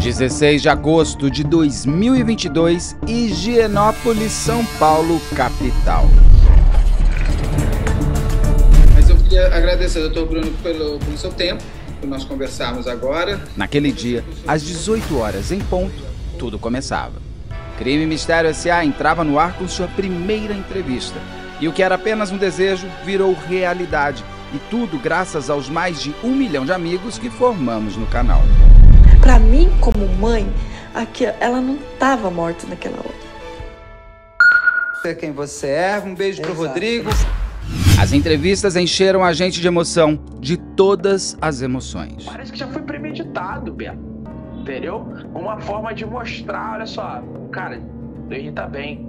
16 de agosto de 2022, Higienópolis, São Paulo, capital. Mas eu queria agradecer, ao doutor Bruno, pelo, pelo seu tempo, por nós conversarmos agora. Naquele dia, às 18 horas em ponto, tudo começava. Crime Mistério S.A. entrava no ar com sua primeira entrevista. E o que era apenas um desejo virou realidade. E tudo graças aos mais de um milhão de amigos que formamos no canal. Para mim, como mãe, aqui, ela não estava morta naquela hora. É quem você é. Um beijo Exato. pro Rodrigo. As entrevistas encheram a gente de emoção, de todas as emoções. Parece que já foi premeditado, Beto. Entendeu? Uma forma de mostrar, olha só, cara, o Henri tá bem.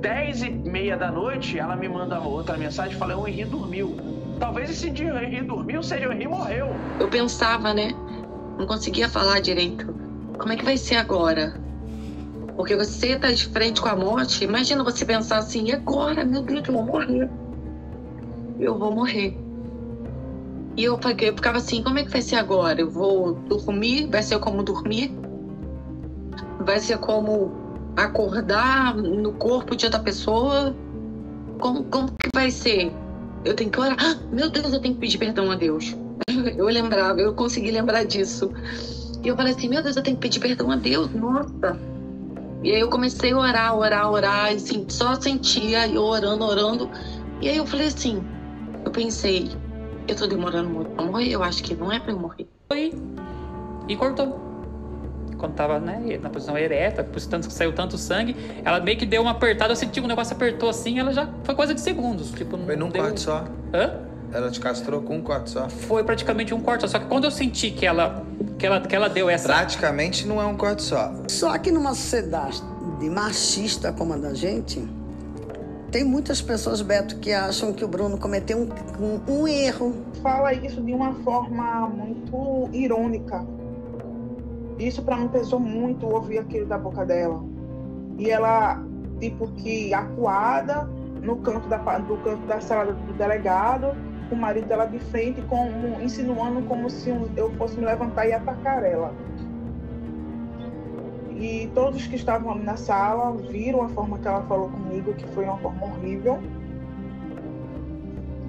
Dez e meia da noite, ela me manda outra mensagem falando: o Henri dormiu. Talvez esse dia o Henri dormiu seria o Henri morreu. Eu pensava, né? não conseguia falar direito. Como é que vai ser agora? Porque você tá de frente com a morte, imagina você pensar assim, e agora, meu Deus, eu vou morrer. Eu vou morrer. E eu, eu ficava assim, como é que vai ser agora? Eu vou dormir? Vai ser como dormir? Vai ser como acordar no corpo de outra pessoa? Como, como que vai ser? Eu tenho que orar. Ah, meu Deus, eu tenho que pedir perdão a Deus. Eu lembrava, eu consegui lembrar disso. E eu falei assim: meu Deus, eu tenho que pedir perdão a Deus, nossa. E aí eu comecei a orar, orar, orar, e assim, só sentia, eu orando, orando. E aí eu falei assim: eu pensei, eu tô demorando muito pra morrer, eu acho que não é pra eu morrer. Foi. E cortou. Quando tava né, na posição ereta, por tanto que saiu tanto sangue, ela meio que deu uma apertada, eu senti que o negócio apertou assim, ela já. Foi coisa de segundos. Tipo, foi num deu... só? Hã? Ela te castrou com um corte só? Foi praticamente um corte só. Só que quando eu senti que ela, que ela, que ela deu essa. Praticamente não é um corte só. Só que numa sociedade de machista como a da gente, tem muitas pessoas, Beto, que acham que o Bruno cometeu um, um, um erro. Fala isso de uma forma muito irônica. Isso para mim pesou muito ouvir aquilo da boca dela. E ela, tipo, que acuada no canto da, do canto da sala do delegado, o marido dela de frente, como, insinuando como se eu fosse me levantar e atacar ela. E todos que estavam ali na sala viram a forma que ela falou comigo, que foi uma forma horrível.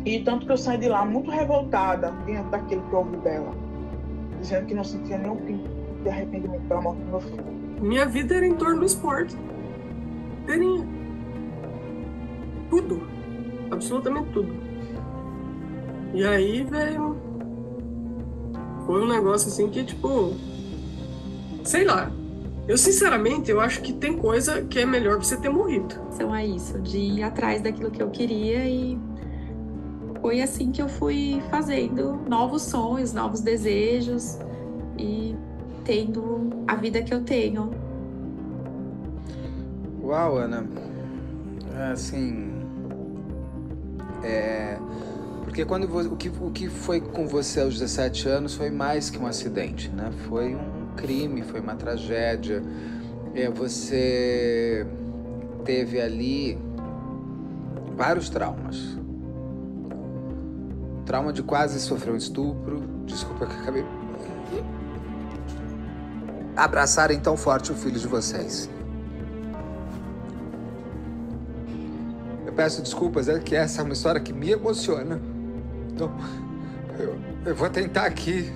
E tanto que eu saí de lá muito revoltada diante daquele que eu ouvi dela, dizendo que não sentia nenhum pingo de arrependimento pela morte do meu filho. Minha vida era em torno do esporte. Era em... tudo, absolutamente tudo. E aí, velho, foi um negócio assim que, tipo, sei lá. Eu, sinceramente, eu acho que tem coisa que é melhor você ter morrido. Então é isso, de ir atrás daquilo que eu queria e foi assim que eu fui fazendo novos sonhos, novos desejos e tendo a vida que eu tenho. Uau, Ana. Assim, é, porque quando o que, o que foi com você aos 17 anos foi mais que um acidente, né? Foi um crime, foi uma tragédia. É, você teve ali vários traumas. Trauma de quase sofrer um estupro. Desculpa que acabei. Abraçarem tão forte o filho de vocês. Eu peço desculpas, é que essa é uma história que me emociona. Então, eu, eu vou tentar aqui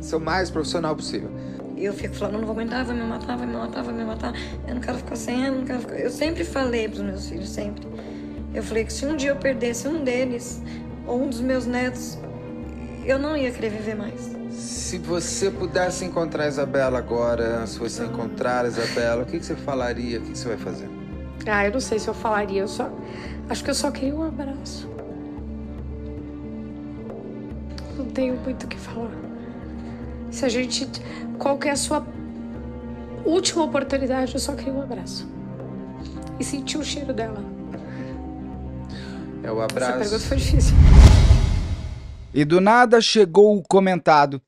ser o mais profissional possível. E eu fico falando, não vou aguentar, vai me matar, vai me matar, vai me matar. Eu não quero ficar sem ela, não quero ficar... Eu sempre falei pros meus filhos, sempre. Eu falei que se um dia eu perdesse um deles, ou um dos meus netos, eu não ia querer viver mais. Se você pudesse encontrar a Isabela agora, se você encontrar a Isabela, o que, que você falaria? O que, que você vai fazer? Ah, eu não sei se eu falaria, eu só. Acho que eu só queria um abraço. tenho muito o que falar. Se a gente. Qual que é a sua última oportunidade? Eu só queria um abraço. E sentir o cheiro dela. É o abraço. Essa pergunta foi difícil. E do nada chegou o comentado.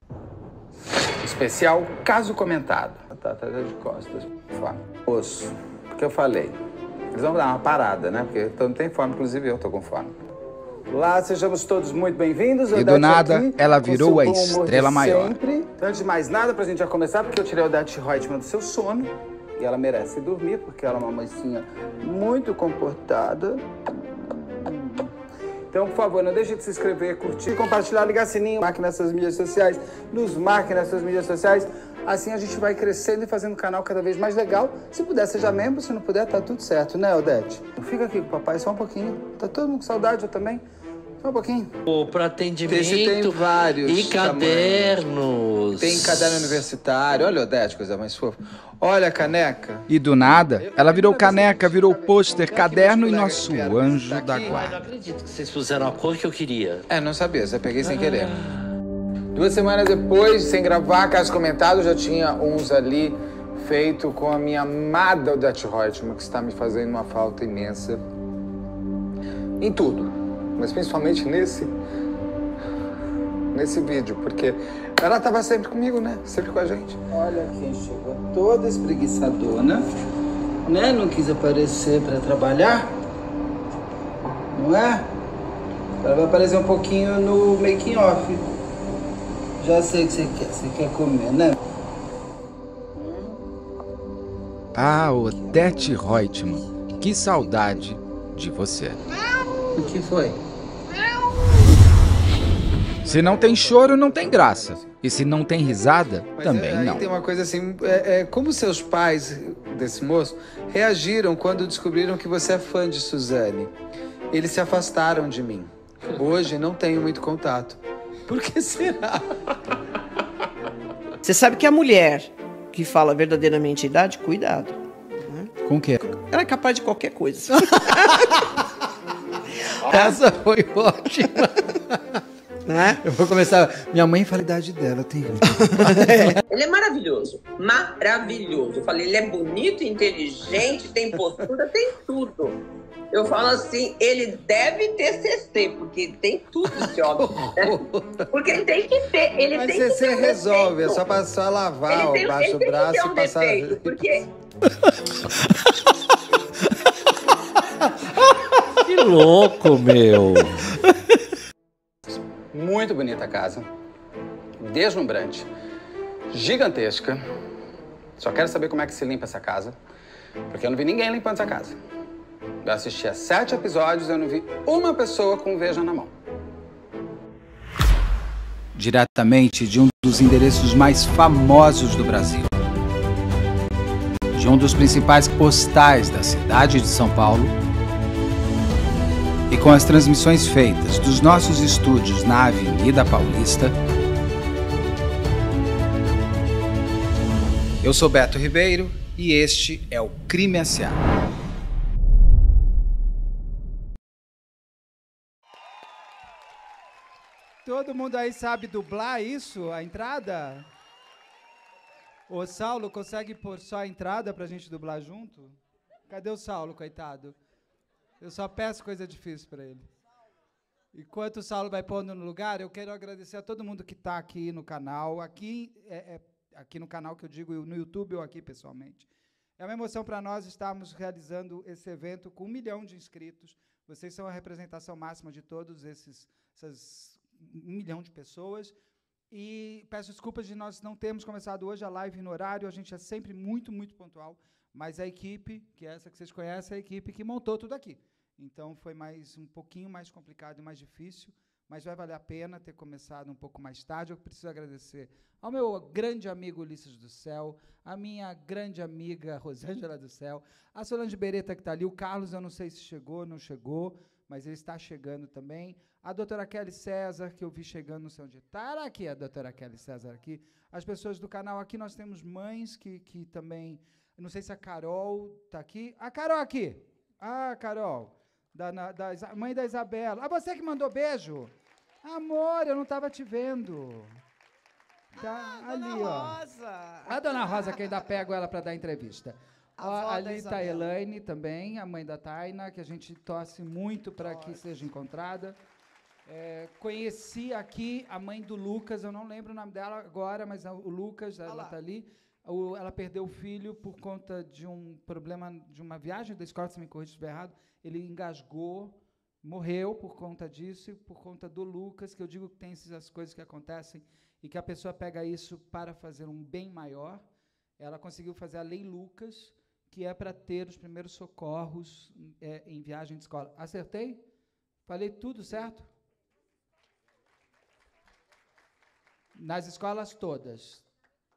Especial Caso Comentado. Tá, tá, tá de Costas. Fome. Osso. Porque eu falei. Eles vão dar uma parada, né? Porque eu não tenho fome, inclusive eu tô com fome. Olá, sejamos todos muito bem-vindos. E do nada, aqui, ela virou a estrela maior. Sempre. Antes de mais nada, pra gente já começar, porque eu tirei o Odete Reutemann do seu sono. E ela merece dormir, porque ela é uma mocinha muito comportada. Então, por favor, não deixe de se inscrever, curtir, compartilhar, ligar sininho, marque nessas mídias sociais, nos marque nessas mídias sociais. Assim a gente vai crescendo e fazendo o canal cada vez mais legal. Se puder, seja membro, se não puder, tá tudo certo, né, Odete? Fica aqui com o papai só um pouquinho. Tá todo mundo com saudade, eu também. Só um pouquinho. Para atendimento. tem vários. E cadernos. Tamanhos. Tem caderno universitário. Olha, Odete, coisa mais fofa. Olha a caneca. E do nada, ela virou caneca, virou pôster, caderno e nosso anjo da guarda. Eu não acredito que vocês fizeram a cor que eu queria. É, não sabia, só peguei sem querer. Duas semanas depois, sem gravar caso comentado, já tinha uns ali feito com a minha amada Odete Reutemann, que está me fazendo uma falta imensa em tudo mas principalmente nesse nesse vídeo, porque ela estava sempre comigo, né? Sempre com a gente. Olha quem chegou, toda espreguiçadona, né? Não quis aparecer para trabalhar, não é? Ela vai aparecer um pouquinho no making off. Já sei o que você quer, você quer comer, né? Ah, Odete Reutemann, que saudade de você. O que foi? Se não tem choro, não tem graça. E se não tem risada, Mas é, também aí não. Tem uma coisa assim, é, é, como seus pais desse moço reagiram quando descobriram que você é fã de Suzane? Eles se afastaram de mim. Hoje não tenho muito contato. Por que será? Você sabe que a mulher que fala verdadeiramente a idade, cuidado. Né? Com o quê? Ela é capaz de qualquer coisa. Essa foi ótima. Né? Eu vou começar. Minha mãe fala a idade dela, tem. É. ele é maravilhoso, maravilhoso. Eu falei, ele é bonito, inteligente, tem postura, tem tudo. Eu falo assim, ele deve ter CC, porque tem tudo esse homem. Né? Porque ele tem que ter. Ele Mas tem CC que ter um resolve, é defeito. é só, passar a lavar, ele tem, o baixo ele tem braço que ter um e passar. Defeito, porque... louco, meu. Muito bonita a casa. Deslumbrante. Gigantesca. Só quero saber como é que se limpa essa casa. Porque eu não vi ninguém limpando essa casa. Eu assisti a sete episódios e eu não vi uma pessoa com um veja na mão. Diretamente de um dos endereços mais famosos do Brasil. De um dos principais postais da cidade de São Paulo e com as transmissões feitas dos nossos estúdios na Avenida Paulista. Eu sou Beto Ribeiro e este é o Crime S.A. Todo mundo aí sabe dublar isso, a entrada? Ô, Saulo, consegue pôr só a entrada pra gente dublar junto? Cadê o Saulo, coitado? Eu só peço coisa difícil para ele. Enquanto o Saulo vai pondo no lugar, eu quero agradecer a todo mundo que está aqui no canal. Aqui, é, é, aqui no canal que eu digo, no YouTube ou aqui pessoalmente. É uma emoção para nós estarmos realizando esse evento com um milhão de inscritos. Vocês são a representação máxima de todos esses essas um milhão de pessoas. E peço desculpas de nós não termos começado hoje a live no horário, a gente é sempre muito, muito pontual, mas a equipe, que é essa que vocês conhecem, é a equipe que montou tudo aqui. Então foi mais um pouquinho mais complicado e mais difícil, mas vai valer a pena ter começado um pouco mais tarde. Eu preciso agradecer ao meu grande amigo Ulisses do Céu, à minha grande amiga Rosângela do Céu, a Solange Bereta que está ali, o Carlos, eu não sei se chegou, não chegou, mas ele está chegando também. A doutora Kelly César, que eu vi chegando, não sei onde está. aqui a doutora Kelly César aqui. As pessoas do canal aqui, nós temos mães que, que também. Não sei se a Carol está aqui. A Carol aqui! Ah, Carol! Da, da, mãe da Isabela. Ah, você que mandou beijo? Amor, eu não estava te vendo. Tá ah, ali, dona ó. Rosa. A dona Rosa, que ainda pego ela para dar entrevista. Ó, ali está a Elaine também, a mãe da Taina, que a gente torce muito para que seja encontrada. É, conheci aqui a mãe do Lucas, eu não lembro o nome dela agora, mas o Lucas, Olá. ela está ali. O, ela perdeu o filho por conta de um problema de uma viagem da escola, se me corrija se estiver errado ele engasgou, morreu por conta disso e por conta do Lucas, que eu digo que tem essas coisas que acontecem e que a pessoa pega isso para fazer um bem maior. Ela conseguiu fazer a Lei Lucas, que é para ter os primeiros socorros é, em viagem de escola. Acertei? Falei tudo certo? Nas escolas todas.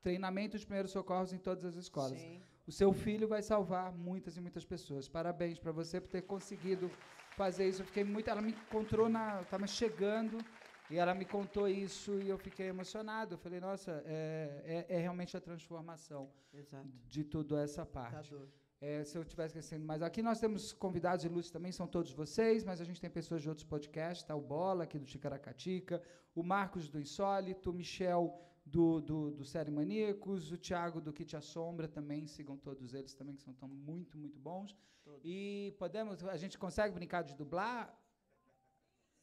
Treinamento de primeiros socorros em todas as escolas. Sim. O seu filho vai salvar muitas e muitas pessoas. Parabéns para você por ter conseguido fazer isso. Eu fiquei muito. Ela me encontrou na. Estava chegando e ela me contou isso e eu fiquei emocionado. Eu falei, nossa, é, é, é realmente a transformação Exato. de tudo essa parte. Tá é, se eu estivesse esquecendo mas Aqui nós temos convidados ilustres também, são todos vocês, mas a gente tem pessoas de outros podcasts, tá? O Bola, aqui do Chicaracatica, o Marcos do Insólito, o Michel do, do, do Série Maníacos, o Tiago do Que Te Assombra também, sigam todos eles também, que são tão muito, muito bons. Todos. E podemos, a gente consegue brincar de dublar?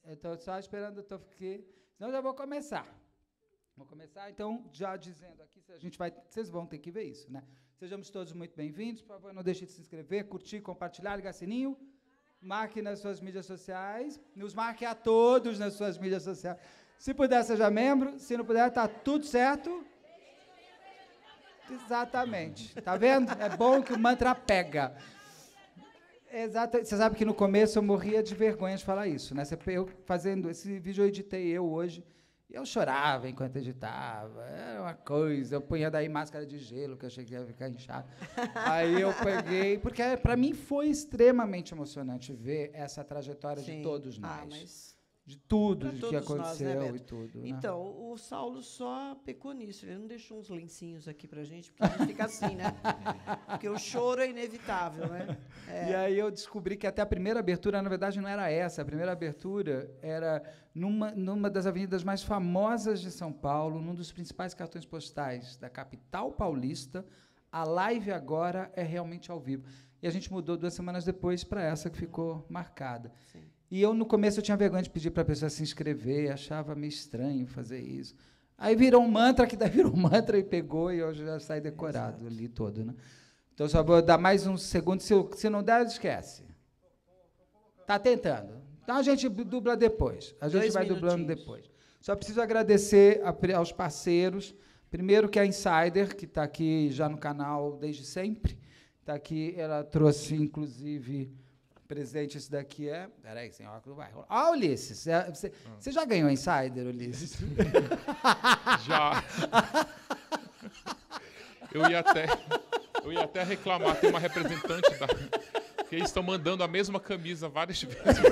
Eu estou só esperando estou Tofque, senão já vou começar. Vou começar, então, já dizendo aqui, a gente vai, vocês vão ter que ver isso, né? Sejamos todos muito bem-vindos, por favor, não deixe de se inscrever, curtir, compartilhar, ligar sininho, marque nas suas mídias sociais, nos marque a todos nas suas mídias sociais. Se puder, seja membro. Se não puder, tá tudo certo. Exatamente. Tá vendo? É bom que o mantra pega. Exato. Você sabe que no começo eu morria de vergonha de falar isso, né? Eu fazendo esse vídeo eu editei eu hoje. E eu chorava enquanto editava. Era uma coisa. Eu punha daí máscara de gelo que eu cheguei a ficar inchado. Aí eu peguei, porque para mim foi extremamente emocionante ver essa trajetória Sim. de todos ah, nós. Ah, mas de tudo de que aconteceu nós, né, e tudo. Né? Então, o Saulo só pecou nisso. Ele não deixou uns lencinhos aqui para gente, porque a gente fica assim, né? Porque o choro é inevitável, né? É. E aí eu descobri que até a primeira abertura, na verdade, não era essa. A primeira abertura era numa, numa das avenidas mais famosas de São Paulo, num dos principais cartões postais da capital paulista. A live agora é realmente ao vivo. E a gente mudou duas semanas depois para essa que ficou marcada. Sim. E eu, no começo, eu tinha vergonha de pedir para a pessoa se inscrever, achava meio estranho fazer isso. Aí virou um mantra, que daí virou um mantra e pegou, e hoje já sai decorado, Exato. todo. Né? Então, só vou dar mais um segundo. Se, se não der, esquece. Tá tentando. Então, a gente dubla depois. A gente Dois vai dublando depois. Só preciso agradecer a, aos parceiros. Primeiro, que é a Insider, que está aqui já no canal desde sempre. Está aqui, ela trouxe, inclusive Presidente, esse daqui é. Peraí, sem óculos vai rolar. Ah, Ulisses, é, você, hum. você já ganhou insider, Ulisses? já. Eu ia até. Eu ia até reclamar, tem uma representante da. Que eles estão mandando a mesma camisa várias vezes.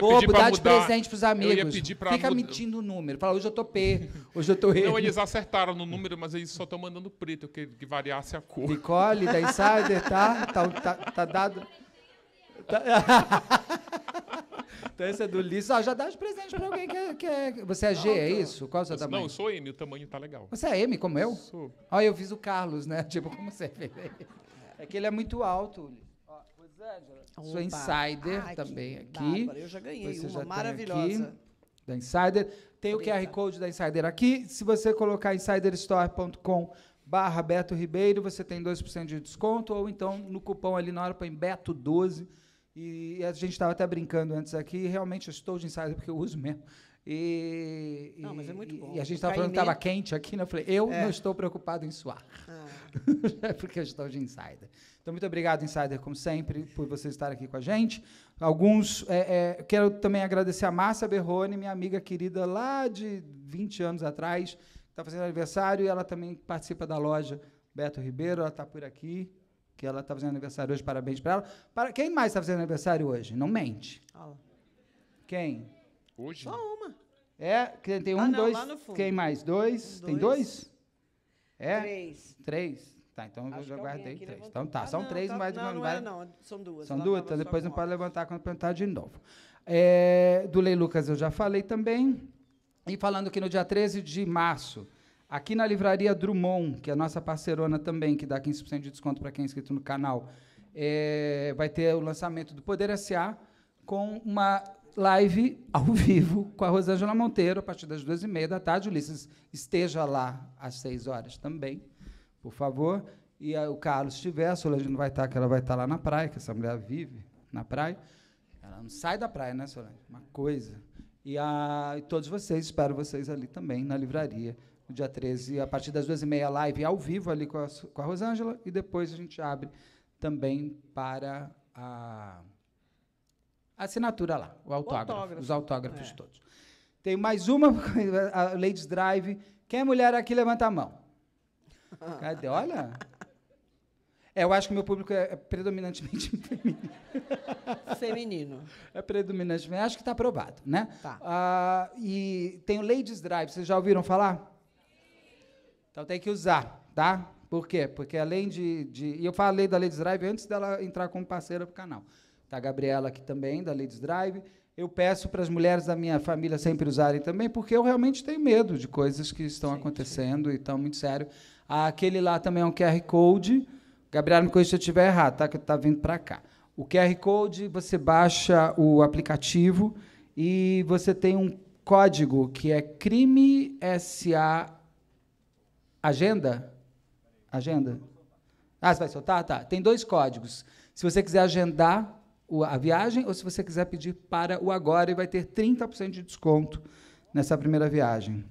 bobo, dá de presente pros amigos. Fica mud... mentindo o número. Fala, hoje eu tô P, hoje eu tô E. Não, eles acertaram no número, mas eles só estão mandando preto, eu que variasse a cor. Nicole, da Insider, tá? Tá, tá, tá dado. Tá. então esse é do Ulisses. Ah, já dá de presente pra alguém que é, que é... é. Você é G, não, é isso? Qual é o seu eu, tamanho? Não, eu sou M, o tamanho tá legal. Você é M, como eu? Sou. Olha, eu fiz o Carlos, né? Tipo, como você é? É que ele é muito alto, Angela. É Opa. Sou insider também aqui. Bárbara, eu já ganhei você uma já tá maravilhosa. Aqui, da Insider. Tem Obrigada. o QR Code da Insider aqui. Se você colocar insiderstore.com barra Beto Ribeiro, você tem 2% de desconto, ou então no cupom ali na hora põe Beto12. E a gente estava até brincando antes aqui, realmente eu estou de insider porque eu uso mesmo. E, não, mas é muito bom. E a gente estava falando que estava quente aqui, né? Eu falei, eu é. não estou preocupado em suar. Ah. É porque eu estou de insider. Então, muito obrigado, Insider, como sempre, por vocês estarem aqui com a gente. Alguns. É, é, quero também agradecer a Márcia Berrone, minha amiga querida lá de 20 anos atrás, que está fazendo aniversário e ela também participa da loja Beto Ribeiro, ela está por aqui. Que ela está fazendo aniversário hoje, parabéns para ela. Para, quem mais está fazendo aniversário hoje? Não mente. Olá. Quem? Hoje? Só uma. É, tem um, ah, não, dois. Quem mais? Dois? dois. Tem dois? É? Três. Três. Tá, então Acho eu já guardei três. Então tá, ah, são não, três, tá, mas não, não, vai... não, não, são duas. São duas, então depois não pode levantar quando perguntar de novo. É, do Lei Lucas eu já falei também. E falando que no dia 13 de março, aqui na Livraria Drummond, que é a nossa parceirona também, que dá 15% de desconto para quem é inscrito no canal, é, vai ter o lançamento do Poder S.A. com uma live ao vivo com a Rosângela Monteiro, a partir das duas e meia da tarde. Ulisses, esteja lá às seis horas também por favor. E aí, o Carlos estiver, a Solange não vai estar, tá, que ela vai estar tá lá na praia, que essa mulher vive na praia. Ela não sai da praia, né, Solange? Uma coisa. E, a, e todos vocês, espero vocês ali também, na livraria, no dia 13, a partir das duas e meia, live ao vivo ali com a, com a Rosângela, e depois a gente abre também para a assinatura lá, o autógrafo, autógrafo. os autógrafos é. todos. Tem mais uma, a Ladies Drive. Quem é mulher aqui, levanta a mão. Cadê? Olha. É, eu acho que meu público é, é predominantemente feminino. Feminino. É predominantemente. Acho que está aprovado, né? Tá. Ah, e tem o Ladies Drive, vocês já ouviram falar? Então tem que usar, tá? Por quê? Porque além de. de e eu falei da Ladies Drive antes dela entrar como parceira para o canal. Tá a Gabriela aqui também, da Ladies Drive. Eu peço para as mulheres da minha família sempre usarem também, porque eu realmente tenho medo de coisas que estão acontecendo e estão muito sério. Aquele lá também é um QR Code. Gabriel, me corrija se eu estiver errado, tá? Que está vindo para cá. O QR Code, você baixa o aplicativo e você tem um código que é crime SA agenda? Agenda? Ah, você vai soltar? Tá. Tem dois códigos. Se você quiser agendar a viagem ou se você quiser pedir para o agora e vai ter 30% de desconto nessa primeira viagem.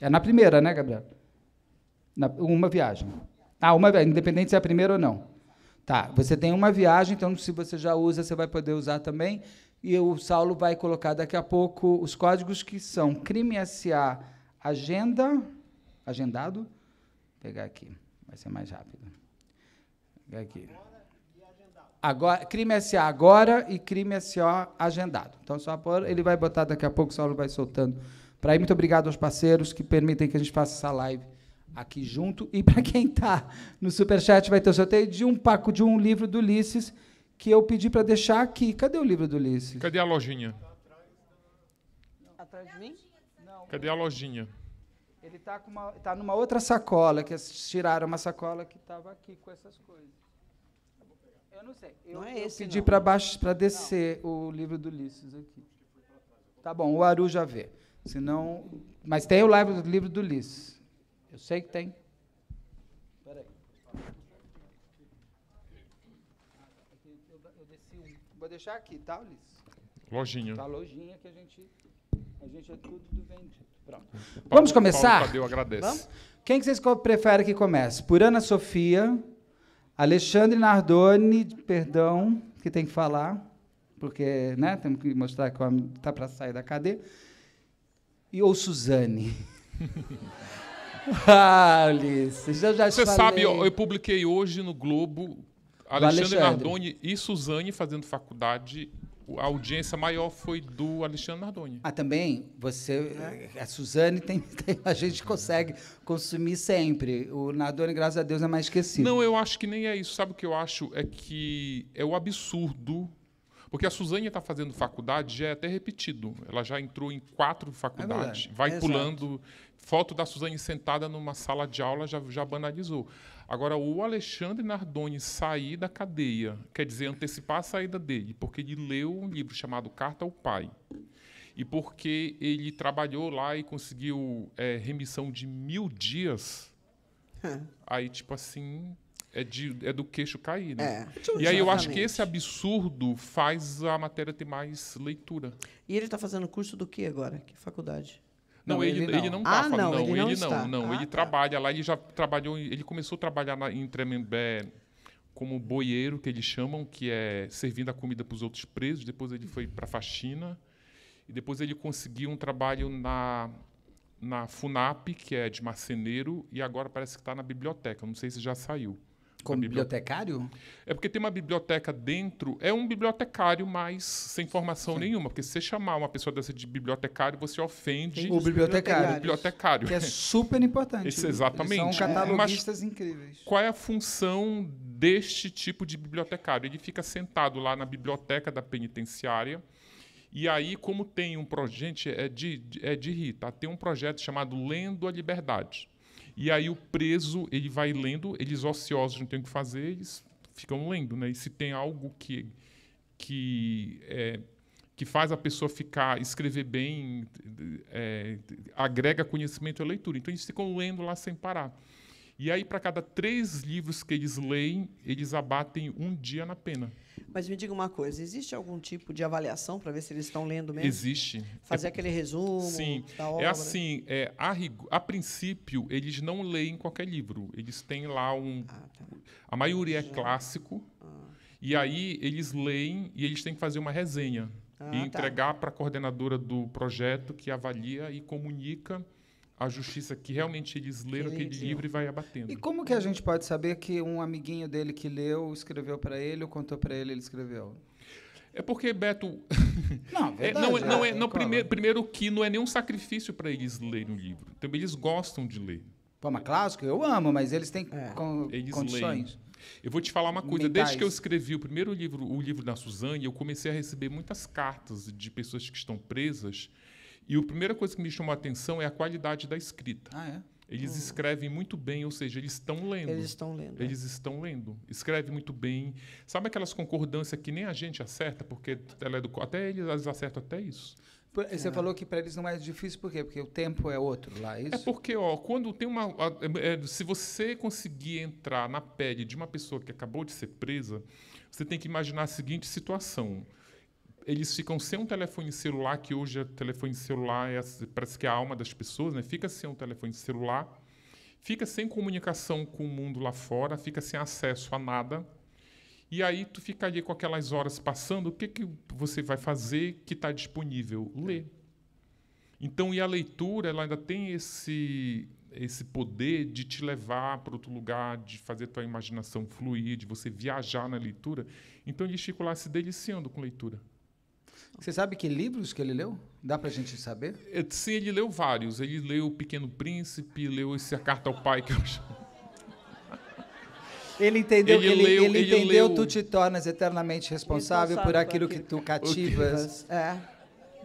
É na primeira, né, Gabriel? Na, uma viagem. Ah, uma viagem, independente se é a primeira ou não. Tá, você tem uma viagem, então se você já usa, você vai poder usar também. E o Saulo vai colocar daqui a pouco os códigos que são crime SA agenda, agendado. Vou pegar aqui, vai ser mais rápido. Vou pegar aqui. Agora, crime SA agora e crime SO agendado. Então, só por, ele vai botar daqui a pouco, o Saulo vai soltando. Para aí, muito obrigado aos parceiros que permitem que a gente faça essa live aqui junto. E para quem está no Superchat, vai ter o sorteio de um paco de um livro do Ulisses que eu pedi para deixar aqui. Cadê o livro do Ulisses? Cadê a lojinha? Atrás de mim? Não. Cadê a lojinha? Ele está tá numa outra sacola, que tiraram uma sacola que estava aqui com essas coisas. Eu não sei. Eu, não é esse, eu pedi para baixo para descer não. o livro do Ulisses aqui. Tá bom, o Aru já vê. Senão, mas tem o livro, livro do Ulisses. Eu sei que tem. Peraí. Eu desci um. Vou deixar aqui, tá, Ulisses? Lojinha. Tá lojinha que a gente. A gente é tudo vendido. Pronto. Paulo, Vamos começar? Paulo Tadeu agradece. Vamos? Quem que vocês preferem que comece? Por Ana Sofia, Alexandre Nardoni, perdão, que tem que falar, porque né, temos que mostrar que o homem está para sair da cadeia. E ou Suzane. ah, Ulisses, já já Você sabe, eu, eu, publiquei hoje no Globo Alexandre, Alexandre. Nardoni e Suzane fazendo faculdade. A audiência maior foi do Alexandre Nardoni. Ah, também? Você. A Suzane tem, tem A gente consegue consumir sempre. O Nardoni, graças a Deus, é mais esquecido. Não, eu acho que nem é isso. Sabe o que eu acho? É que é o absurdo porque a Suzane está fazendo faculdade, já é até repetido. Ela já entrou em quatro é faculdades, é vai é pulando. Exato foto da Suzane sentada numa sala de aula já, já banalizou. Agora, o Alexandre Nardoni sair da cadeia, quer dizer, antecipar a saída dele, porque ele leu um livro chamado Carta ao Pai. E porque ele trabalhou lá e conseguiu é, remissão de mil dias, aí, tipo assim, é, de, é do queixo cair, né? É, e aí eu acho que esse absurdo faz a matéria ter mais leitura. E ele está fazendo curso do que agora? Que faculdade? Não, ele, ele, não. ele não tá ah, falando. Não, ele, ele não, está. não, ah, ele tá. trabalha lá, ele já trabalhou, ele começou a trabalhar na, em Tremembé como boieiro, que eles chamam, que é servindo a comida para os outros presos. Depois ele foi para faxina. E depois ele conseguiu um trabalho na, na FUNAP, que é de marceneiro, e agora parece que está na biblioteca. Não sei se já saiu. Como bibliotecário? É porque tem uma biblioteca dentro. É um bibliotecário, mas sem formação Sim. nenhuma. Porque se você chamar uma pessoa dessa de bibliotecário, você ofende o bibliotecário. O bibliotecário. Que é super importante. exatamente. Eles são catalogistas incríveis. Qual é a função deste tipo de bibliotecário? Ele fica sentado lá na biblioteca da penitenciária. E aí, como tem um projeto, é de, é de rir, tá? tem um projeto chamado Lendo a Liberdade e aí o preso ele vai lendo, eles ociosos não tem o que fazer, eles ficam lendo, né? E se tem algo que que é, que faz a pessoa ficar escrever bem, é, agrega conhecimento à leitura. Então eles ficam lendo lá sem parar. E aí para cada três livros que eles leem, eles abatem um dia na pena. Mas me diga uma coisa, existe algum tipo de avaliação para ver se eles estão lendo mesmo? Existe. Fazer é, aquele resumo sim, da é obra? É assim, é, a, a, princípio, eles não leem qualquer livro. Eles têm lá um... Ah, tá. A maioria é clássico. Ah. E aí eles leem e eles têm que fazer uma resenha. Ah, e tá. entregar tá. para a coordenadora do projeto que avalia e comunica a justiça que realmente eles leram que aquele livro e vai abatendo. E como que a gente pode saber que um amiguinho dele que leu escreveu para ele ou contou para ele ele escreveu? É porque Beto não, verdade, é, não, é, não, é, é não primeiro, primeiro que não é nenhum sacrifício para eles lerem o livro. Também então, eles gostam de ler. Pô, mas clássico eu amo, mas eles têm é. con eles condições. Leem. Eu vou te falar uma coisa. Mentais. Desde que eu escrevi o primeiro livro, o livro da Suzane, eu comecei a receber muitas cartas de pessoas que estão presas e a primeira coisa que me chamou a atenção é a qualidade da escrita. Ah, é? Eles hum. escrevem muito bem, ou seja, eles estão lendo. Eles estão lendo. É. Eles é. estão lendo. Escreve muito bem. Sabe aquelas concordâncias que nem a gente acerta, porque ela é do... até eles, acertam até isso. Você é. falou que para eles não é difícil, por quê? Porque o tempo é outro lá, é, é isso? É porque, ó, quando tem uma. É, se você conseguir entrar na pele de uma pessoa que acabou de ser presa, você tem que imaginar a seguinte situação eles ficam sem um telefone celular, que hoje o é telefone celular é, parece que é a alma das pessoas, né? fica sem um telefone celular, fica sem comunicação com o mundo lá fora, fica sem acesso a nada. E aí tu ficaria com aquelas horas passando, o que, que você vai fazer que está disponível? É. Ler. Então, e a leitura, ela ainda tem esse, esse poder de te levar para outro lugar, de fazer tua imaginação fluir, de você viajar na leitura. Então, eles ficam lá se deliciando com leitura. Você sabe que livros que ele leu? Dá pra gente saber? É, sim, ele leu vários. Ele leu O Pequeno Príncipe, leu esse A Carta ao Pai que eu Ele entendeu, ele, ele, leu, ele, ele entendeu leu... tu te tornas eternamente responsável, responsável por aquilo que tu cativas. É.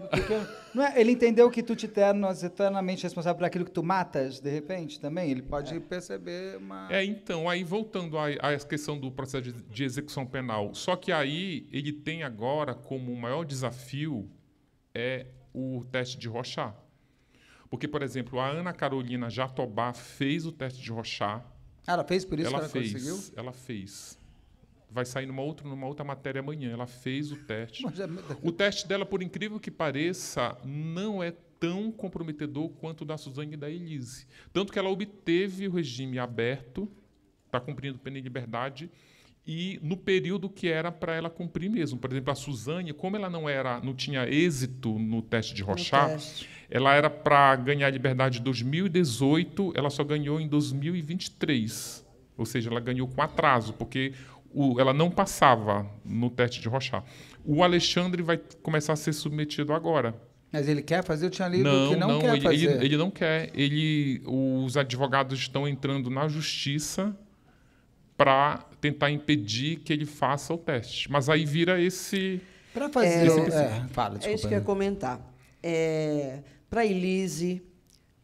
Porque, é, ele entendeu que tu te tornas eternamente responsável por aquilo que tu matas, de repente, também? Ele pode é. perceber uma... É, então, aí voltando à, questão do processo de, de, execução penal, só que aí ele tem agora como o maior desafio é o teste de Rochá. Porque, por exemplo, a Ana Carolina Jatobá fez o teste de Rochá. ela fez, por isso ela que ela fez, conseguiu? Ela fez vai sair numa outra, numa outra matéria amanhã. Ela fez o teste. É o teste dela, por incrível que pareça, não é tão comprometedor quanto o da Suzane e da Elise. Tanto que ela obteve o regime aberto, está cumprindo pena de liberdade, e no período que era para ela cumprir mesmo. Por exemplo, a Suzane, como ela não era, não tinha êxito no teste de rochá, ela era para ganhar liberdade em 2018, ela só ganhou em 2023. Ou seja, ela ganhou com atraso, porque o, ela não passava no teste de Rochá. O Alexandre vai começar a ser submetido agora. Mas ele quer fazer? Eu tinha lido não, que não, não quer ele, fazer. Ele, ele não quer. Ele, os advogados estão entrando na justiça para tentar impedir que ele faça o teste. Mas aí vira esse... Para fazer... esse, É, fala, desculpa. É isso que eu ia comentar. É, para Elise,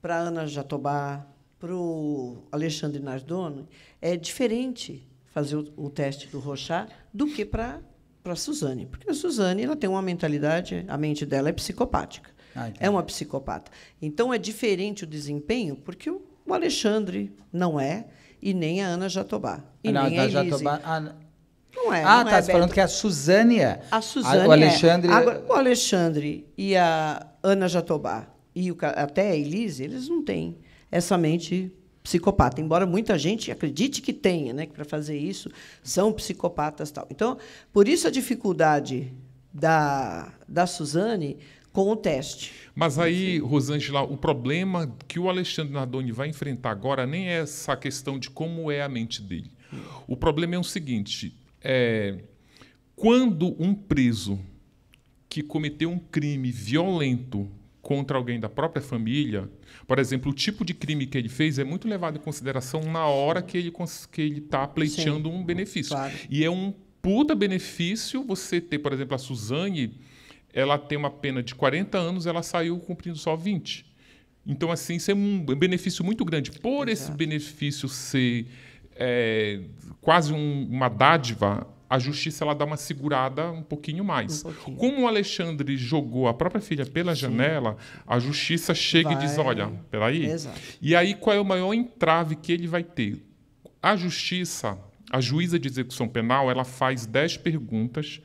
para Ana Jatobá, para o Alexandre Nardone, é diferente fazer o, o teste do Rochá do que para para Suzane, porque a Suzane ela tem uma mentalidade, a mente dela é psicopática. Ah, é uma psicopata. Então é diferente o desempenho, porque o, o Alexandre não é e nem a Ana Jatobá. E não, nem a Elise. Jatobá, ah, não é. Ah, não tá, é você tá falando que a Suzane é. A Suzane a, o é. Alexandre... É. Agora, o Alexandre e a Ana Jatobá e o, até a Elise, eles não têm essa mente psicopata, embora muita gente acredite que tenha, né, que para fazer isso são psicopatas tal. Então, por isso a dificuldade da, da Suzane com o teste. Mas aí, Rosângela, o problema que o Alexandre Nardoni vai enfrentar agora nem é essa questão de como é a mente dele. O problema é o seguinte: é, quando um preso que cometeu um crime violento contra alguém da própria família, por exemplo, o tipo de crime que ele fez é muito levado em consideração na hora que ele que ele está pleiteando Sim, um benefício. Claro. E é um puta benefício você ter, por exemplo, a Suzane, ela tem uma pena de 40 anos, ela saiu cumprindo só 20. Então, assim, isso é um benefício muito grande. Por Exato. esse benefício ser é, quase um, uma dádiva a justiça ela dá uma segurada um pouquinho mais. Um pouquinho. Como o Alexandre jogou a própria filha pela Sim. janela, a justiça chega vai. e diz: olha, peraí. Exato. E aí qual é o maior entrave que ele vai ter? A justiça, a juíza de execução penal, ela faz dez perguntas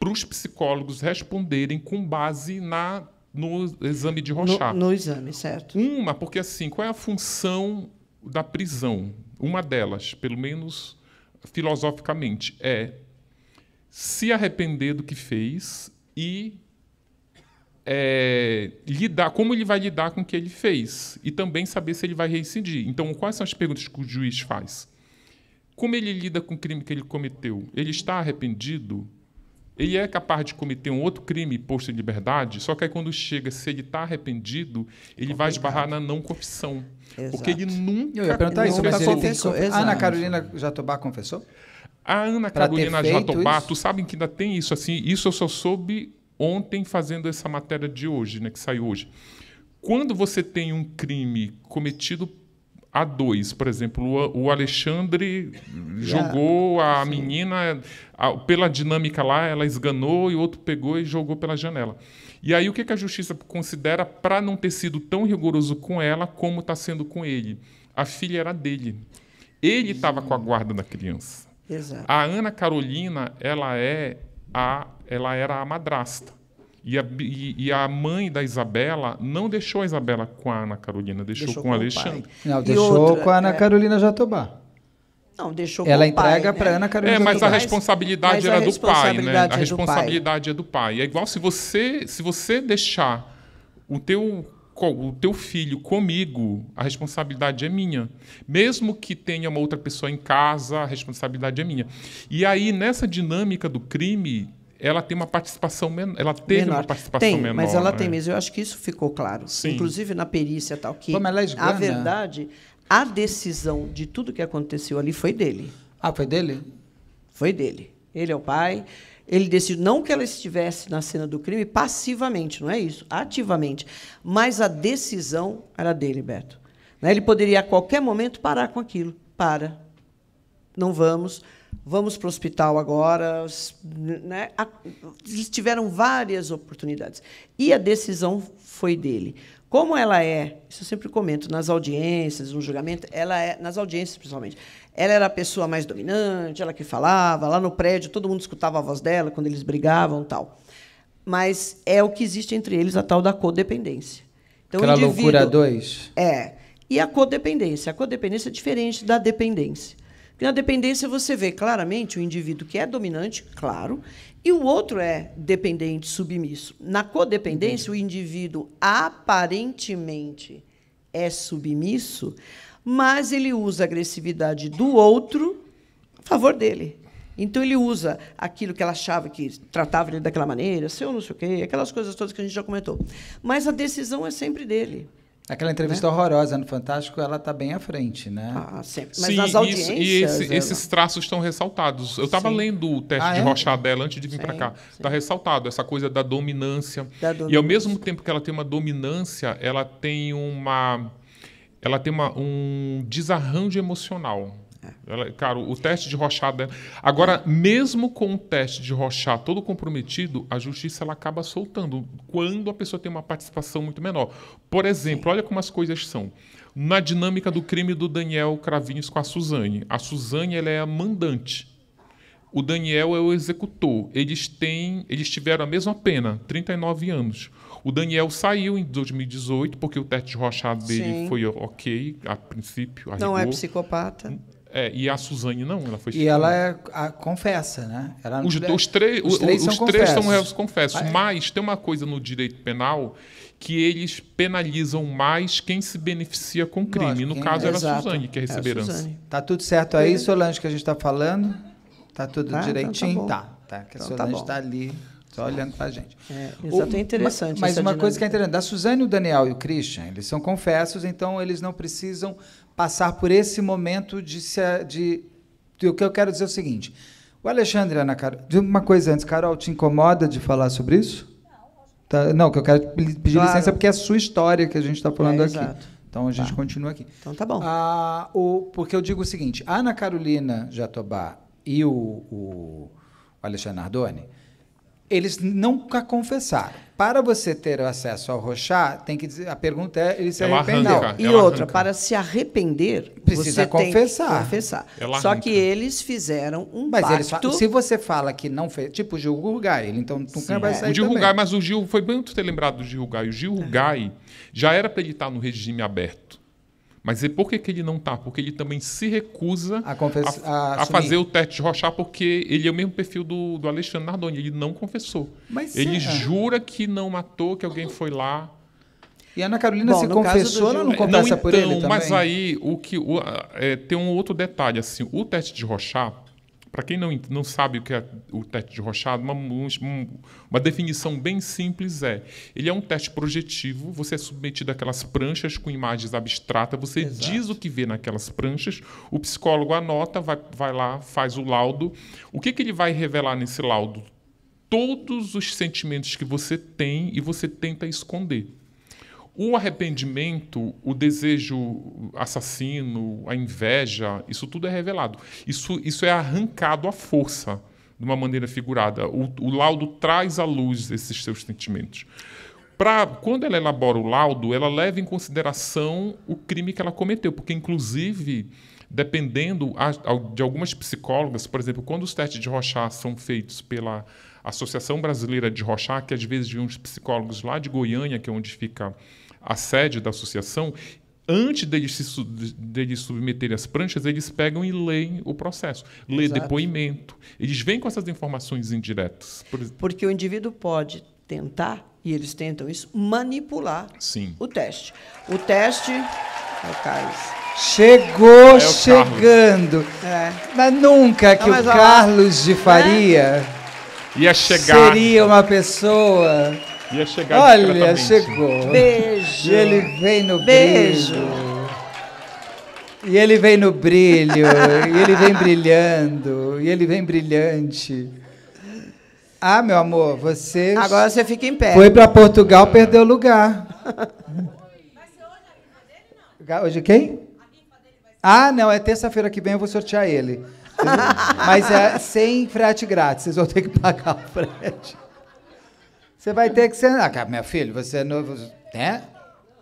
para os psicólogos responderem com base na no exame de Rochá. No, no, exame, certo. Uma, porque assim, qual é a função da prisão? Uma delas, pelo menos filosoficamente é se arrepender do que fez e é, lidar, como ele vai lidar com o que ele fez e também saber se ele vai reincidir. Então, quais são as perguntas que o juiz faz? Como ele lida com o crime que ele cometeu? Ele está arrependido? Ele é capaz de cometer um outro crime posto em liberdade, só que aí quando chega, se ele está arrependido, ele Complicado. vai esbarrar na não confissão. Exato. Porque ele nunca. Eu ia perguntar isso, mas ele confessou. A Ana Carolina Jatobá confessou? A Ana pra Carolina Jatobá, isso? tu sabem que ainda tem isso assim. Isso eu só soube ontem fazendo essa matéria de hoje, né, que saiu hoje. Quando você tem um crime cometido a dois. Por exemplo, o Alexandre jogou a sim. menina, a, pela dinâmica lá, ela esganou e o outro pegou e jogou pela janela. E aí o que, que a justiça considera para não ter sido tão rigoroso com ela como está sendo com ele? A filha era dele. Ele estava com a hum. guarda da criança. Exato. A Ana Carolina, ela é a, ela era a madrasta. E a, e, e a, mãe da Isabela não deixou a Isabela com a Ana Carolina, deixou, deixou com, com Alexandre. Não, deixou outra, com a Ana é... Carolina Jatobá. Não, deixou Ela entrega para né? Ana Carolina. É, mas Jatobá. a responsabilidade mas era a responsabilidade do pai, né? É a responsabilidade é do pai. É igual se você, se você deixar o teu o teu filho comigo, a responsabilidade é minha. Mesmo que tenha uma outra pessoa em casa, a responsabilidade é minha. E aí, nessa dinâmica do crime, ela tem uma participação menor. Ela teve menor. uma participação tem, menor. Mas ela né? tem mesmo. Eu acho que isso ficou claro. Sim. Inclusive na perícia tal. Que Como ela é a verdade, a decisão de tudo que aconteceu ali foi dele. Ah, foi dele? Foi dele. Ele é o pai. Ele decidiu não que ela estivesse na cena do crime passivamente, não é isso, ativamente, mas a decisão era dele, Beto. Né? Ele poderia a qualquer momento parar com aquilo. Para. Não vamos vamos para o hospital agora. Né? Eles tiveram várias oportunidades. E a decisão foi dele. Como ela é, isso eu sempre comento, nas audiências, no julgamento, ela é, nas audiências principalmente, ela era a pessoa mais dominante, ela que falava, lá no prédio todo mundo escutava a voz dela quando eles brigavam tal. Mas é o que existe entre eles, a tal da codependência. Então, Aquela loucura dois. É. E a codependência. A codependência é diferente da dependência. Porque na dependência você vê claramente o indivíduo que é dominante, claro, e o outro é dependente, submisso. Na codependência, o indivíduo aparentemente é submisso, mas ele usa a agressividade do outro a favor dele. Então ele usa aquilo que ela achava que tratava ele daquela maneira, seu não sei o quê, aquelas coisas todas que a gente já comentou. Mas a decisão é sempre dele. Aquela né? entrevista né? horrorosa no Fantástico, ela está bem à frente, né? Ah, sempre. Mas Sim, as audiências... Isso, e esse, ela... esses traços estão ressaltados. Eu estava lendo o teste ah, de é? Rocha dela antes de vir para cá. Está ressaltado essa coisa da dominância. da dominância. E ao mesmo tempo que ela tem uma dominância, ela tem uma... Ela tem uma, um desarranjo emocional. Ela, cara, o teste de rochada. Agora, mesmo com o teste de rochar todo comprometido, a justiça ela acaba soltando quando a pessoa tem uma participação muito menor. Por exemplo, olha como as coisas são. Na dinâmica do crime do Daniel Cravinhos com a Suzane, a Suzane ela é a mandante. O Daniel é o executor. Eles têm, eles tiveram a mesma pena, 39 anos. O Daniel saiu em 2018 porque o teste de rochado dele Sim. foi ok a princípio. A não é rigor. é psicopata. É, e a Suzane não, ela foi E ela é a, confessa, né? Ela, os, é, os, três, os três os, são, três são réus confessos. Ah, é. Mas tem uma coisa no direito penal que eles penalizam mais quem se beneficia com crime. Lógico, no caso, é, era exato. a Suzane que recebeu é herança. É tá tudo certo aí, Solange, que a gente está falando? Tá tudo tá, direitinho? Então tá, tá, tá. Que a então tá Solange está tá ali. Só olhando para a gente. É, exato, é interessante. Mas, mas uma dinâmica. coisa que é interessante, da Suzane, o Daniel e o Christian, eles são confessos, então eles não precisam passar por esse momento de, se, de, de, O que eu quero dizer é o seguinte. O Alexandre, Ana Carol, uma coisa antes, Carol, te incomoda de falar sobre isso? Tá, não, que eu quero pedir claro. licença porque é a sua história que a gente está é, falando é, aqui. Exato. Então a gente tá. continua aqui. Então tá bom. Ah, o, porque eu digo o seguinte: a Ana Carolina Jatobá e o, o Alexandre Nardoni eles nunca confessaram. Para você ter acesso ao Rochá, tem que dizer, a pergunta é, ele se é arrependeu. e outra, para se arrepender, precisa confessar. confessar. Só que eles fizeram um mas pacto. se você fala que não fez, tipo o Gil Rugai, ele então nunca Sim. vai é. sair O Gil Rugai, mas o Gil foi bom tu ter lembrado do Gil Rugai. O Gil Rugai já era para ele estar no regime aberto. Mas e por que, que ele não está? Porque ele também se recusa a, confess... a, a fazer o teste de Rochá, porque ele é o mesmo perfil do, do Alexandre Nardoni, ele não confessou. Mas ele será? jura que não matou, que alguém foi lá. E a Ana Carolina Bom, se confessou, ela não confessa não, então, por ele então, também? Mas aí o que, o, é, tem um outro detalhe, assim, o teste de Rochá, para quem não, não sabe o que é o teste de Rochado, uma, uma definição bem simples é: ele é um teste projetivo, você é submetido àquelas pranchas com imagens abstratas, você Exato. diz o que vê naquelas pranchas, o psicólogo anota, vai, vai lá, faz o laudo. O que, que ele vai revelar nesse laudo? Todos os sentimentos que você tem e você tenta esconder. O arrependimento, o desejo assassino, a inveja, isso tudo é revelado. Isso, isso é arrancado à força, de uma maneira figurada. O, o laudo traz à luz esses seus sentimentos. Pra, quando ela elabora o laudo, ela leva em consideração o crime que ela cometeu, porque, inclusive, dependendo a, a, de algumas psicólogas, por exemplo, quando os testes de Rochat são feitos pela Associação Brasileira de Rochat, que às vezes vem uns psicólogos lá de Goiânia, que é onde fica a sede da associação, antes deles se deles submeterem as pranchas, eles pegam e leem o processo, lê depoimento. Eles vêm com essas informações indiretas. Por... Porque o indivíduo pode tentar, e eles tentam isso, manipular Sim. o teste. O teste. É o Carlos. Chegou é chegando. É. Mas nunca que Não, mas o Carlos de né? Faria chegar seria uma pessoa Ia chegar Olha, chegou. Beijo. E ele vem no Beijo. brilho. E ele vem no brilho, e ele vem brilhando, e ele vem brilhante. Ah, meu amor, você. Agora você fica em pé. Foi para Portugal, perdeu lugar. Hoje quem? Ah, não, é terça-feira que vem eu vou sortear ele. Mas é sem frete grátis, vocês vão ter que pagar o frete. Você vai ter que sentar. Ah, meu filho, você é novo. Né?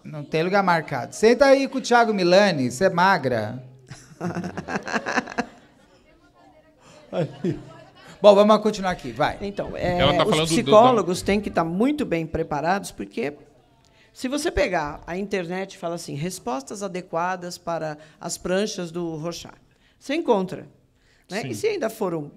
Não tem lugar marcado. Senta aí com o Thiago Milani, você é magra. Bom, vamos continuar aqui, vai. Então, é, tá os psicólogos do... têm que estar tá muito bem preparados, porque se você pegar a internet e falar assim, respostas adequadas para as pranchas do Rochard, você encontra. Né? E se ainda for um,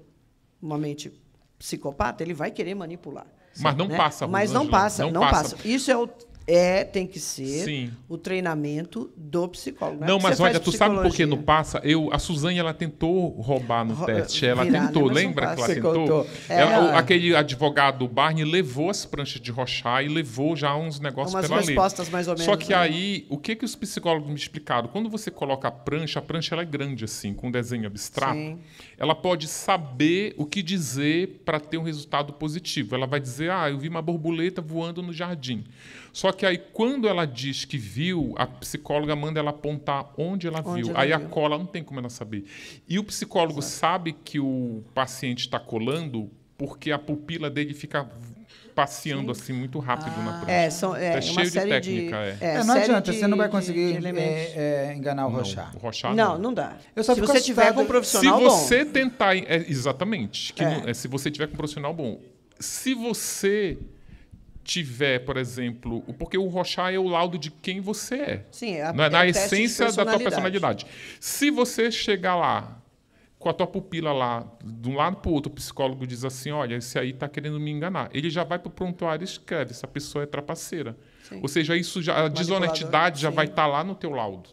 uma mente psicopata, ele vai querer manipular. Mas não né? passa. Mas não passa, não, não passa. passa. Isso é o é, tem que ser Sim. o treinamento do psicólogo. Não, é não mas olha, tu sabe por que não passa? Eu, a Suzane, ela tentou roubar no Ro teste. Ela virar, né? tentou, lembra que ela tentou? É, ela, é, aquele advogado Barney levou as pranchas de rochar e levou já uns negócios Umas pela respostas mais ou menos. Só que né? aí, o que, que os psicólogos me explicaram? Quando você coloca a prancha, a prancha ela é grande assim, com um desenho abstrato. Sim. Ela pode saber o que dizer para ter um resultado positivo. Ela vai dizer, ah, eu vi uma borboleta voando no jardim. Só que aí, quando ela diz que viu, a psicóloga manda ela apontar onde ela onde viu. Ela aí viu. a cola não tem como ela saber. E o psicólogo Exato. sabe que o paciente está colando porque a pupila dele fica passeando Sim. assim muito rápido ah. na prancha. É, são, é, é cheio de técnica. De, é. é. é. não adianta, de, você não vai conseguir é, é, enganar o Rochar. Não, não. Não, não dá. se você tiver com um profissional se bom. Se você tentar. exatamente. Não, se você tiver com um profissional bom. Se você tiver, por exemplo, porque o rochar é o laudo de quem você é. Sim, é a, é na, é na essência da tua personalidade. Se você chegar lá com a tua pupila lá, de um lado para o outro, o psicólogo diz assim, olha, esse aí está querendo me enganar. Ele já vai para o prontuário e escreve, essa pessoa é trapaceira. Sim. Ou seja, isso já, a desonestidade já sim. vai estar tá lá no teu laudo.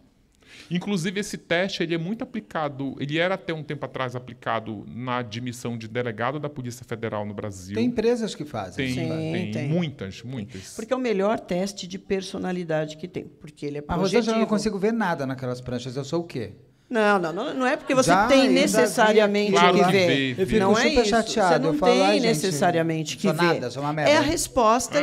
Inclusive, esse teste ele é muito aplicado, ele era até um tempo atrás aplicado na admissão de delegado da Polícia Federal no Brasil. Tem empresas que fazem. Tem, sim, tem, tem. muitas, muitas. Porque é o melhor teste de personalidade que tem, porque ele é projetivo. Ah, mas eu não consigo ver nada naquelas pranchas, eu sou o quê? Não, não, não, é porque você Já, tem necessariamente claro que ver. não é isso. Chateado. Você não eu tem falo, necessariamente gente, que ver. Nada, sou uma merda. É a resposta é,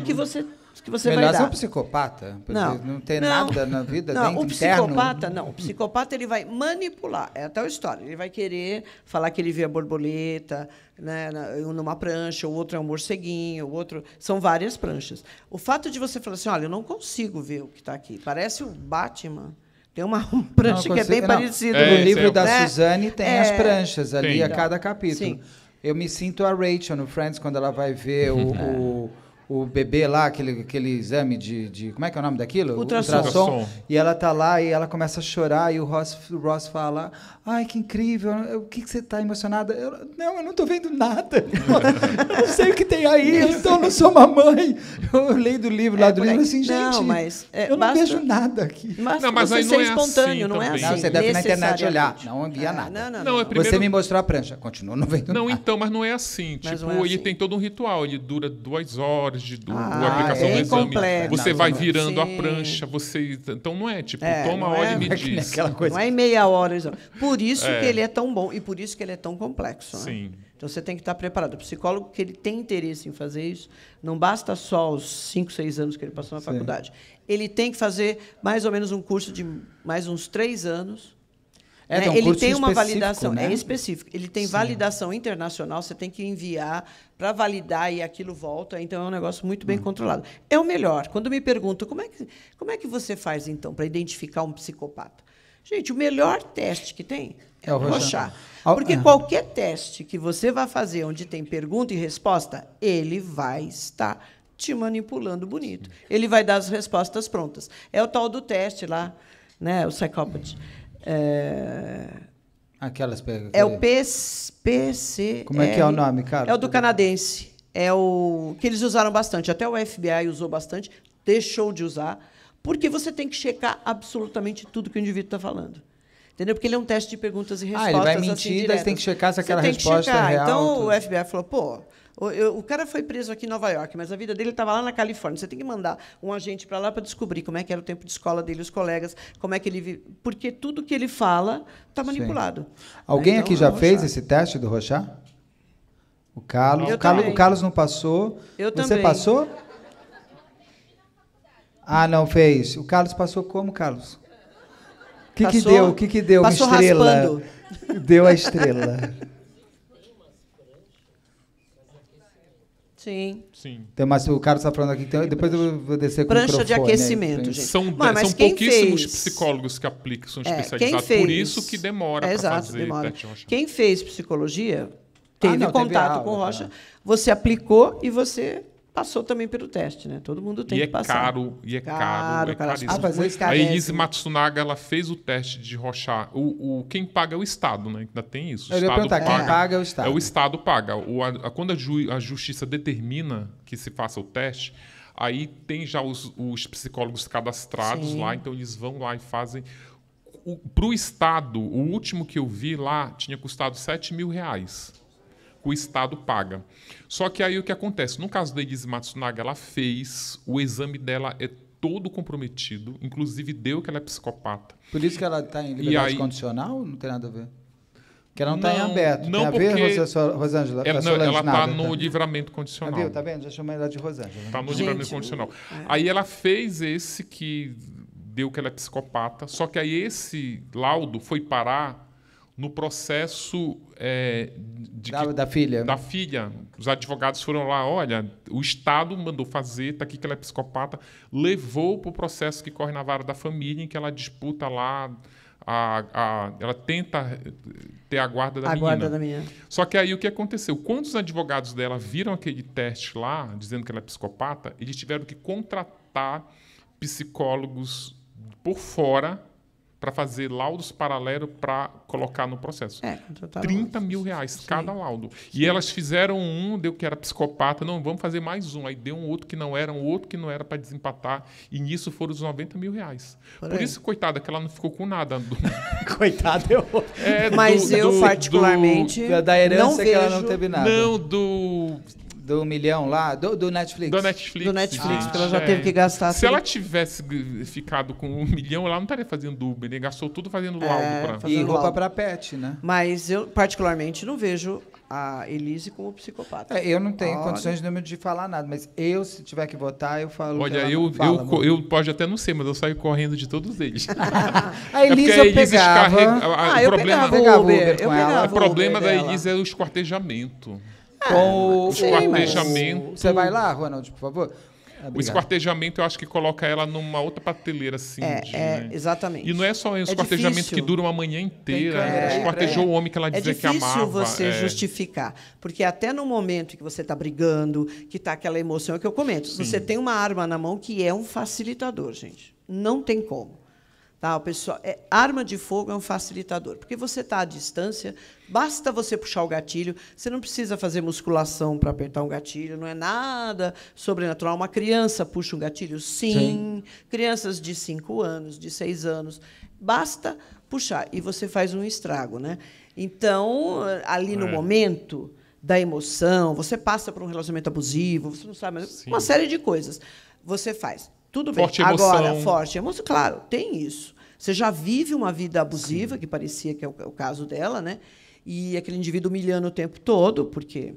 que você que você Melhor vai dar. Melhor é um psicopata, porque não, não tem não, nada na vida não, dentro, o psicopata, interno. Não, o psicopata ele vai manipular, é a tal história. Ele vai querer falar que ele vê a borboleta né, numa prancha, o outro é um morceguinho, o outro... São várias pranchas. O fato de você falar assim, olha, eu não consigo ver o que está aqui, parece o Batman... Tem uma prancha não, consigo, que é bem parecida. É, no livro é, da né? Suzane tem é, as pranchas ali a cada capítulo. Sim. Eu me sinto a Rachel no Friends quando ela vai ver o, é. o o bebê lá, aquele, aquele exame de, de. Como é que é o nome daquilo? Ultrassom. Ultrassom. E ela tá lá e ela começa a chorar e o Ross, o Ross fala: Ai, que incrível, o que, que você tá emocionada? Eu, não, eu não tô vendo nada. eu não sei o que tem aí, eu não sou mamãe. Eu leio do livro lá é, do livro é, assim, gente. Não, mas, é, eu não basta, vejo nada aqui. Mas, não, mas você aí é não é espontâneo, assim, não é assim. Não, você deve na internet olhar. Não envia ah, nada. Não, não, não. É primeiro... Você me mostrou a prancha. Continua não vendo não, nada. Não, então, mas não é assim. É tipo, é assim. ele tem todo um ritual, ele dura duas horas horas de do, ah, aplicação é do exame. você vai virando sim. a prancha, você. Então não é tipo, é, toma hora é, e me diz. Coisa. Não é em meia hora. Por isso é. que ele é tão bom e por isso que ele é tão complexo. Né? Sim. Né? Então você tem que estar preparado. O psicólogo que ele tem interesse em fazer isso, não basta só os 5, 6 anos que ele passou na Sim. faculdade. Ele tem que fazer mais ou menos um curso de mais uns 3 anos é, então, é, né? um ele tem uma validação, né? é específico. Ele tem Sim. validação internacional, você tem que enviar para validar e aquilo volta. Então é um negócio muito bem hum. controlado. É o melhor. Quando me perguntam como é que, como é que você faz então para identificar um psicopata? Gente, o melhor teste que tem é, é o Rochá. Porque é. qualquer teste que você vai fazer onde tem pergunta e resposta, ele vai estar te manipulando bonito. Ele vai dar as respostas prontas. É o tal do teste lá, né, o psychopathy. É... Aquelas perguntas. É o PCR. Como é que é o nome, cara? É o do canadense. É o que eles usaram bastante. Até o FBI usou bastante, deixou de usar, porque você tem que checar absolutamente tudo que o indivíduo está falando. Entendeu? Porque ele é um teste de perguntas e respostas. Ah, ele vai assim, mentir, assim, tem que checar se aquela resposta é real. Então tudo. o FBI falou, pô, o, eu, o cara foi preso aqui em Nova York, mas a vida dele estava lá na Califórnia. Você tem que mandar um agente para lá para descobrir como é que era o tempo de escola dele, os colegas, como é que ele vive. Porque tudo que ele fala está manipulado. Alguém né? então, aqui já fez esse teste do Rochá? O Carlos, o Carlos, o Carlos, não passou. Eu Você também. passou? Ah, não fez. O Carlos passou como, Carlos? O que, que deu? O que, que deu? Uma estrela. Raspando. Deu a estrela. Sim. Sim. Então, mas o Carlos está falando aqui. Então, depois eu vou descer com Prancha o de né? aquecimento, né? gente. São, mas, mas são pouquíssimos fez? psicólogos que aplicam, são é, especializados. É, por isso que demora é, exato, fazer. Demora. Quem fez psicologia ah, teve ah, não, contato teve aula, com Rocha, tá. você aplicou e você passou também pelo teste, né? Todo mundo tem e é que é passar. Caro, e é caro, caro é caro. Ah, mas a Elise Matsunaga ela fez o teste de rochar. O, o, quem paga é o Estado, né? Ainda tem isso. O Eu Estado paga. Quem paga é o Estado. É o Estado paga. O, a, quando a, ju, a justiça determina que se faça o teste, aí tem já os, os psicólogos cadastrados Sim. lá, então eles vão lá e fazem para o Estado, o último que eu vi lá tinha custado 7 mil reais o Estado paga. Só que aí o que acontece? No caso da Elise Matsunaga, ela fez, o exame dela é todo comprometido, inclusive deu que ela é psicopata. Por isso que ela está em liberdade aí, condicional? Não tem nada a ver? Que ela não está em aberto. Não, Tem a porque... ver, Rosângela? Ela está então. no tá... livramento condicional. Está Tá vendo? Já chamei ela de Rosângela. Está né? no Gente, livramento condicional. É. Aí ela fez esse que deu que ela é psicopata, só que aí esse laudo foi parar no processo é, da, que, da, filha. Da filha. Os advogados foram lá, olha, o Estado mandou fazer, tá aqui que ela é psicopata, levou para o processo que corre na vara da família, em que ela disputa lá a, a, ela tenta ter a guarda da a menina. guarda da menina. Só que aí o que aconteceu? Quando os advogados dela viram aquele teste lá, dizendo que ela é psicopata, eles tiveram que contratar psicólogos por fora para fazer laudos paralelos para colocar no processo. É, 30 mil reais sim. cada laudo. Sim. E elas fizeram um, deu que era psicopata, não, vamos fazer mais um. Aí deu um outro que não era, um outro que não era para desempatar. E nisso foram os 90 mil reais. Por, Por isso, coitada, que ela não ficou com nada. Do... coitada, eu. É, Mas do, eu, do, particularmente. da herança não é que vejo... ela não teve nada. Não, do do milhão lá, do, do Netflix. Do Netflix. Do Netflix, ah, porque ela já é. teve que gastar. Se assim. ela tivesse ficado com um milhão, ela não estaria fazendo Uber, né? Gastou tudo fazendo é, laudo para pra... Fazendo e roupa para pet, né? Mas eu, particularmente, não vejo a Elise como psicopata. É, eu não tenho Olha. condições de, de falar nada, mas eu, se tiver que votar, eu falo. Olha, eu, fala, eu, eu, pode até não ser, mas eu saio correndo de todos eles. É a Elise é eu Elise pegava. ah, o eu problema, pegava Uber, Uber com eu ela. o problema Uber da Elise é o esquartejamento. Ah, com o, esquartejamento. É você vai lá, Ronald, por favor? Obrigado. O esquartejamento eu acho que coloca ela numa outra prateleira assim. É, de, é né? exatamente. E não é só um é esquartejamento que dura uma manhã inteira. É, esquartejou é, o homem que ela é dizia que amava. É difícil você justificar. Porque até no momento que você está brigando, que está aquela emoção que eu comento, Sim. você tem uma arma na mão que é um facilitador, gente. Não tem como. Tá, o pessoal, é, arma de fogo é um facilitador, porque você está à distância, basta você puxar o gatilho, você não precisa fazer musculação para apertar um gatilho, não é nada sobrenatural. Uma criança puxa um gatilho? Sim. Sim. Crianças de 5 anos, de 6 anos, basta puxar e você faz um estrago. Né? Então, ali no é. momento da emoção, você passa por um relacionamento abusivo, você não sabe, mas uma série de coisas você faz. Tudo bem. Forte emoção. Agora, forte emoção, claro, tem isso. Você já vive uma vida abusiva, Sim. que parecia que é o, é o, caso dela, né? E aquele indivíduo humilhando o tempo todo, porque,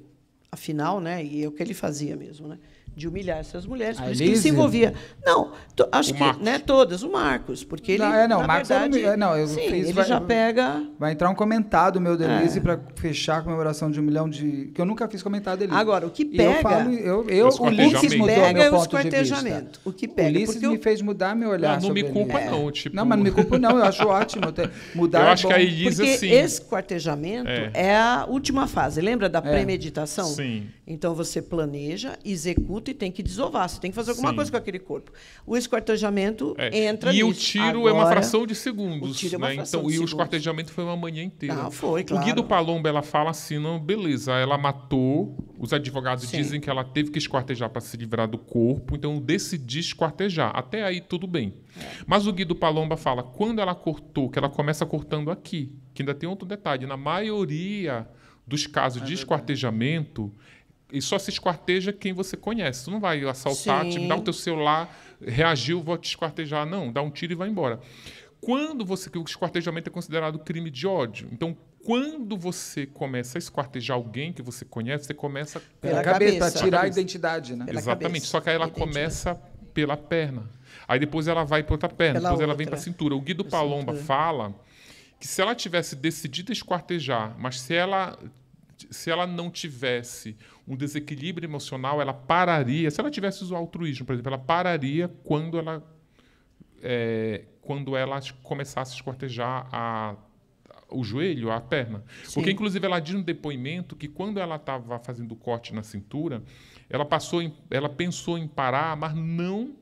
afinal, né? E é o que ele fazia mesmo, né? de humilhar essas mulheres, a ah, por isso que ele se é envolvia. Não, to, acho o que né, todas, o Marcos, porque ele. Não, é, não, na Marcos verdade, é, não, eu sim, fiz, ele vai, já pega. Vai entrar um comentado meu Denise, é. para fechar a comemoração de um milhão de. que eu nunca fiz comentário dele. Agora, o que pega. eu falo, eu, eu, o Ulisses mudou pega meu ponto de vista. O que pega. O Ulisses me eu... fez mudar meu olhar. Não, não me culpa, ele. não. Tipo... Não, mas não me culpa, não. Eu acho ótimo. Ter... Mudar eu acho é bom. que a Elisa, porque sim. Esse quartejamento é. é. a última fase. Lembra da é. premeditação? Sim. Então você planeja, executa e tem que desovar. Você tem que fazer alguma Sim. coisa com aquele corpo. O esquartejamento é. entra e nisso. E o tiro Agora, é uma fração de segundos. O tiro é uma né? Então, fração então, de E segundos. o esquartejamento foi uma manhã inteira. Ah, foi, claro. O Guido Palomba, ela fala assim, não, beleza, ela matou. Os advogados Sim. dizem que ela teve que esquartejar para se livrar do corpo, então decidi esquartejar. Até aí tudo bem. É. Mas o Guido Palomba fala, quando ela cortou, que ela começa cortando aqui, que ainda tem outro detalhe, na maioria dos casos é de esquartejamento, e só se esquarteja quem você conhece. Tu não vai assaltar, te dá o teu celular, reagiu, vou te esquartejar. Não, dá um tiro e vai embora. Quando você. O esquartejamento é considerado crime de ódio. Então, quando você começa a esquartejar alguém que você conhece, você começa. Pela cabeça, tirar a identidade, né? Pela Exatamente. Cabeça. Só que aí ela começa pela perna. Aí depois ela vai para outra perna, pela depois outra. ela vem para a cintura. O Guido Palomba cintura. fala que se ela tivesse decidido esquartejar, mas se ela, se ela não tivesse um desequilíbrio emocional, ela pararia, se ela tivesse o altruísmo, por exemplo, ela pararia quando ela, é, quando ela começasse a escortejar a, o joelho, a perna. Sim. Porque, inclusive, ela diz no depoimento que quando ela estava fazendo o corte na cintura, ela, passou em, ela pensou em parar, mas não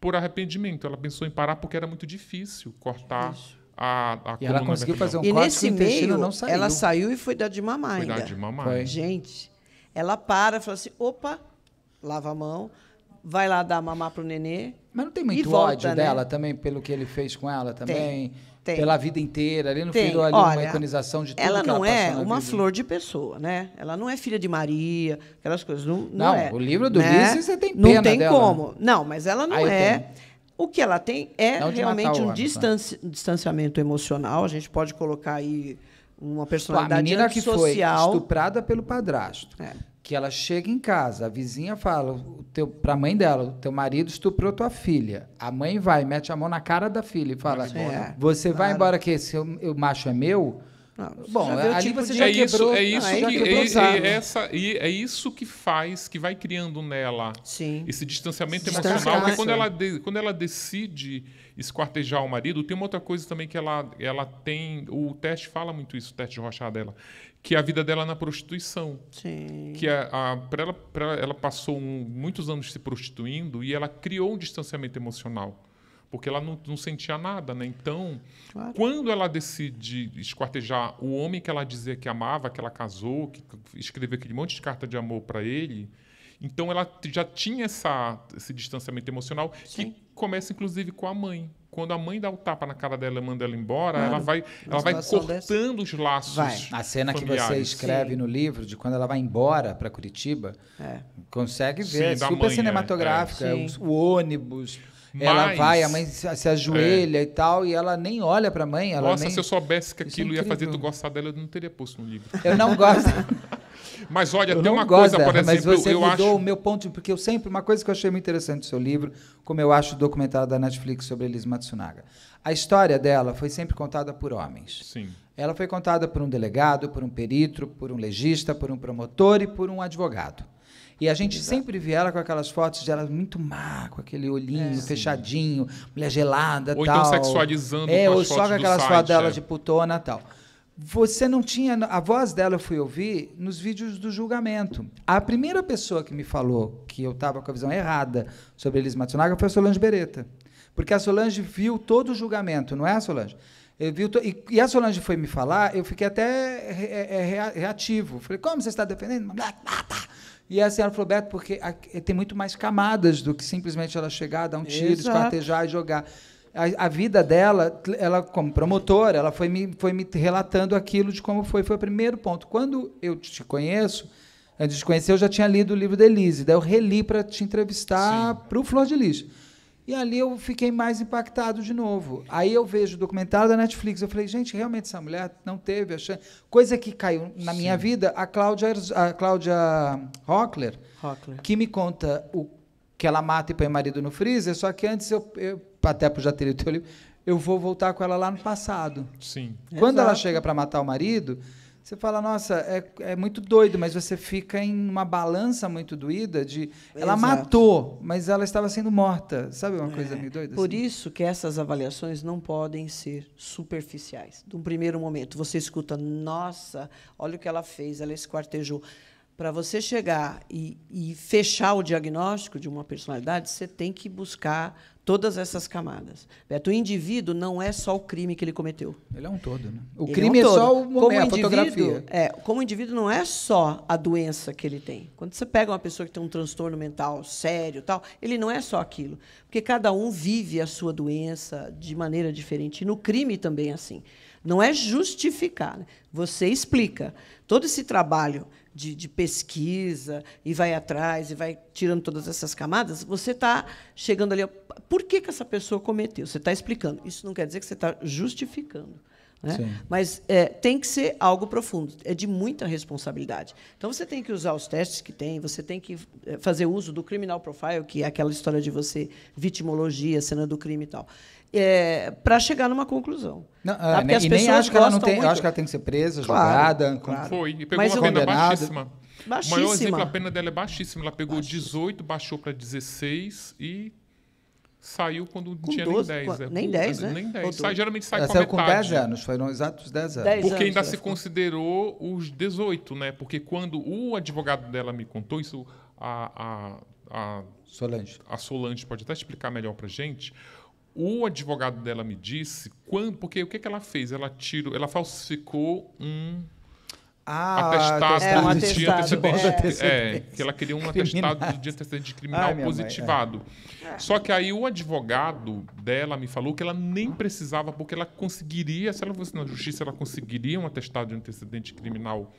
por arrependimento. Ela pensou em parar porque era muito difícil cortar Isso. a, a e ela conseguiu fazer um e corte nesse que o meio, não saiu. Ela saiu e foi dar de mamãe. foi ainda. Dar de Foi. Gente, ela para, fala assim: opa, lava a mão, vai lá dar mamar pro nenê. Mas não tem muito volta, ódio né? dela também, pelo que ele fez com ela também? Tem, pela vida inteira. Ele não tem. virou ali Olha, uma iconização de tudo ela não que ela é uma vida. flor de pessoa, né? Ela não é filha de Maria, aquelas coisas. Não, não, não é, o livro do né? Ulisses você tem pena Não tem dela, né? como. Não, mas ela não Aí é. O que ela tem é realmente um distanci... distanciamento emocional. A gente pode colocar aí uma personalidade social a menina que foi estuprada pelo padrasto. É. Que ela chega em casa, a vizinha fala teu, a mãe dela, o teu marido estuprou tua filha. A mãe vai, mete a mão na cara da filha e fala, é, você vai embora que esse o macho é meu, não, Bom, ali tipo você já é quebrou. Isso, é, é, é, é isso que, faz, que vai criando nela Sim. esse distanciamento emocional. Porque quando ela, de, quando ela decide esquartejar o marido, tem uma outra coisa também que ela, ela tem. O teste fala muito isso, o teste de rochar dela. Que é a vida dela na prostituição. Sim. Que a, a, pra ela, pra ela passou um, muitos anos se prostituindo e ela criou um distanciamento emocional porque ela não, não sentia nada, né? Então, claro. quando ela decide esquartejar o homem que ela dizia que amava, que ela casou, que escreveu aquele monte de carta de amor para ele, então ela já tinha essa, esse distanciamento emocional Sim. que começa inclusive com a mãe, quando a mãe dá o tapa na cara dela e manda ela embora, claro, ela vai, ela vai cortando os laços. Vai. A cena familiares. que você escreve Sim. no livro de quando ela vai embora para Curitiba, é. consegue ver, Sim, é super mãe, é, é. cinematográfica, é. o ônibus. Mas... Ela vai, a mãe se ajoelha é. e tal, e ela nem olha pra mãe. Ela Nossa, nem... se eu soubesse que é aquilo é ia fazer tu gostar dela, eu não teria posto no livro. Eu não gosto. Mas olha, eu tem uma coisa, por exemplo, mas você eu mudou acho... o meu ponto, de, porque eu sempre uma coisa que eu achei muito interessante do seu livro, como eu acho o documentário da Netflix sobre Elise Matsunaga. A história dela foi sempre contada por homens. Sim. Ela foi contada por um delegado, por um perito, por um legista, por um promotor e por um advogado. E a gente Exato. sempre via ela com aquelas fotos de ela muito má, com aquele olhinho é, fechadinho, sim. mulher gelada, ou então tal. Ou então sexualizando É, ou só com aquelas fotos dela é. de putona tal. Você não tinha. A voz dela eu fui ouvir nos vídeos do julgamento. A primeira pessoa que me falou que eu estava com a visão errada sobre Elis Matsunaga foi a Solange Beretta. Porque a Solange viu todo o julgamento, não é, Solange? Eu vi, e, e, a Solange foi me falar, eu fiquei até re, é, é, re, reativo. Falei, como você está defendendo? Blá, blá, blá. E a senhora falou, Beto, porque é, tem muito mais camadas do que simplesmente ela chegar, dar um tiro, Exato. esquartejar e jogar. A, a, vida dela, ela como promotora, ela foi me, foi me relatando aquilo de como foi. Foi o primeiro ponto. Quando eu te conheço, antes de te conhecer, eu já tinha lido o livro da Elise. Daí eu reli para te entrevistar para o Flor de Lixo. E ali eu fiquei mais impactado de novo. Aí eu vejo o documentário da Netflix. Eu falei, gente, realmente essa mulher não teve a chance. Coisa que caiu na minha vida, a Cláudia, a Cláudia Rockler, Rockler, que me conta o que ela mata e põe o marido no freezer, só que antes eu, eu até por já ter o teu livro, eu vou voltar com ela lá no passado. Sim. Quando Exato. ela chega para matar o marido, você fala, nossa, é, é muito doido, mas você fica em uma balança muito doída de. Ela Exato. matou, mas ela estava sendo morta. Sabe uma coisa é. meio doida? Por assim? isso que essas avaliações não podem ser superficiais. De um primeiro momento, você escuta, nossa, olha o que ela fez, ela esquartejou. Para você chegar e, e fechar o diagnóstico de uma personalidade, você tem que buscar todas essas camadas. Beto, o indivíduo não é só o crime que ele cometeu. Ele é um todo, né? O ele é crime é, um é só o momento, como fotografia. É, como indivíduo não é só a doença que ele tem. Quando você pega uma pessoa que tem um transtorno mental sério, tal, ele não é só aquilo, porque cada um vive a sua doença de maneira diferente. E no crime também é assim. Não é justificar, né? você explica todo esse trabalho de, de pesquisa e vai atrás e vai tirando todas essas camadas, você está chegando ali. Por que, que essa pessoa cometeu? Você está explicando. Isso não quer dizer que você está justificando. Né? Mas é, tem que ser algo profundo, é de muita responsabilidade. Então você tem que usar os testes que tem, você tem que é, fazer uso do criminal profile, que é aquela história de você vitimologia, cena do crime e tal é, para chegar numa conclusão. Não, tá? É, Porque né? as e pessoas nem acho que ela não tem, acho que ela tem que ser presa, claro, julgada, claro. foi e pegou Mas uma pena baixíssima. baixíssima. O maior exemplo, a pena dela é baixíssima. Ela pegou baixíssima. 18, baixou para 16 e saiu quando com tinha 12, nem 10. Com, é, nem 10, né? Nem 10. Sai, geralmente sai ela com a saiu com 10 anos, foram exatos 10 anos. 10 Porque anos, ainda se ficou... É, considerou os 18, né? Porque quando o advogado dela me contou isso, a, a, a Solange. A Solange pode até explicar melhor para gente. gente o advogado dela me disse quando, porque o que, que ela fez? Ela tirou, ela falsificou um ah, atestado, é, um atestado de antecedente, é. é. que ela queria um atestado de antecedente criminal Ai, positivado. Mãe, é. Só que aí o advogado dela me falou que ela nem precisava, porque ela conseguiria, se ela fosse na justiça, ela conseguiria um atestado de antecedente criminal.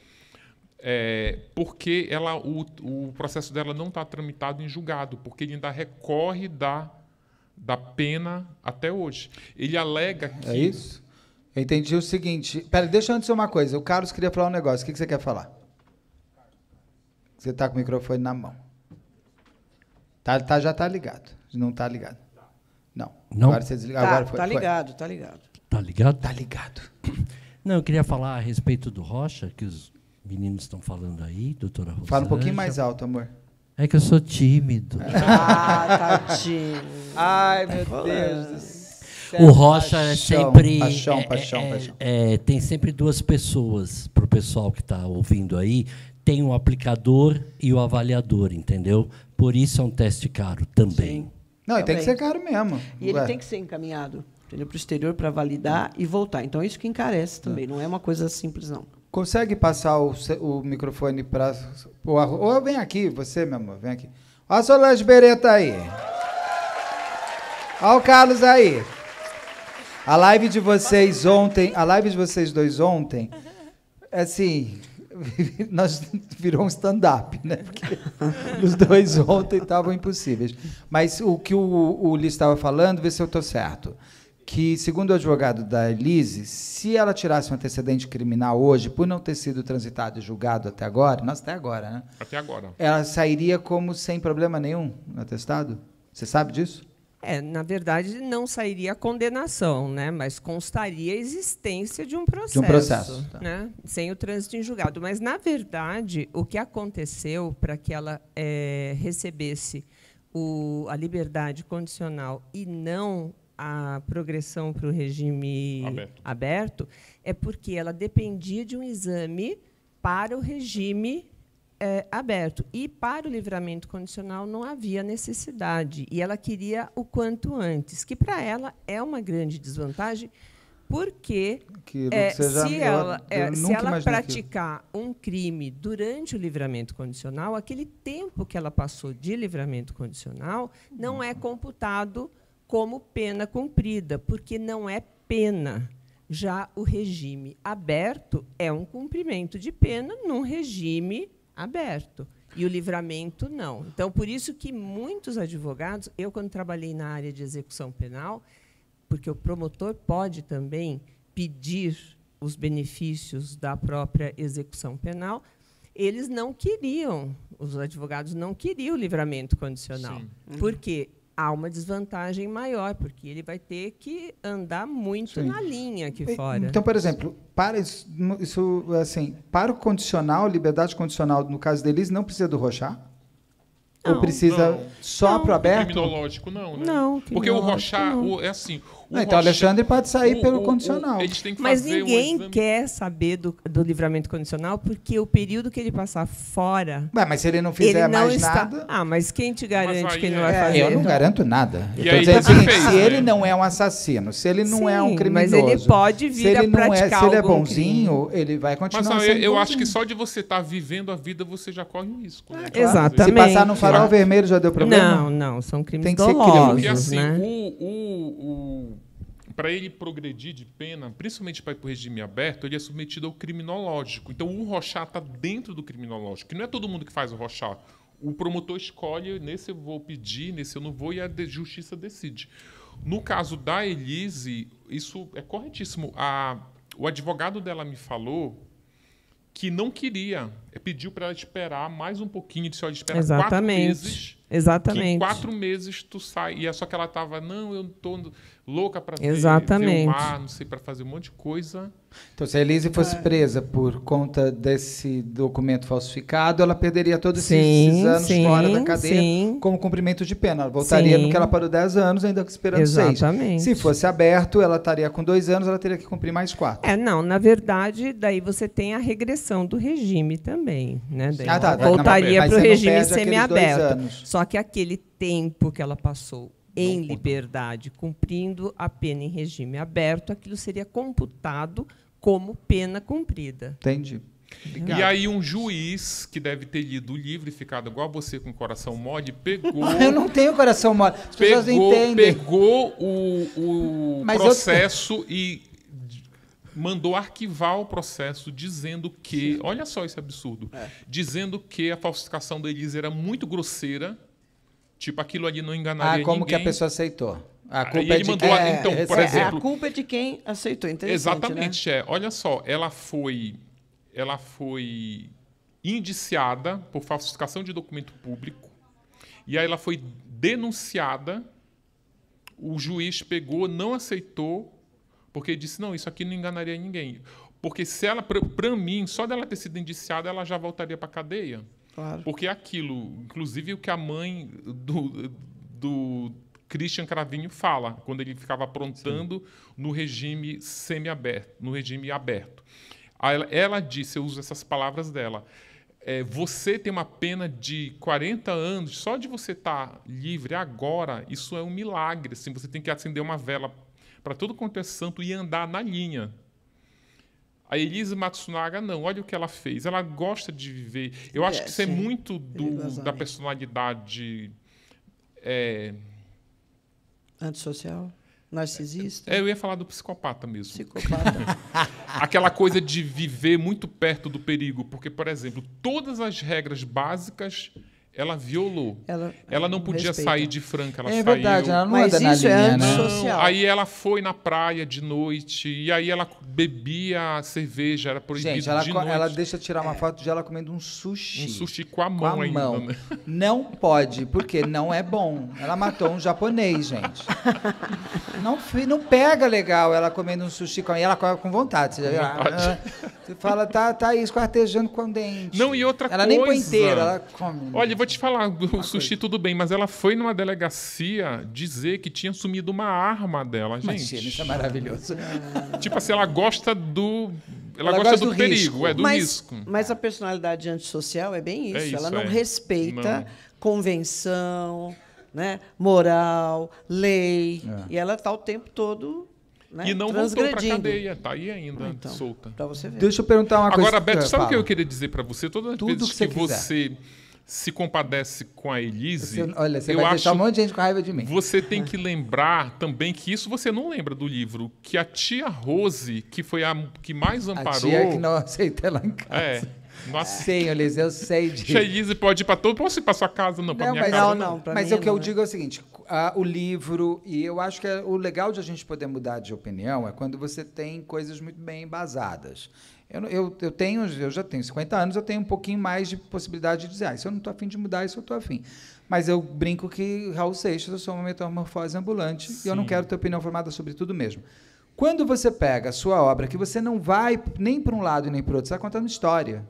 É, porque ela, o, o processo dela não está tramitado em julgado, porque ele ainda recorre da da pena até hoje. Ele alega é que. É isso? Eu entendi o seguinte. Pera, deixa eu antes uma coisa. O Carlos queria falar um negócio. O que, que você quer falar? Você está com o microfone na mão. Tá, tá, já está ligado. Não está ligado. Não. Não? Agora você desliga. Tá, Agora foi, tá ligado, foi. tá ligado. Tá ligado? Tá ligado. Não, eu queria falar a respeito do Rocha, que os meninos estão falando aí, doutora Rosângela. Fala um pouquinho mais alto, amor. É que eu sou tímido. Ah, tímido. Ai, meu é Deus O Rocha é paixão, é sempre. É, paixão, paixão, é, paixão. É, tem sempre duas pessoas para o pessoal que está ouvindo aí. Tem o aplicador e o avaliador, entendeu? Por isso é um teste caro também. Sim. Não, também. tem que ser caro mesmo. E ele tem que ser encaminhado para o exterior para validar e voltar. Então, isso que encarece também, não é uma coisa simples, não. Consegue passar o, o microfone para. Ou vem aqui, você, meu amor, vem aqui. Olha a Solange Bereta aí. Olha o Carlos aí. A live de vocês ontem, a live de vocês dois ontem, é assim, nós virou um stand-up, né? Porque os dois ontem estavam impossíveis. Mas o que o, o Liz estava falando, vê se eu estou certo que, segundo o advogado da Elise, se ela tirasse um antecedente criminal hoje, por não ter sido transitado e julgado até agora, nós até agora, né? Até agora. Ela sairia como sem problema nenhum no atestado? Você sabe disso? É, na verdade, não sairia a condenação, né? mas constaria a existência de um processo. De um processo. Tá. Né? Sem o trânsito em julgado. Mas, na verdade, o que aconteceu para que ela é, recebesse o, a liberdade condicional e não a progressão para o regime aberto. aberto. é porque ela dependia de um exame para o regime é, aberto. E para o livramento condicional não havia necessidade. E ela queria o quanto antes, que para ela é uma grande desvantagem, porque é, seja, se ela, é, se ela praticar aquilo. um crime durante o livramento condicional, aquele tempo que ela passou de livramento condicional não é computado como pena cumprida, porque não é pena. Já o regime aberto é um cumprimento de pena num regime aberto. E o livramento não. Então, por isso que muitos advogados, eu quando trabalhei na área de execução penal, porque o promotor pode também pedir os benefícios da própria execução penal, eles não queriam, os advogados não queriam o livramento condicional. Sim. Por quê? há uma desvantagem maior, porque ele vai ter que andar muito Sim. na linha aqui fora. Então, por exemplo, para isso, isso, assim, para o condicional, liberdade condicional, no caso deles, não precisa do Rochá? Ou precisa não. só para o aberto? Criminológico, não, né? Não, Porque o Rochá é assim, não, então, o Alexandre pode sair o, pelo o, condicional. Mas ninguém um quer saber do, do livramento condicional, porque o período que ele passar fora. Ué, mas se ele não fizer ele não mais está... nada. Ah, mas quem te garante que ele não é, vai fazer? Eu não garanto nada. Eu tô dizendo assim, fez, se né? ele não é um assassino, se ele não Sim, é um criminoso. Mas ele pode vir se ele a praticar. é, se ele é bonzinho, crime. ele vai continuar. Mas, sendo eu, eu acho que só de você estar tá vivendo a vida, você já corre um risco. Né? É, claro. Exatamente. Se passar no farol vermelho já deu problema? Não, não. São crimes Tem que ser crime. Porque, assim, né? o para ele progredir de pena, principalmente para ir para o regime aberto, ele é submetido ao criminológico. Então o Rochá está dentro do criminológico, que não é todo mundo que faz o Rochá. O promotor escolhe, nesse eu vou pedir, nesse eu não vou, e a justiça decide. No caso da Elise, isso é corretíssimo. A, o advogado dela me falou que não queria, é, pediu para ela esperar mais um pouquinho, disse, olha, espera Exatamente. quatro meses. Exatamente. Que em quatro meses tu sai. E é só que ela estava, não, eu não tô louca para Exatamente. Ver, o mar, não sei, para fazer um monte de coisa. Então, se a Elise fosse é. presa por conta desse documento falsificado, ela perderia todos sim, esses anos sim, fora da cadeia sim. como cumprimento de pena. Ela voltaria sim. no que ela parou 10 anos, ainda esperando Exatamente. Seis. Se fosse aberto, ela estaria com dois anos, ela teria que cumprir mais quatro. É, não, na verdade, daí você tem a regressão do regime também. Né? Ah, daí ah, tá, voltaria para o regime semiaberto. Só que aquele tempo que ela passou em liberdade, cumprindo a pena em regime aberto, aquilo seria computado como pena cumprida. Entendi. Obrigado. E aí um juiz que deve ter lido o livro e ficado igual a você com coração mole, pegou. eu não tenho coração mole. As pegou, pessoas não entendem. Pegou o, o processo eu... e mandou arquivar o processo dizendo que, olha só esse absurdo, é. dizendo que a falsificação da Elisa era muito grosseira Tipo, aquilo ali não ah, enganaria ah, como ninguém. que a pessoa aceitou? A culpa é de mandou, quem... então, é, por é, exemplo... A culpa é de quem aceitou, Exatamente, né? é. Olha só, ela foi, ela foi indiciada por falsificação de documento público e aí ela foi denunciada, o juiz pegou, não aceitou, porque disse, não, isso aqui não enganaria ninguém. Porque se ela, para mim, só dela ter sido indiciada, ela já voltaria para a cadeia. Claro. Porque aquilo, inclusive o que a mãe do, do Christian Cravinho fala, quando ele ficava aprontando Sim. no regime semi-aberto, no regime aberto. Ela, ela, disse, eu uso essas palavras dela, é, você tem uma pena de 40 anos, só de você estar tá livre agora, isso é um milagre. Assim, você tem que acender uma vela para todo quanto é santo e andar na linha. A Elise Matsunaga, não, olha o que ela fez. Ela gosta de viver. Eu é, acho que isso é muito do, da personalidade. É... Antissocial? Narcisista? É, eu ia falar do psicopata mesmo. Psicopata. Aquela coisa de viver muito perto do perigo, porque, por exemplo, todas as regras básicas ela violou. Ela, ela não podia sair de Franca, ela é saiu. É verdade, ela não Mas isso é linha, é antissocial. Não. Aí ela foi na praia de noite e aí ela bebia cerveja, era proibido Gente, ela, de noite. ela deixa tirar uma foto de ela comendo um sushi. Um sushi com a mão com a ainda. Mão. Né? Não pode, porque não é bom. Ela matou um japonês, gente. Não, não pega legal ela comendo um sushi com a mão. E ela come com vontade, você Ela, ah, você fala, tá, tá aí esquartejando com o dente. Não, e outra ela coisa. Ela nem põe inteira, ela come. Olha, vou te te falar, o ah, sushi coisa. tudo bem, mas ela foi numa delegacia dizer que tinha sumido uma arma dela, gente. Imagina, isso é maravilhoso. Ah. tipo assim, ela gosta do. Ela, ela gosta, gosta, do, do perigo, é do mas, risco. Mas a personalidade antissocial é bem isso. É isso ela não é. respeita não. convenção, né? moral, lei. É. E ela está o tempo todo né? E não voltou para cadeia, Está aí ainda, ah, então, solta. Deixa eu perguntar uma Agora, coisa. Agora, Beto, sabe o que eu queria dizer para você? Todas as Tudo vezes que, que você, se compadece com a Elise. Você, olha, você eu vai acho, deixar um monte de gente com raiva de mim. Você tem que lembrar também que isso você não lembra do livro, que a tia Rose, que foi a que mais amparou. A tia que não aceita ela em casa. É. Nossa. Sim, Elise, eu sei disso. De... Tia Elise pode ir para todo. Posso ir para sua casa? Não, para minha mas, casa. Não, não. mas mim, o que eu digo é o seguinte: o livro, e eu acho que é, o legal de a gente poder mudar de opinião é quando você tem coisas muito bem embasadas. Eu, eu, eu, tenho, eu já tenho 50 anos, eu tenho um pouquinho mais de possibilidade de dizer, ah, isso eu não estou afim de mudar, isso eu estou afim. Mas eu brinco que Raul Seixas, eu sou uma metamorfose ambulante Sim. e eu não quero ter opinião formada sobre tudo mesmo. Quando você pega a sua obra, que você não vai nem para um lado nem para o outro, você está contando história.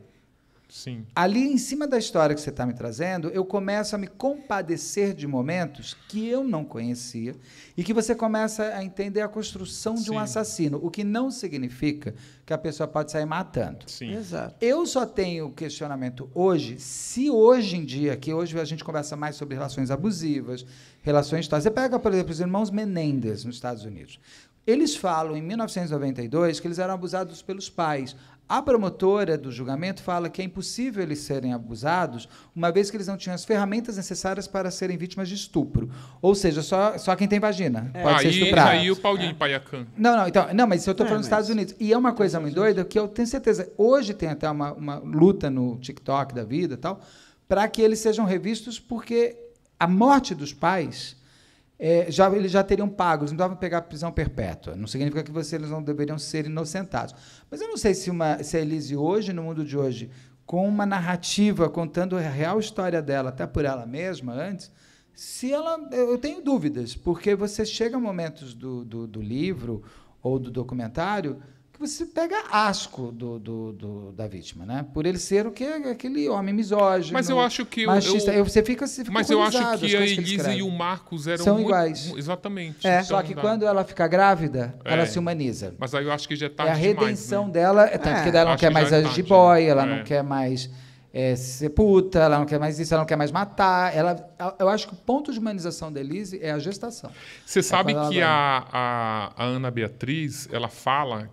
Sim. Ali em cima da história que você está me trazendo, eu começo a me compadecer de momentos que eu não conhecia e que você começa a entender a construção Sim. de um assassino, o que não significa que a pessoa pode sair matando. Sim. Exato. Eu só tenho questionamento hoje, se hoje em dia, que hoje a gente conversa mais sobre relações abusivas, relações tóxicas. Você pega, por exemplo, os irmãos Menendez nos Estados Unidos. Eles falam em 1992 que eles eram abusados pelos pais. A promotora do julgamento fala que é impossível eles serem abusados, uma vez que eles não tinham as ferramentas necessárias para serem vítimas de estupro. Ou seja, só, só quem tem vagina é. pode aí, ser estuprado. Aí o Paulinho é. Paiacan. Não, não, então, não, mas isso eu estou é, falando dos Estados Unidos. E é uma coisa muito doida que eu tenho certeza. Hoje tem até uma, uma luta no TikTok da vida tal, para que eles sejam revistos, porque a morte dos pais. É, já, eles já teriam pago, eles não davam pegar prisão perpétua. Não significa que vocês não deveriam ser inocentados. Mas eu não sei se, uma, se a Elise hoje, no mundo de hoje, com uma narrativa contando a real história dela, até por ela mesma antes, se ela. Eu tenho dúvidas, porque você chega a momentos do, do, do livro ou do documentário você pega asco do, do, do, da vítima, né? Por ele ser o que é aquele homem misógino. Mas eu acho que machista. Eu, eu você fica, você fica Mas eu acho que a Elisa e o Marcos eram são muito, iguais. Exatamente. É. Só que quando ela fica grávida, é. ela se humaniza. Mas aí eu acho que já é é né? é, tá é a redenção demais, né? dela, é tanto é. que ela não quer mais agir boy, ela né? não quer mais é, ser puta, ela não quer mais isso, ela não quer mais matar. Ela, eu acho que o ponto de humanização da Elise é a gestação. Você é sabe que a, a, a, Ana Beatriz, ela fala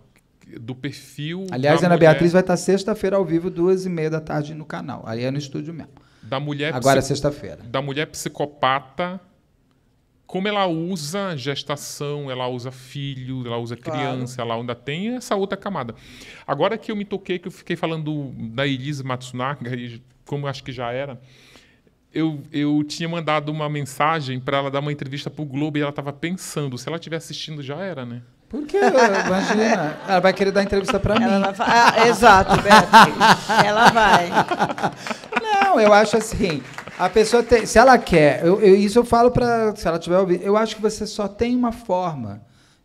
do perfil. Aliás, Ana mulher... Beatriz vai estar sexta-feira ao vivo, duas e meia da tarde no canal. Aí é no estúdio mesmo. Da mulher Agora é psico... sexta-feira. Da mulher psicopata, como ela usa gestação, ela usa filho, ela usa criança, claro. ela ainda tem essa outra camada. Agora que eu me toquei, que eu fiquei falando da Elise Matsunaga, como acho que já era, eu, eu tinha mandado uma mensagem para ela dar uma entrevista para o Globo e ela estava pensando. Se ela estiver assistindo, já era, né? Porque, imagina, ela vai querer dar entrevista para mim. Ah, exato, Beatriz. ela vai. Não, eu acho assim, a pessoa tem, se ela quer, eu, eu, isso eu falo para, se ela tiver ouvido, eu acho que você só tem uma forma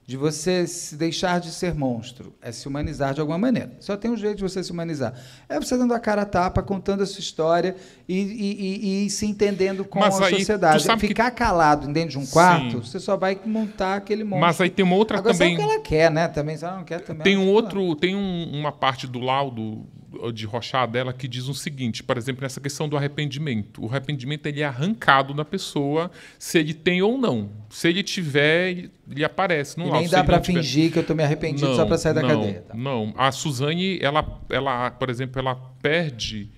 de você se deixar de ser monstro, é se humanizar de alguma maneira. Só tem um jeito de você se humanizar. É você dando a cara a tapa, contando a sua história e, e, e, e se entendendo com Mas a aí, sociedade. Ficar que... calado dentro de um quarto, Sim. você só vai montar aquele monstro. Mas aí tem uma outra Agora, é também. Sabe o que ela quer, né? Também, se ela não quer também. Tem um outro, tem um, uma parte do laudo de Rochá dela que diz o seguinte, por exemplo, nessa questão do arrependimento. O arrependimento ele é arrancado da pessoa se ele tem ou não. Se ele tiver, ele, aparece não e Nem dá para fingir que eu estou me arrependido não, só para sair da não, cadeia. Tá? Não, a Suzane, ela, ela, por exemplo, ela perde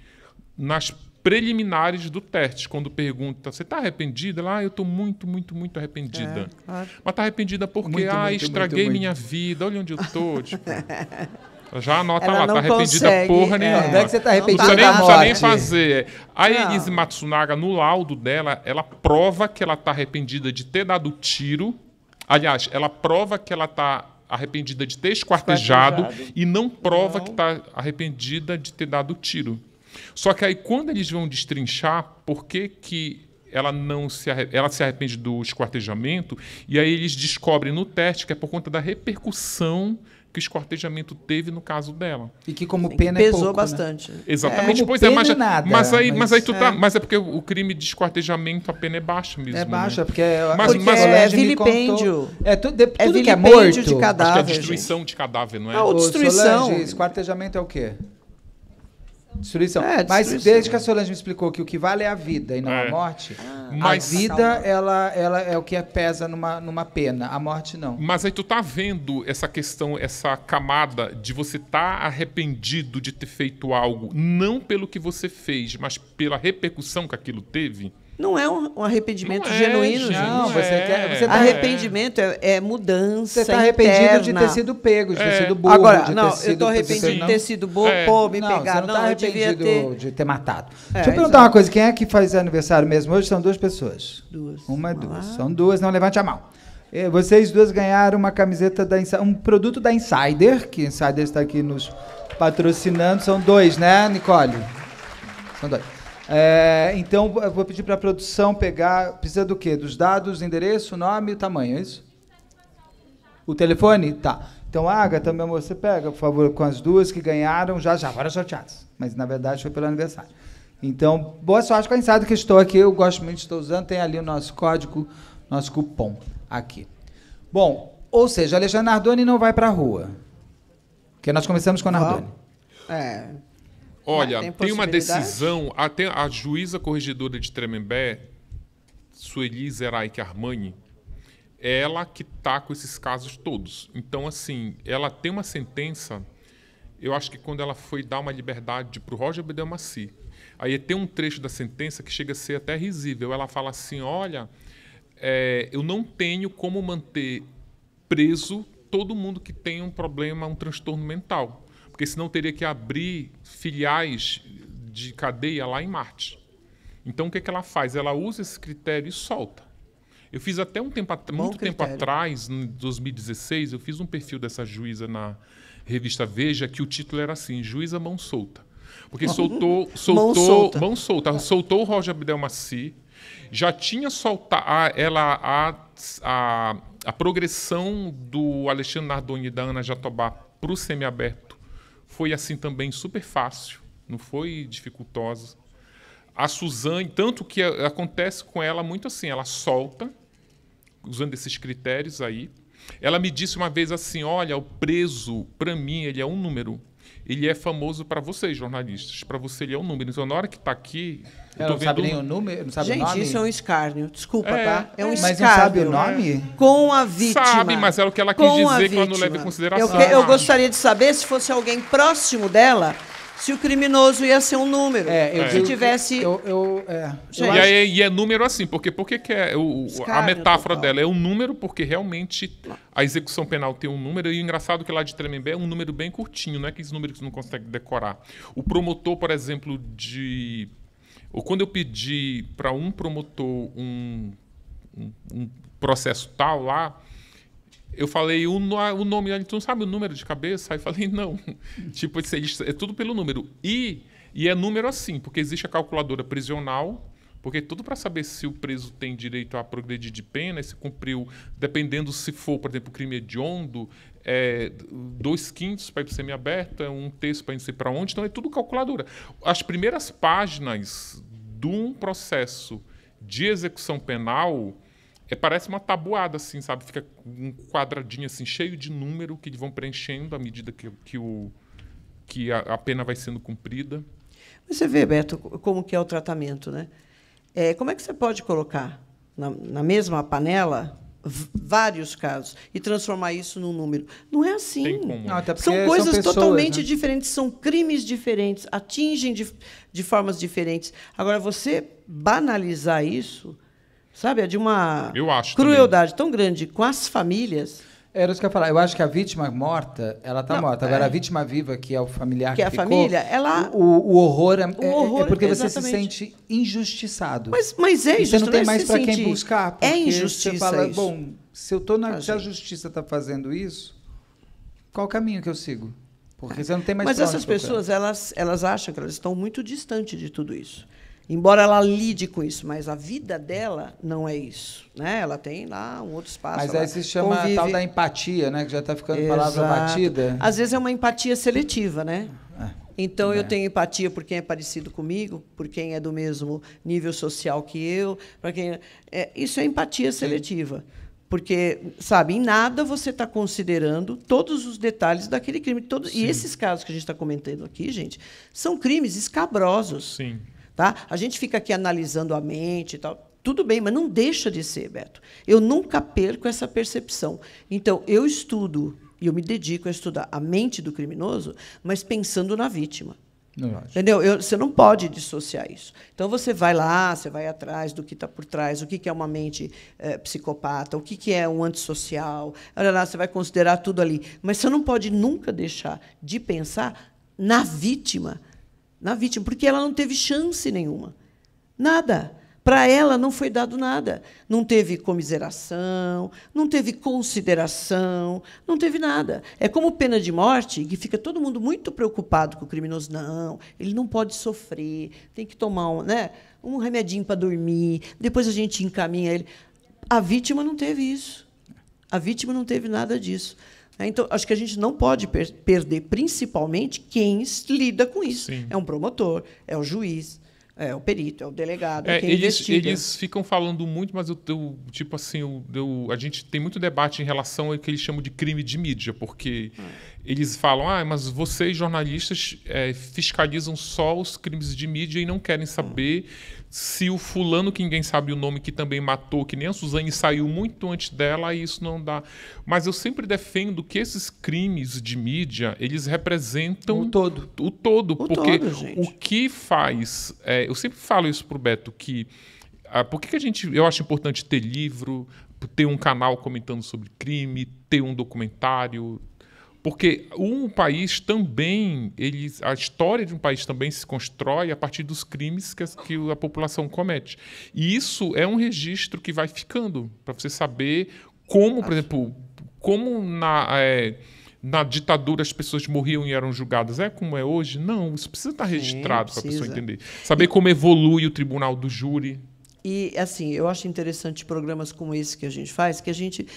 nas preliminares do teste, quando pergunta, você está arrependida? Ela, ah, eu estou muito, muito, muito arrependida. É, claro. Mas está arrependida porque, muito, ah, muito, estraguei muito, minha vida, olha onde eu estou. Tipo... já anota ela lá, tá arrependida consegue, porra é. nenhuma. não é que você tá arrependida não, tá nem, morte. Não precisa nem fazer. A Elise Matsunaga, no laudo dela, ela prova que ela tá arrependida de ter dado tiro. Aliás, ela prova que ela tá arrependida de ter esquartejado, esquartejado. e não prova não. que tá arrependida de ter dado tiro. Só que aí, quando eles vão destrinchar por que, que ela não se ela se arrepende do esquartejamento e aí eles descobrem no teste que é por conta da repercussão que esquartejamento teve no caso dela. E que como pena é pesou é pouco, né? bastante. Né? Exatamente, é, pois é, mas, é é- nada, mas aí, mas, mas aí tu tá- é. tá, mas é porque o crime de esquartejamento a pena é baixa mesmo. É né? baixa, né? porque, mas, porque mas, é vilipêndio. É tudo, de, tudo é vilipêndio que é morto. de cadáver. Acho que é destruição gente. de cadáver, não é? Ah, destruição. Solange, esquartejamento é o quê? Destruição. É, destruição. Mas desde né? que a Solange me explicou que o que vale é a vida e não é. a morte, ah, mas... a vida ela, ela é o que pesa numa, numa pena, a morte não. Mas aí tu tá vendo essa questão, essa camada de você tá arrependido de ter feito algo, não pelo que você fez, mas pela repercussão que aquilo teve? Não é um, um arrependimento é, genuíno, gente. Não, você é. quer. Você tá arrependimento é, é mudança. Você está arrependido de ter sido pego, de ter é. sido burro. Agora, não, eu estou arrependido de ter sido burro, é. pô, me não, pegar. Você não, tá não arrependido ter... de ter matado. Deixa eu perguntar uma coisa: quem é que faz aniversário mesmo hoje? São duas pessoas. Duas. Uma, é duas. Lá. São duas, não levante a mão. Vocês duas ganharam uma camiseta da um produto da Insider, que Insider está aqui nos patrocinando. São dois, né, Nicole? São dois. É, então, eu vou pedir para a produção pegar. Precisa do quê? Dos dados, endereço, nome e tamanho, é isso? O telefone? Tá. Então, Agatha, meu amor, você pega, por favor, com as duas que ganharam já, já foram sorteadas. Mas, na verdade, foi pelo aniversário. Então, boa sorte com a Insider que estou aqui. Eu gosto muito, de estar usando. Tem ali o nosso código, nosso cupom aqui. Bom, ou seja, Alexandre Nardoni não vai para a rua. Porque nós começamos com a Nardoni. Ah, é. Olha, tem, tem, uma decisão, até a juíza corregedora de Tremembé, Sueli Zeraik Armani, ela que está com esses casos todos. Então, assim, ela tem uma sentença, eu acho que quando ela foi dar uma liberdade para o Roger Bedelmaci, aí tem um trecho da sentença que chega a ser até risível. Ela fala assim, olha, é, eu não tenho como manter preso todo mundo que tem um problema, um transtorno mental porque senão teria que abrir filiais de cadeia lá em Marte. Então, o que, é que ela faz? Ela usa esse critério e solta. Eu fiz até um tempo Bom muito critério. tempo atrás, em 2016, eu fiz um perfil dessa juíza na revista Veja, que o título era assim, Juíza Mão Solta. Porque soltou, soltou, mão solta, mão solta soltou o Roger Abdelmaci, já tinha soltado ela a, a, a progressão do Alexandre Nardoni e da Ana Jatobá para o semiaberto foi assim também super fácil, não foi dificultosa. A Suzane, tanto que acontece com ela muito assim, ela solta, usando esses critérios aí. Ela me disse uma vez assim: olha, o preso, para mim, ele é um número ele é famoso para vocês, jornalistas. Para você, ele é um número. Então, na hora que está aqui. Eu, não sabe nem o número, não sabe Gente, o nome. isso é um escárnio. Desculpa, é, tá? É um mas escárnio. Mas não sabe o né? nome? Com a vítima. Sabe, mas é o que ela quis Com dizer quando não leva em consideração. Eu, que, eu gostaria de saber se fosse alguém próximo dela se o criminoso ia ser um número. É, eu, se tivesse. Eu, eu, é. e, é, e, é, número assim, porque porque que é o, a metáfora dela é um número, porque realmente a execução penal tem um número, e o engraçado é que lá de Tremembé é um número bem curtinho, não é aqueles números que você não consegue decorar. O promotor, por exemplo, de. Ou quando eu pedi para um promotor um, um, um processo tal lá, eu falei o, o nome, ele não sabe o número de cabeça? Aí falei, não. tipo, é tudo pelo número. E, e é número assim, porque existe a calculadora prisional, porque tudo para saber se o preso tem direito a progredir de pena, se cumpriu, dependendo se for, por exemplo, crime hediondo, é, dois quintos para ir para semiaberta, é um terço para ir para onde, então é tudo calculadora. As primeiras páginas de um processo de execução penal é, parece uma tabuada, assim, sabe? Fica um quadradinho assim, cheio de número que vão preenchendo à medida que, que, o, que a, a pena vai sendo cumprida. Você vê, Beto, como que é o tratamento, né? É, como é que você pode colocar na, na mesma panela vários casos e transformar isso num número. Não é assim. Não, são coisas são pessoas, totalmente né? diferentes, são crimes diferentes, atingem de, de formas diferentes. Agora, você banalizar isso sabe, é de uma crueldade também. tão grande com as famílias. Era isso que eu ia falar. Eu acho que a vítima morta, ela tá não, morta. Agora, é. a vítima viva, que é o familiar que, que é a ficou, família, ela... O, o horror, é, o horror é, é porque exatamente. você se sente injustiçado. Mas, mas é injustiça. Você não tem mais para quem buscar. É injustiça você fala, isso. Bom, se, eu tô na, ah, se a justiça está fazendo isso, qual o caminho que eu sigo? Porque você não tem mais Mas essas pessoas, elas, elas acham que elas estão muito distantes de tudo isso. Embora ela lide com isso, mas a vida dela não é isso. Né? Ela tem lá um outro espaço. Mas aí se chama convive. tal da empatia, né? que já está ficando Exato. palavra batida. Às vezes é uma empatia seletiva, né? É, então é. eu tenho empatia por quem é parecido comigo, por quem é do mesmo nível social que eu, para quem é, é, isso é empatia seletiva. Sim. Porque, sabe, em nada você está considerando todos os detalhes daquele crime. Todos, e esses casos que a gente está comentando aqui, gente, são crimes escabrosos. Sim. Tá? A gente fica aqui analisando a mente e tal. Tudo bem, mas não deixa de ser, Beto. Eu nunca perco essa percepção. Então, eu estudo e eu me dedico a estudar a mente do criminoso, mas pensando na vítima. Não Entendeu? Eu, você não pode dissociar isso. Então você vai lá, você vai atrás do que está por trás, o que, que é uma mente é, psicopata, o que, que é um antissocial. Lá, você vai considerar tudo ali. Mas você não pode nunca deixar de pensar na vítima na vítima, porque ela não teve chance nenhuma. Nada. Para ela não foi dado nada. Não teve comiseração, não teve consideração, não teve nada. É como pena de morte, que fica todo mundo muito preocupado com o criminoso. Não, ele não pode sofrer, tem que tomar um, né, um remedinho para dormir, depois a gente encaminha ele. A vítima não teve isso. A vítima não teve nada disso. Né? Então, acho que a gente não pode per perder, principalmente, quem lida com isso. Sim. É um promotor, é o juiz, é o perito, é o delegado, é, é quem eles, Eles ficam falando muito, mas eu, eu tipo assim, eu, eu, a gente tem muito debate em relação ao que eles chamam de crime de mídia, porque é eles falam, ah, mas vocês jornalistas é, fiscalizam só os crimes de mídia e não querem saber se o fulano que ninguém sabe o nome que também matou, que nem a Suzane saiu muito antes dela, e isso não dá. Mas eu sempre defendo que esses crimes de mídia eles representam o todo, o todo, o porque todo, o que faz, é, eu sempre falo isso pro Beto que ah, por que, que a gente, eu acho importante ter livro, ter um canal comentando sobre crime, ter um documentário, porque um país também, ele, a história de um país também se constrói a partir dos crimes que a, que a população comete. E isso é um registro que vai ficando, para você saber como, por exemplo, como na. É, na ditadura as pessoas morriam e eram julgadas. É como é hoje? Não, isso precisa estar registrado para a pessoa entender. Saber e, como evolui o tribunal do júri. E, assim, eu acho interessante programas como esse que a gente faz, que a gente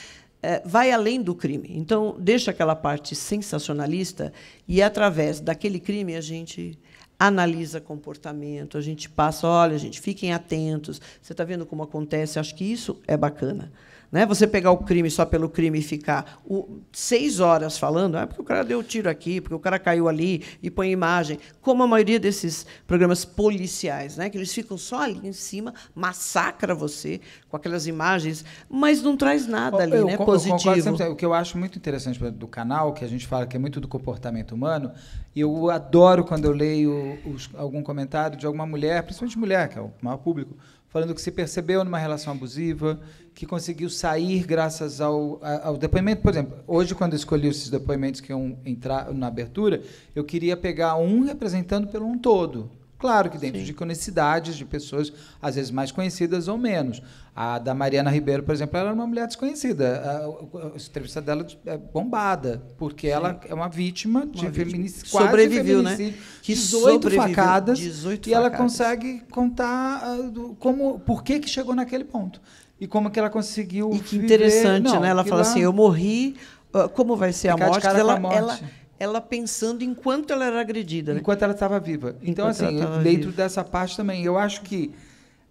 é, vai além do crime. Então, deixa aquela parte sensacionalista e, através daquele crime, a gente analisa comportamento, a gente passa, olha, gente, fiquem atentos, você está vendo como acontece, acho que isso é bacana. Né? Você pegar o crime só pelo crime e ficar o, seis horas falando, ah, porque o cara deu tiro aqui, porque o cara caiu ali e põe imagem, como a maioria desses programas policiais, né? que eles ficam só ali em cima, massacra você com aquelas imagens, mas não traz nada ali, eu, né? Eu, Positivo. Sempre, é, o que eu acho muito interessante do canal, que a gente fala que é muito do comportamento humano, e eu adoro quando eu leio os, algum comentário de alguma mulher, principalmente mulher, que é o maior público, falando que se percebeu numa relação abusiva, que conseguiu sair graças ao, ao depoimento. Por exemplo, hoje, quando eu escolhi esses depoimentos que iam entrar na abertura, eu queria pegar um representando pelo um todo. Claro que dentro Sim. de conhecidades de pessoas, às vezes mais conhecidas ou menos. A da Mariana Ribeiro, por exemplo, ela era uma mulher desconhecida. A, entrevista dela é bombada, porque Sim. ela é uma vítima uma de feminicídio. Sobreviveu, né? Que 18 sobreviveu, facadas. 18 e facadas. ela consegue contar ah, como, por que, que chegou naquele ponto. E como que ela conseguiu. E que viver. interessante, Não, né? Ela fala lá... assim: eu morri, ah, como vai ser a morte? Ela, morte. Ela, ela, pensando enquanto ela era agredida. Né? Enquanto ela estava viva. Então, enquanto assim, dentro viva. dessa parte também, eu acho que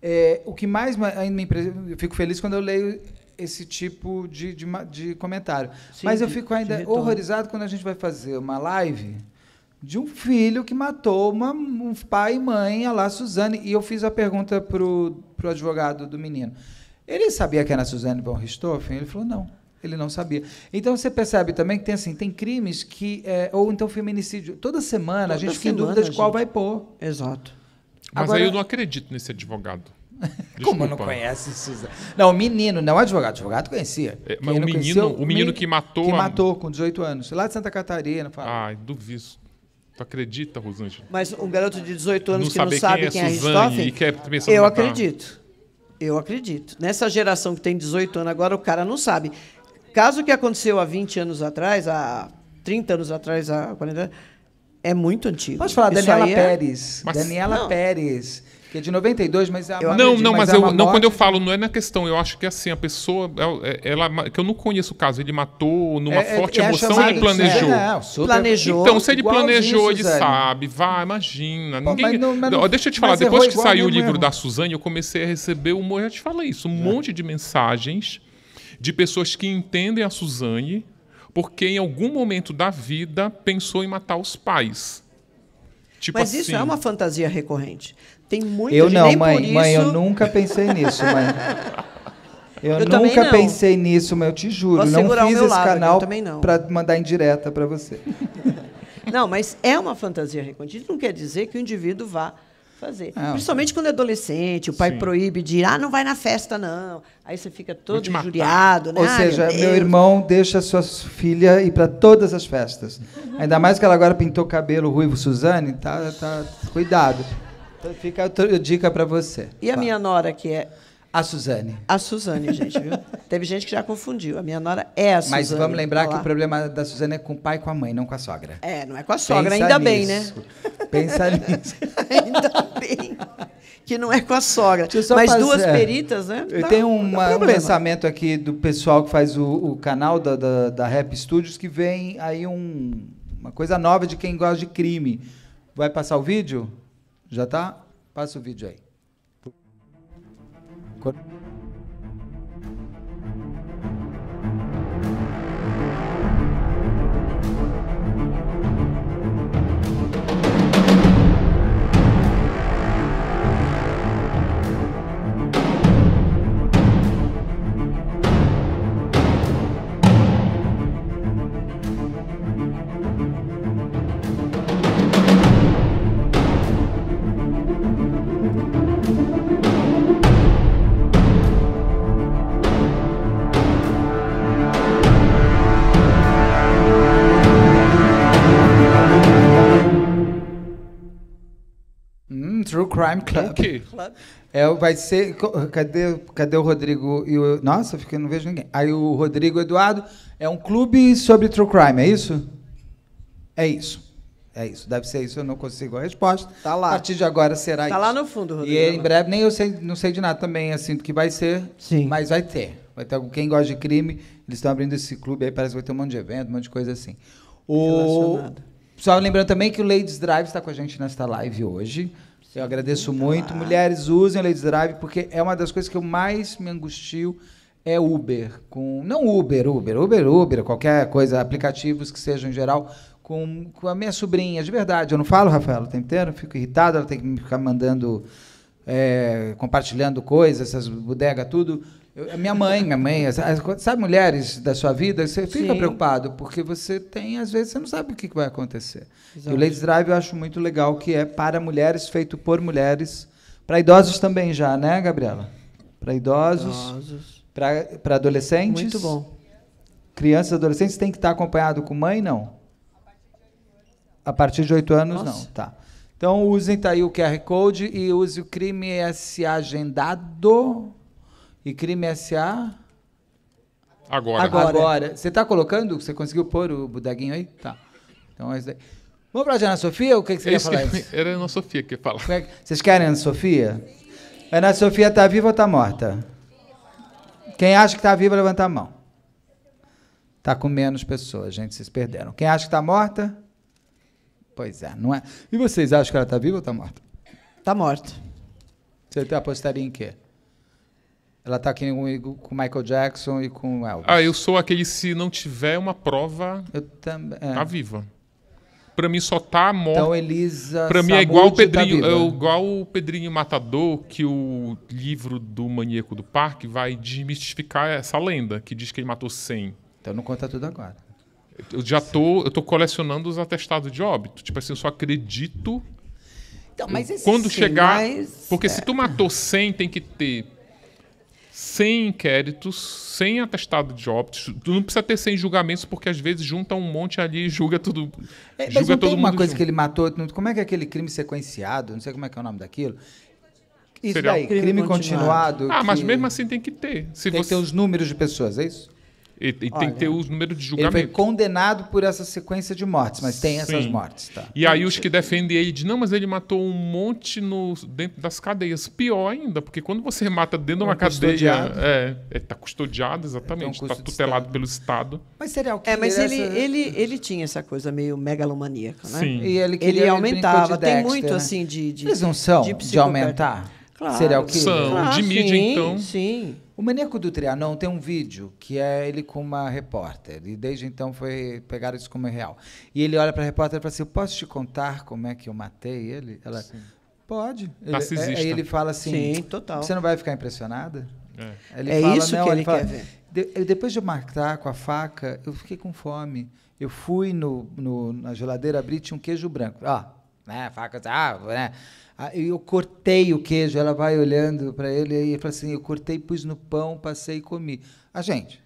é, o que mais ainda me impressiona. Eu fico feliz quando eu leio esse tipo de, de, de comentário. Sim, Mas eu fico ainda horrorizado quando a gente vai fazer uma live de um filho que matou uma, um pai e mãe, a lá Suzane. E eu fiz a pergunta pro, pro advogado do menino. Ele sabia que era Suzanne von Richthofen? Ele falou, não, ele não sabia. Então você percebe também que tem assim, tem crimes que. É, ou então feminicídio. Toda semana Toda a gente fica em dúvida de qual gente... vai pôr. Exato. Mas Agora... aí eu não acredito nesse advogado. Como não conhece Suzanne? Não, o menino, não advogado, advogado conhecia. É, mas o menino, o menino que matou. Que a... matou com 18 anos, lá de Santa Catarina. Fala. Ai, duvido. Tu acredita, Rosângela? Mas um garoto de 18 anos não que não sabe quem é, quem é Suzane Ristoffen, e quer pensar Eu acredito. Eu acredito. Nessa geração que tem 18 anos agora, o cara não sabe. Caso que aconteceu há 20 anos atrás, há 30 anos atrás, há 40 anos, é muito antigo. Posso falar, Isso Daniela é Pérez. É... Mas... Daniela não. Pérez. Que é de 92, mas é a Não, não, mas, mas é eu, não, quando eu falo, não é na questão. Eu acho que assim, a pessoa, ela, é é, ela que eu não conheço o caso, ele matou numa é, forte é, emoção, ele planejou. É, super... planejou. Então, se ele planejou, ele sabe. Vá, imagina. Pô, ninguém... Mas não, mas Deixa eu te falar, depois que saiu o livro da Suzane, eu comecei a receber, um, eu já te falei isso, um monte de mensagens de pessoas que entendem a Suzane, porque em algum momento da vida pensou em matar os pais. Tipo mas assim. isso é assim. uma fantasia recorrente. Tem muito Eu não, mãe, isso... mãe, eu nunca pensei nisso, mãe. Eu, eu nunca pensei nisso, mas eu te juro, não fiz esse lado, canal para mandar em direta para você. Não, mas é uma fantasia recorrente. Isso não quer dizer que o indivíduo vá fazer. Não. Principalmente quando é adolescente, o pai Sim. proíbe de ir, ah, não vai na festa, não. Aí você fica todo injuriado, né? Ou seja, meu, meu, irmão deixa sua filha ir para todas as festas. Ainda mais que ela agora pintou cabelo ruivo Suzane, tá, tá cuidado. Então fica a dica para você. E a tá? minha nora, que é a Suzane. A Suzane, gente, viu? Teve gente que já confundiu. A minha nora é a Suzane. Mas vamos lembrar que o problema da Suzane é com o pai e com a mãe, não com a sogra. É, não é com a sogra, Pensa ainda bem, né? Pensa nisso. ainda bem que não é com a sogra. Mas duas peritas, né? Eu tá, tenho um pensamento aqui do pessoal que faz o, o canal da, da, da, Rap Studios que vem aí um, uma coisa nova de quem gosta de crime. Vai passar o vídeo? Já tá? Passa o vídeo aí. Crime Club. É, vai ser. Cadê, cadê o Rodrigo e o. Nossa, fiquei, não vejo ninguém. Aí o Rodrigo Eduardo. É um clube sobre true crime, é isso? É isso. É isso, deve ser isso, eu não consigo a resposta. Tá lá. A partir de agora será tá isso. Tá lá no fundo, Rodrigo. E é, em breve, nem eu sei, não sei de nada também, assim, do que vai ser, Sim. mas vai ter. Vai ter quem gosta de crime, eles estão abrindo esse clube aí, parece que vai ter um monte de evento, um monte de coisa assim. O... Só lembrando também que o Ladies Drive está com a gente nesta live hoje eu agradeço muito. Lá. Mulheres, usem a Ladies Drive, porque é uma das coisas que eu mais me angustio é Uber. Com, não Uber, Uber, Uber, Uber, qualquer coisa, aplicativos que sejam em geral, com, com a minha sobrinha, de verdade. Eu não falo, Rafael, o tempo inteiro, fico irritado, ela tem que me ficar mandando, é, compartilhando coisas, essas bodegas, tudo. Eu, minha mãe, minha mãe, sabe mulheres da sua vida, você fica Sim. preocupado, porque você tem, às vezes, você não sabe o que vai acontecer. E o Ladies Drive eu acho muito legal, que é para mulheres, feito por mulheres, para idosos também já, né, Gabriela? Para idosos, idosos. para adolescentes. Muito bom. Crianças e adolescentes tem que estar acompanhado com mãe, não? A partir de 8 anos, Nossa. não. Tá. Então usem tá aí o QR Code e use o crime SA agendado e crime SA. Agora. Agora. Agora. Você está colocando? Você conseguiu pôr o budaguinho aí? Tá. Então é isso daí. Vamos para a Ana Sofia? O que, que você Esse, falar? Era a Ana Sofia que ia falar. É vocês querem a Ana Sofia? A Ana Sofia está viva ou está morta? Quem acha que está viva, levanta a mão. Está com menos pessoas, gente, vocês perderam. Quem acha que está morta? Pois é, não é. E vocês acham que ela está viva ou está morta? Está morta. Você apostaria em quê? Ela está aqui comigo, com Michael Jackson e com Elvis. Ah, eu sou aquele se não tiver uma prova, eu também, é. tá viva. Para mim só tá morta. Então Elisa Para mim é igual o tá Pedrinho, tá é igual o Pedrinho Matador que o livro do Maníaco do Parque vai desmistificar essa lenda que diz que ele matou 100. Então não conta tudo agora. Eu já tô, eu tô colecionando os atestados de óbito, tipo assim, eu só acredito então, mas eu, quando sim, chegar, porque é. se tu matou 100 tem que ter sem inquéritos, sem atestado de óbitos. Não precisa ter sem julgamentos, porque às vezes junta um monte ali e julga tudo. É, mas julga mas todo tem uma coisa junto. que ele matou. Como é que é aquele crime sequenciado? Não sei como é que é o nome daquilo. Isso Seria daí, crime, crime continuado. continuado. ah, que... mas mesmo assim tem que ter. Se tem você... que ter os números de pessoas, é isso? E, e Olha, tem que ter os números de julgamento. Ele foi condenado por essa sequência de mortes, mas tem Sim. essas mortes, tá? E aí os que defendem ele de não, mas ele matou um monte no, dentro das cadeias. Pior ainda, porque quando você mata dentro de uma é cadeia... É, está é, tá custodiado, exatamente. Está então, um tutelado pelo Estado. Mas serial o É, mas ele, essa... ele, ele tinha essa coisa meio megalomaníaca, né? Sim. E ele, ele aumentava. Ele Dexter, tem muito, né? assim, de... de não são de, de aumentar? Claro. o que São. Claro, de ah, mídia, sim, então. sim. O Maníaco do Trianon tem um vídeo que é ele com uma repórter, e desde então foi pegar isso como real. E ele olha para a repórter e fala assim: Eu posso te contar como é que eu matei ele? Ela, Sim. pode. Ele, é, aí ele fala assim: Sim, total. Você não vai ficar impressionada? É, ele é fala, isso não, que ele, ele fala, quer ver. depois de eu matar com a faca, eu fiquei com fome. Eu fui no, no na geladeira abri, tinha um queijo branco. Ah, né? Faca, ah, né? Aí ah, eu cortei o queijo, ela vai olhando para ele e fala assim: eu cortei, pus no pão, passei e comi. A ah, gente,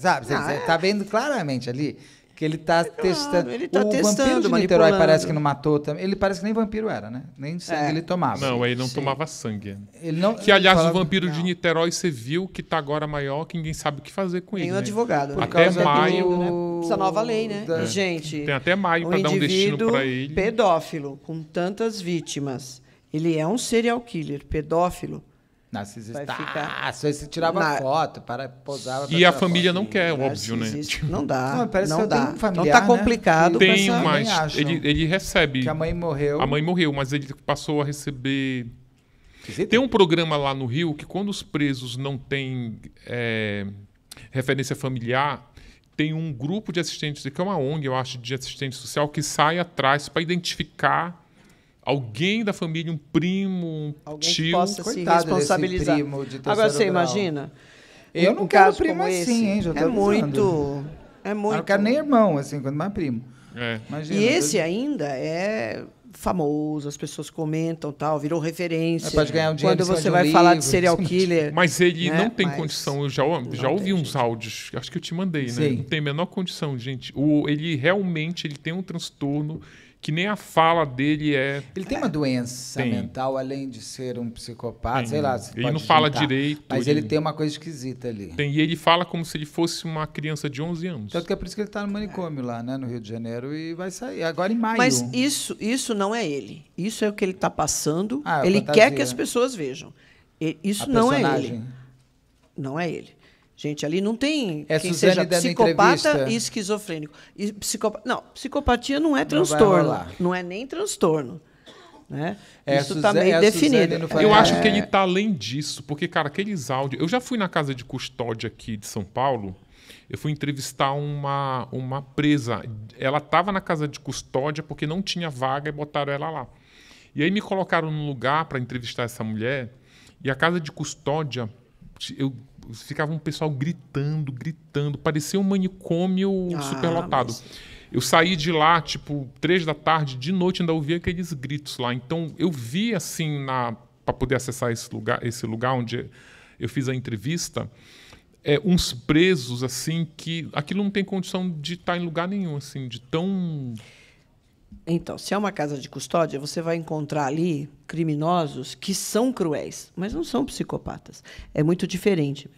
sabe, você, ah, você é. tá vendo claramente ali que ele está claro, tá testando. Ele tá o testando, vampiro de Niterói parece que não matou também. Ele parece que nem vampiro era, né? Nem sangue é. ele tomava. Não, ele não Sim. tomava sangue. Ele não, que, aliás, o vampiro de Niterói, você viu que está agora maior, que ninguém sabe o que fazer com ele. Tem um né? advogado. Até maio. Do, né? Essa nova lei, né? Da... É. Gente. Tem até maio para dar um destino para ele. pedófilo, com tantas vítimas. Ele é um serial killer pedófilo Narciso está. Ficar... Ah, você tirava Na... foto, para posar e a família foto. não quer, óbvio, né? Tipo, não dá. Não, parece não que dá. Um familiar, então tá né? complicado. Né? Tem, mas ele, ele recebe. Que a mãe morreu. A mãe morreu, mas ele passou a receber. Visita? Tem um programa lá no Rio que quando os presos não têm é, referência familiar, tem um grupo de assistentes, que é uma ONG, eu acho, de assistente social, que sai atrás para identificar Alguém da família, um primo, um Alguém tio. Que possa Coitado se responsabilizar. Primo de Agora você grau. imagina? Eu não quero primo assim, esse, hein? Já é muito. É muito. não quero nem irmão, assim, quando mais primo. É. Imagina, e esse ainda é famoso, as pessoas comentam tal, virou referência. É, pode ganhar um dinheiro Quando você vai um falar livro, de serial assim. killer. Mas ele né? não tem Mas condição. Eu já, já ouvi uns áudios, acho que eu te mandei, né? Não tem a menor condição, gente. O, ele realmente ele tem um transtorno que nem a fala dele é. Ele tem uma doença tem. mental, além de ser um psicopata, tem. sei lá. ele não fala juntar, direito. Mas ele... ele... tem uma coisa esquisita ali. Tem, e ele fala como se ele fosse uma criança de 11 anos. Tanto que é por isso que ele está no manicômio lá, né, no Rio de Janeiro, e vai sair agora em maio. Mas isso, isso não é ele. Isso é o que ele está passando. Ah, é ele fantasia. quer que as pessoas vejam. Isso a não personagem. é ele. Não é ele. Gente, ali não tem é, quem Suzane seja psicopata e esquizofrênico. E psicop... Não, psicopatia não é transtorno. Não, não é nem transtorno. Né? É, Isso está meio é definido. Fala... Eu acho que ele está além disso, porque, cara, aqueles áudios. Eu já fui na casa de custódia aqui de São Paulo. Eu fui entrevistar uma, uma presa. Ela estava na casa de custódia porque não tinha vaga e botaram ela lá. E aí me colocaram num lugar para entrevistar essa mulher. E a casa de custódia, eu ficava um pessoal gritando, gritando. Parecia um manicômio ah, superlotado. Mas... Eu saí de lá, tipo, três da tarde, de noite ainda ouvia aqueles gritos lá. Então, eu vi, assim, na para poder acessar esse lugar, esse lugar onde eu fiz a entrevista, é, uns presos, assim, que aquilo não tem condição de estar tá em lugar nenhum, assim, de tão então, se é uma casa de custódia, você vai encontrar ali criminosos que são cruéis, mas não são psicopatas. É muito diferente.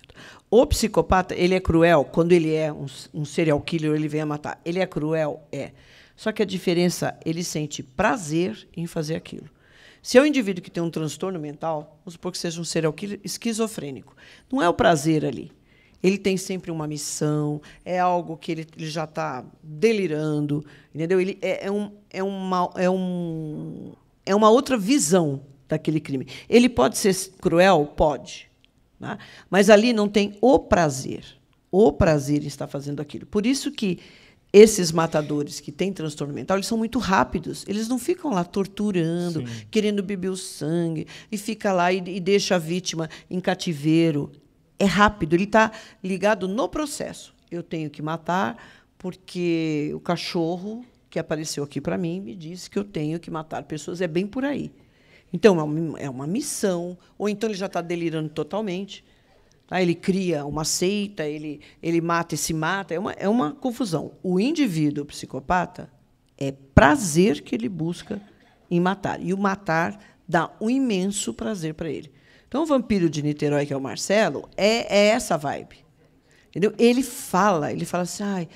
O psicopata, ele é cruel quando ele é um, um serial killer, ele vem a matar. Ele é cruel? É. Só que a diferença, ele sente prazer em fazer aquilo. Se é um indivíduo que tem um transtorno mental, vamos supor que seja um serial killer esquizofrênico, não é o prazer ali. Ele tem sempre uma missão, é algo que ele, ele já está delirando, entendeu? Ele é, é, um, é, uma, é, um, é uma outra visão daquele crime. Ele pode ser cruel? Pode. Né? Mas ali não tem o prazer. O prazer em estar fazendo aquilo. Por isso que esses matadores que têm transtorno mental, eles são muito rápidos. Eles não ficam lá torturando, Sim. querendo beber o sangue, e fica lá e, e deixa a vítima em cativeiro é rápido, ele está ligado no processo. Eu tenho que matar porque o cachorro que apareceu aqui para mim me disse que eu tenho que matar pessoas. É bem por aí. Então, é uma é missão. Ou então ele já está delirando totalmente. Tá? Ele cria uma seita, ele, ele mata e se mata. É uma, é uma confusão. O indivíduo psicopata é prazer que ele busca em matar. E o matar dá um imenso prazer para ele. Então, o vampiro de Niterói, que é o Marcelo, é, é essa vibe. Entendeu? Ele fala, ele fala assim, ai,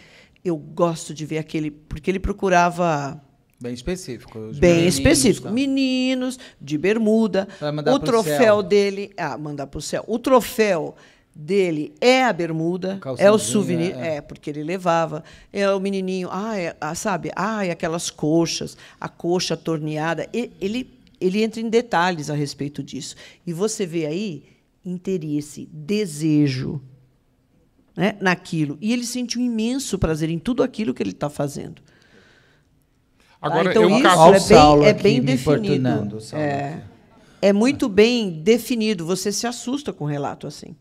eu gosto de ver aquele. Porque ele procurava. Bem específico. Bem meninos, específico. Tá. Meninos, de bermuda. O troféu dele. Ah, mandar para o céu. O troféu dele é a bermuda, é o souvenir, né? é. é. porque ele levava, é o menininho, ah, é, ah, sabe, ah, é aquelas coxas, a coxa torneada, ele ele entra em detalhes a respeito disso. E você vê aí interesse, desejo né, naquilo. E ele sente um imenso prazer em tudo aquilo que ele está fazendo. Agora, ah, então, eu isso é bem, é bem definido. É, é muito bem definido. Você se assusta com um relato assim.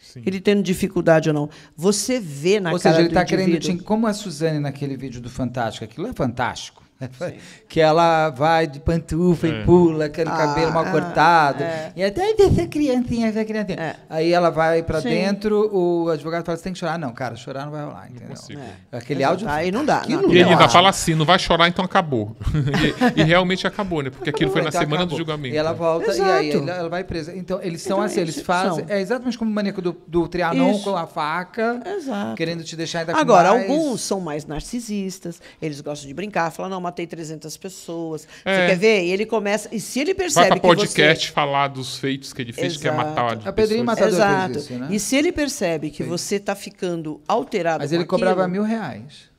Sim. Ele tendo dificuldade ou não. Você vê na ou cara seja, ele está querendo. Te... Como é a Suzane naquele vídeo do Fantástico. Aquilo é fantástico. Sim. que ela vai de pantufa é. e pula, aquele ah, cabelo mal ah, cortado. É. E até essa criancinha, essa criancinha. É. Aí ela vai para dentro, o advogado fala: você tem que chorar. Não, cara, chorar não vai rolar, é entendeu? É. Aquele áudio. Aí não dá. Não, e ele ainda fala assim: não vai chorar, então acabou. e, e, realmente acabou, né? Porque aquilo foi na então semana acabou. do julgamento. E ela né? volta, Exato. e aí ela, ela, vai presa. Então, eles são então assim, é eles fazem. São. É exatamente como o maneco do, do Trianon Isso. com a faca, Exato. querendo te deixar ainda Agora, mais... alguns são mais narcisistas, eles gostam de brincar, falam, não, mas matei 300 pessoas. É. Você quer ver? E ele começa. E se ele percebe Vai pra que. podcast você... falar dos feitos que ele fez, Exato. que é matar de a Pedrinho pessoas. Exato. Isso, né? E se ele percebe que Sim. você está ficando alterado. Mas ele aquilo, cobrava mil reais.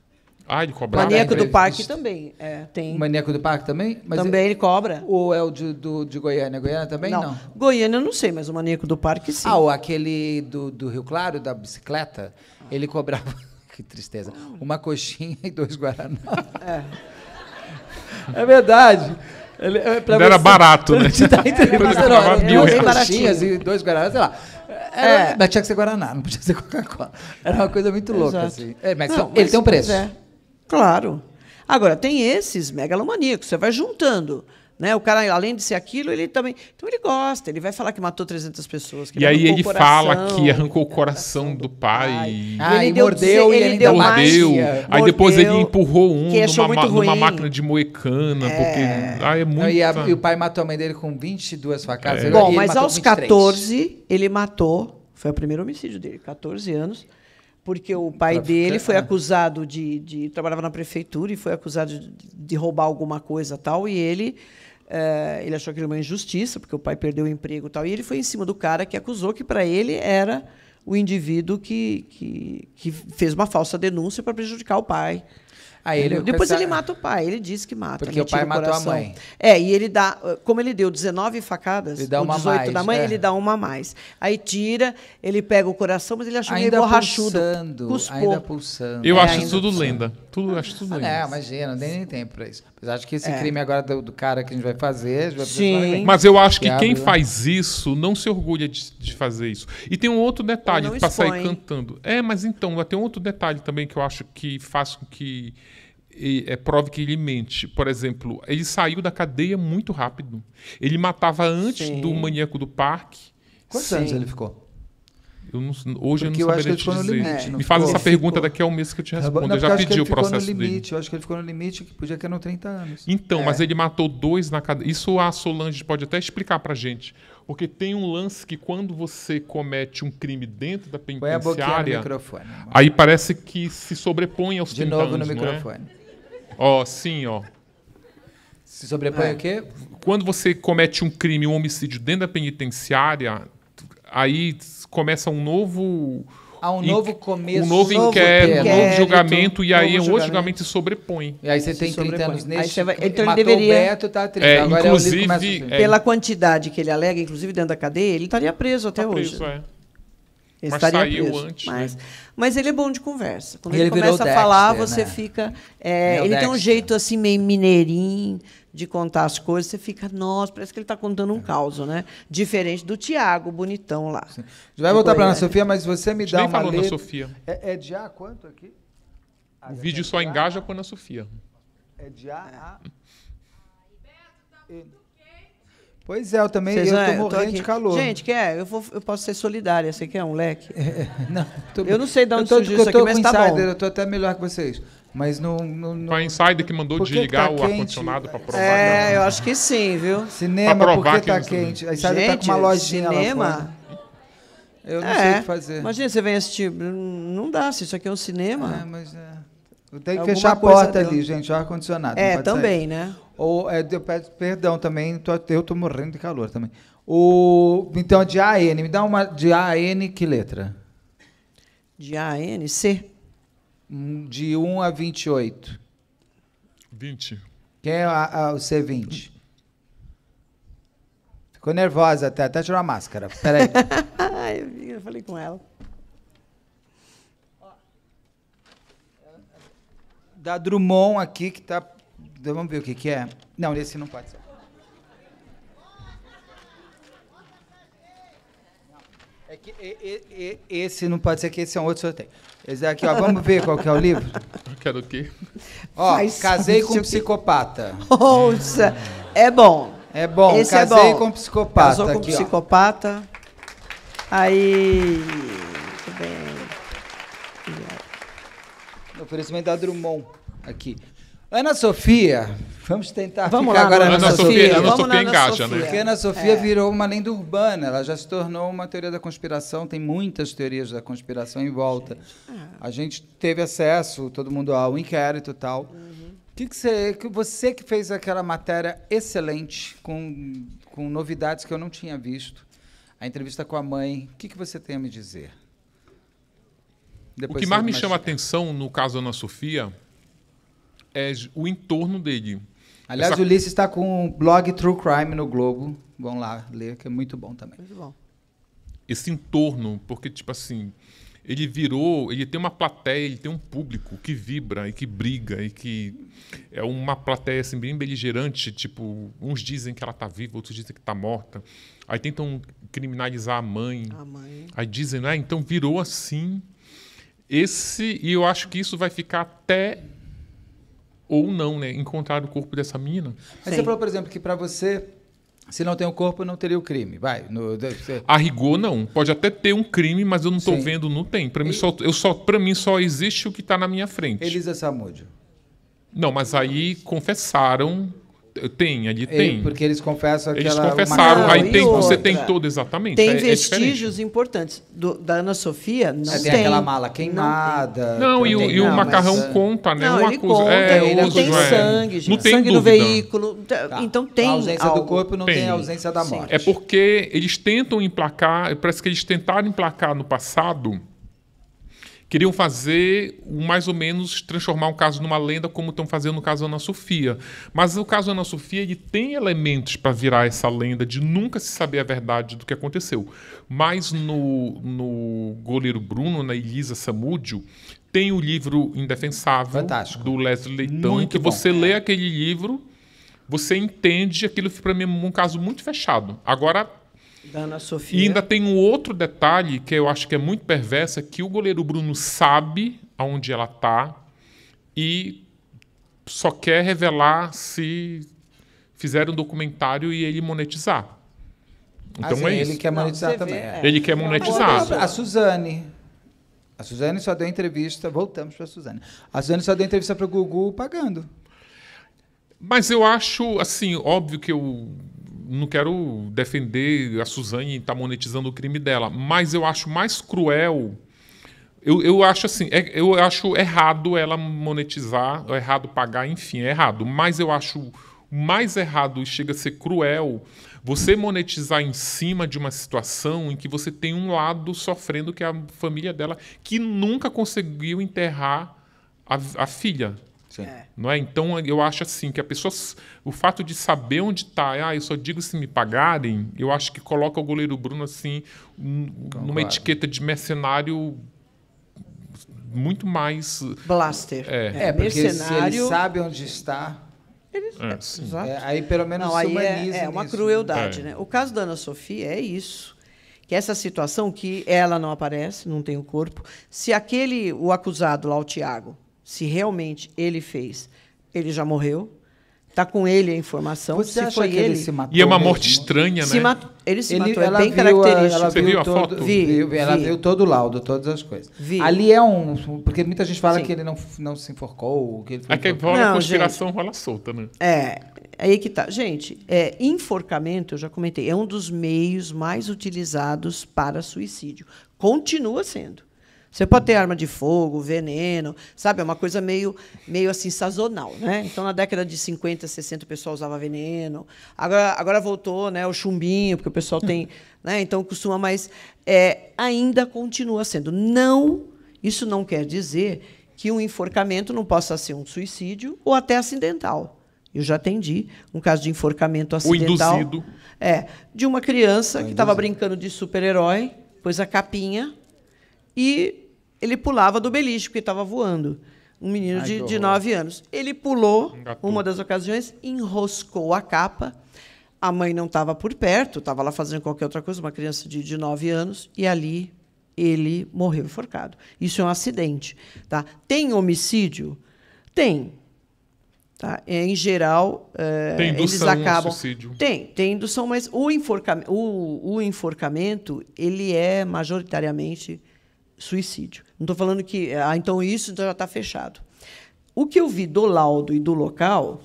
Ah, ele cobrava. Maníaco do Parque também. É, tem. O Maníaco do Parque também? Mas também ele, ele cobra. Ou é o de, do, de Goiânia? Goiânia também? Não. não. Goiânia eu não sei, mas o Maníaco do Parque sim. Ah, o, aquele do, do Rio Claro, da bicicleta, ele cobrava. que tristeza. Uma coxinha e dois Guaraná. É. É verdade. É, ele, era você, barato, né? Te dar entrevista, não, mil reais. e dois guaraná, sei lá. é. Mas tinha que ser guaraná, não podia ser Coca-Cola. Era uma coisa muito louca, Exato. assim. É, mas, não, são, mas ele tem um preço. É. Claro. Agora, tem esses megalomaníacos, você vai juntando. Né? O cara, além de ser aquilo, ele também. Então ele gosta, ele vai falar que matou 300 pessoas. e aí ele coração, fala que arrancou o coração do pai. Ah, ele, ele mordeu, ele, ele deu mordeu. aí depois ele empurrou um é numa, numa, máquina de moecana. É. Porque, ah, é muito. E, a, e, o pai matou a mãe dele com 22 facadas. É. Bom, mas aos 23. 14, ele matou. Foi o primeiro homicídio dele, 14 anos porque o pai dele foi né? acusado de, de, trabalhava na prefeitura e foi acusado de, de roubar alguma coisa tal e ele é, ele achou que era uma injustiça, porque o pai perdeu o emprego e tal. E ele foi em cima do cara que acusou que, para ele, era o indivíduo que, que, que fez uma falsa denúncia para prejudicar o pai. Aí ele, depois ele mata o pai, ele diz que mata. Porque o pai o matou a mãe. É, e ele dá, como ele deu 19 facadas, ele dá uma 18 mais, da mãe, é. ele dá uma a mais. Aí tira, ele pega o coração, mas ele achou ainda meio borrachudo. Pulsando, ainda pulsando. Eu é, acho tudo lenda. Tudo, acho tudo ah, isso. É, imagina, não tem nem tempo pra isso. Apesar de que esse é. crime agora do, do, cara que a gente vai fazer. Gente vai Sim. Mas eu acho que quem né? faz isso não se orgulha de, de fazer isso. E tem um outro detalhe pra expõe. sair cantando. É, mas então, tem um outro detalhe também que eu acho que faz com que e, é, prove que ele mente. Por exemplo, ele saiu da cadeia muito rápido. Ele matava antes Sim. do maníaco do parque. Quantos Sim. anos ele ficou? Eu não, hoje Porque eu não saberia te dizer. Limite, Me faz ficou. essa pergunta daqui a um mês que eu te respondo. Não, eu já pedi o processo limite, dele. Eu acho que ele ficou no limite, que podia que eram 30 anos. Então, é. mas ele matou dois na cadeia. Isso a Solange pode até explicar pra gente. Porque tem um lance que quando você comete um crime dentro da penitenciária... Aí parece que se sobrepõe aos De 30 anos, De novo no é? microfone. Ó, é? oh, sim, ó. Oh. Se sobrepõe é. o quê? Quando você comete um crime, um homicídio dentro da penitenciária, aí começa um novo. Há um novo começo. Um novo, novo inquérito, um novo julgamento, novo e aí julgamento. hoje julgamento se sobrepõe. E aí você tem 30 anos nesse, vai, então ele deveria... Beto, tá 30. É, Agora é inclusive, é é... Pela quantidade que ele alega, inclusive dentro da cadeia, ele estaria preso até tá hoje. Preso, é. Ele mas estaria preso, antes. Né? Mas, né? mas, ele é bom de conversa. Quando ele, ele começa a Dexter, falar, você né? fica. É, ele tem um jeito assim meio mineirinho, de contar as coisas, você fica, nossa, parece que ele está contando um é. caos, né? Diferente do Tiago, bonitão lá. Sim. vai voltar para Ana Sofia, mas você me dá nem uma falou letra... Sofia. É, é de A quanto aqui? Ah, o vídeo só engaja com Ana Sofia. É de A é. a... E... Pois é, eu também estou eu tô morrendo tô de calor. Gente, quer? Eu, vou, eu posso ser solidária. Você quer um leque? É, não, tô, eu não sei de onde surgiu isso aqui, mas está bom. eu tô até melhor que vocês. Mas no não Foi a Insider que mandou desligar tá o ar-condicionado para provar. É, não. eu acho que sim, viu? Cinema, pra provar que está quente. A Insider está com uma lojinha cinema? lá. Eu não é, sei o que fazer. Imagina, você vem assistir. Não dá, se isso aqui é um cinema. É, mas. É. Tem que fechar a porta ali, deu. gente, o ar-condicionado. É, também, sair. né? Ou, é, eu peço perdão também, tô, eu tô morrendo de calor também. O, então, de A N, me dá uma de A N que letra? De A N C. De 1 a 28. 20. Quem é a, a, o C20? Ficou nervosa até, até tirou a máscara. Peraí. eu falei com ela. Da Drummond aqui, que tá. Vamos ver o que, que é. Não, esse não pode ser. É que e, e, esse não pode ser que esse é um outro sorteio. Esse aqui, ó, vamos ver qual que é o livro? Eu quero o quê? Ó, casei com um psicopata. Ouça, é bom. É bom, esse é casei é bom. com um psicopata. Casou com aqui, um psicopata. Aí. Muito bem. Oferecimento da Drummond aqui. Ana Sofia, vamos tentar vamos ficar lá, agora Ana, Ana Sofia. Sofia. Ana vamos Sofia encaixa, né? Porque Ana Sofia é. virou uma lenda urbana, ela já se tornou uma teoria da conspiração, tem muitas teorias da conspiração em volta. Ah. A gente teve acesso, todo mundo, ao inquérito e tal. Uhum. Que que você, que você que fez aquela matéria excelente, com, com novidades que eu não tinha visto, a entrevista com a mãe, o que, que você tem a me dizer? Depois o que mais me chama a atenção no caso Ana Sofia é o entorno dele. Aliás, Essa... o Ulisses está com o blog True Crime no Globo. Vão lá ler, que é muito bom também. Muito bom. Esse entorno, porque, tipo assim, ele virou, ele tem uma plateia, ele tem um público que vibra e que briga e que é uma plateia assim bem beligerante, tipo, uns dizem que ela está viva, outros dizem que está morta. Aí tentam criminalizar a mãe. A mãe. Aí dizem, né? Então virou assim. Esse, e eu acho que isso vai ficar até ou não, né? Encontrar o corpo dessa mina. Mas Sim. você falou, por exemplo, que para você se não tem o corpo, não teria o crime. Vai. No, você... A rigor, não. Pode até ter um crime, mas eu não estou vendo, não tem. Para mim, e... só, eu só, mim só existe o que está na minha frente. Elisa Samúdio. Não, mas aí confessaram tem, ali tem. E porque eles confessam Eles confessaram, aí tem, você tem todo, exatamente. Tem é, é vestígios é importantes. Do, da Ana Sofia, não é, tem. tem. aquela mala queimada. Não, não e, tem, e não, o macarrão mas, ah, conta, né? Não, uma ele coisa, conta, é, tem é. sangue, gente. Não tem sangue dúvida. no veículo. Tá, tá. Então tem A ausência algo. do corpo não tem, tem a ausência da morte. Sim. É porque eles tentam emplacar, parece que eles tentaram emplacar no passado queriam fazer mais ou menos transformar um caso numa lenda como estão fazendo no caso Ana Sofia. Mas o caso Ana Sofia ele tem elementos para virar essa lenda de nunca se saber a verdade do que aconteceu. Mas no, no goleiro Bruno, na Elisa Samúdio, tem o livro Indefensável Fantástico. do Leslie Leitão, em que bom. você lê é. aquele livro, você entende aquilo para mim um caso muito fechado. Agora da Ana Sofia. E ainda tem um outro detalhe que eu acho que é muito perverso, é que o goleiro Bruno sabe aonde ela está e só quer revelar se fizer um documentário e ele monetizar. Então assim, é isso. Ele quer monetizar Não, também. Vê, é. é. Ele quer monetizar. A Suzane. A Suzane só deu entrevista. Voltamos para a Suzane. A Suzane só deu entrevista para o Gugu pagando. Mas eu acho, assim, óbvio que eu não quero defender a Suzane estar tá monetizando o crime dela, mas eu acho mais cruel. Eu, eu acho assim, é, eu acho errado ela monetizar, é errado pagar, enfim, é errado. Mas eu acho mais errado e chega a ser cruel você monetizar em cima de uma situação em que você tem um lado sofrendo que é a família dela, que nunca conseguiu enterrar a, a filha. Sim. É. Não é? Então eu acho assim que a pessoa, o fato de saber onde está, ah, eu só digo se me pagarem, eu acho que coloca o goleiro Bruno assim um, numa etiqueta de mercenário muito mais blaster. É, é, é porque mercenário... se ele sabe onde está, ele... É, é Exato. É, aí pelo menos Não, aí é, é, uma nisso. crueldade, é. né? O caso da Ana Sofia é isso que essa situação que ela não aparece, não tem o corpo, se aquele o acusado lá, o Tiago, se realmente ele fez, ele já morreu. Está com ele a informação. Você se acha foi que ele, ele se matou? E é uma morte estranha, se né? ele se ele, matou, é ela é bem Você viu, todo, a foto? Vi, viu, ela viu todo o laudo, todas as coisas. Vi. Ali é um... Porque muita gente fala Sim. que ele não, não se enforcou. Que ele é foi Aqui rola não, conspiração, gente, rola solta, né? É, é, aí que tá. Gente, é, enforcamento, eu já comentei, é um dos meios mais utilizados para suicídio. Continua sendo. Você pode ter arma de fogo, veneno, sabe? É uma coisa meio, meio assim, sazonal, né? Então, na década de 50, 60, o pessoal usava veneno. Agora, agora voltou, né? O chumbinho, porque o pessoal tem... Né? Então, costuma mais... É, ainda continua sendo. Não... Isso não quer dizer que um enforcamento não possa ser um suicídio ou até acidental. Eu já atendi um caso de enforcamento acidental. O induzido. É, de uma criança que estava brincando de super-herói, pôs a capinha e ele pulava do beliche que estava voando. Um menino Ai, de, 9 anos. Ele pulou, Engatou. uma das ocasiões, enroscou a capa. A mãe não estava por perto, estava lá fazendo qualquer outra coisa, uma criança de, 9 anos, e ali ele morreu enforcado. Isso é um acidente. Tá? Tem homicídio? Tem. Tá? É, em geral, é, tem eles acabam. Suicídio. Tem, tem indução, mas o, enforca... o, o enforcamento ele é majoritariamente suicídio. Não estou falando que, ah, então isso então já está fechado. O que eu vi do laudo e do local,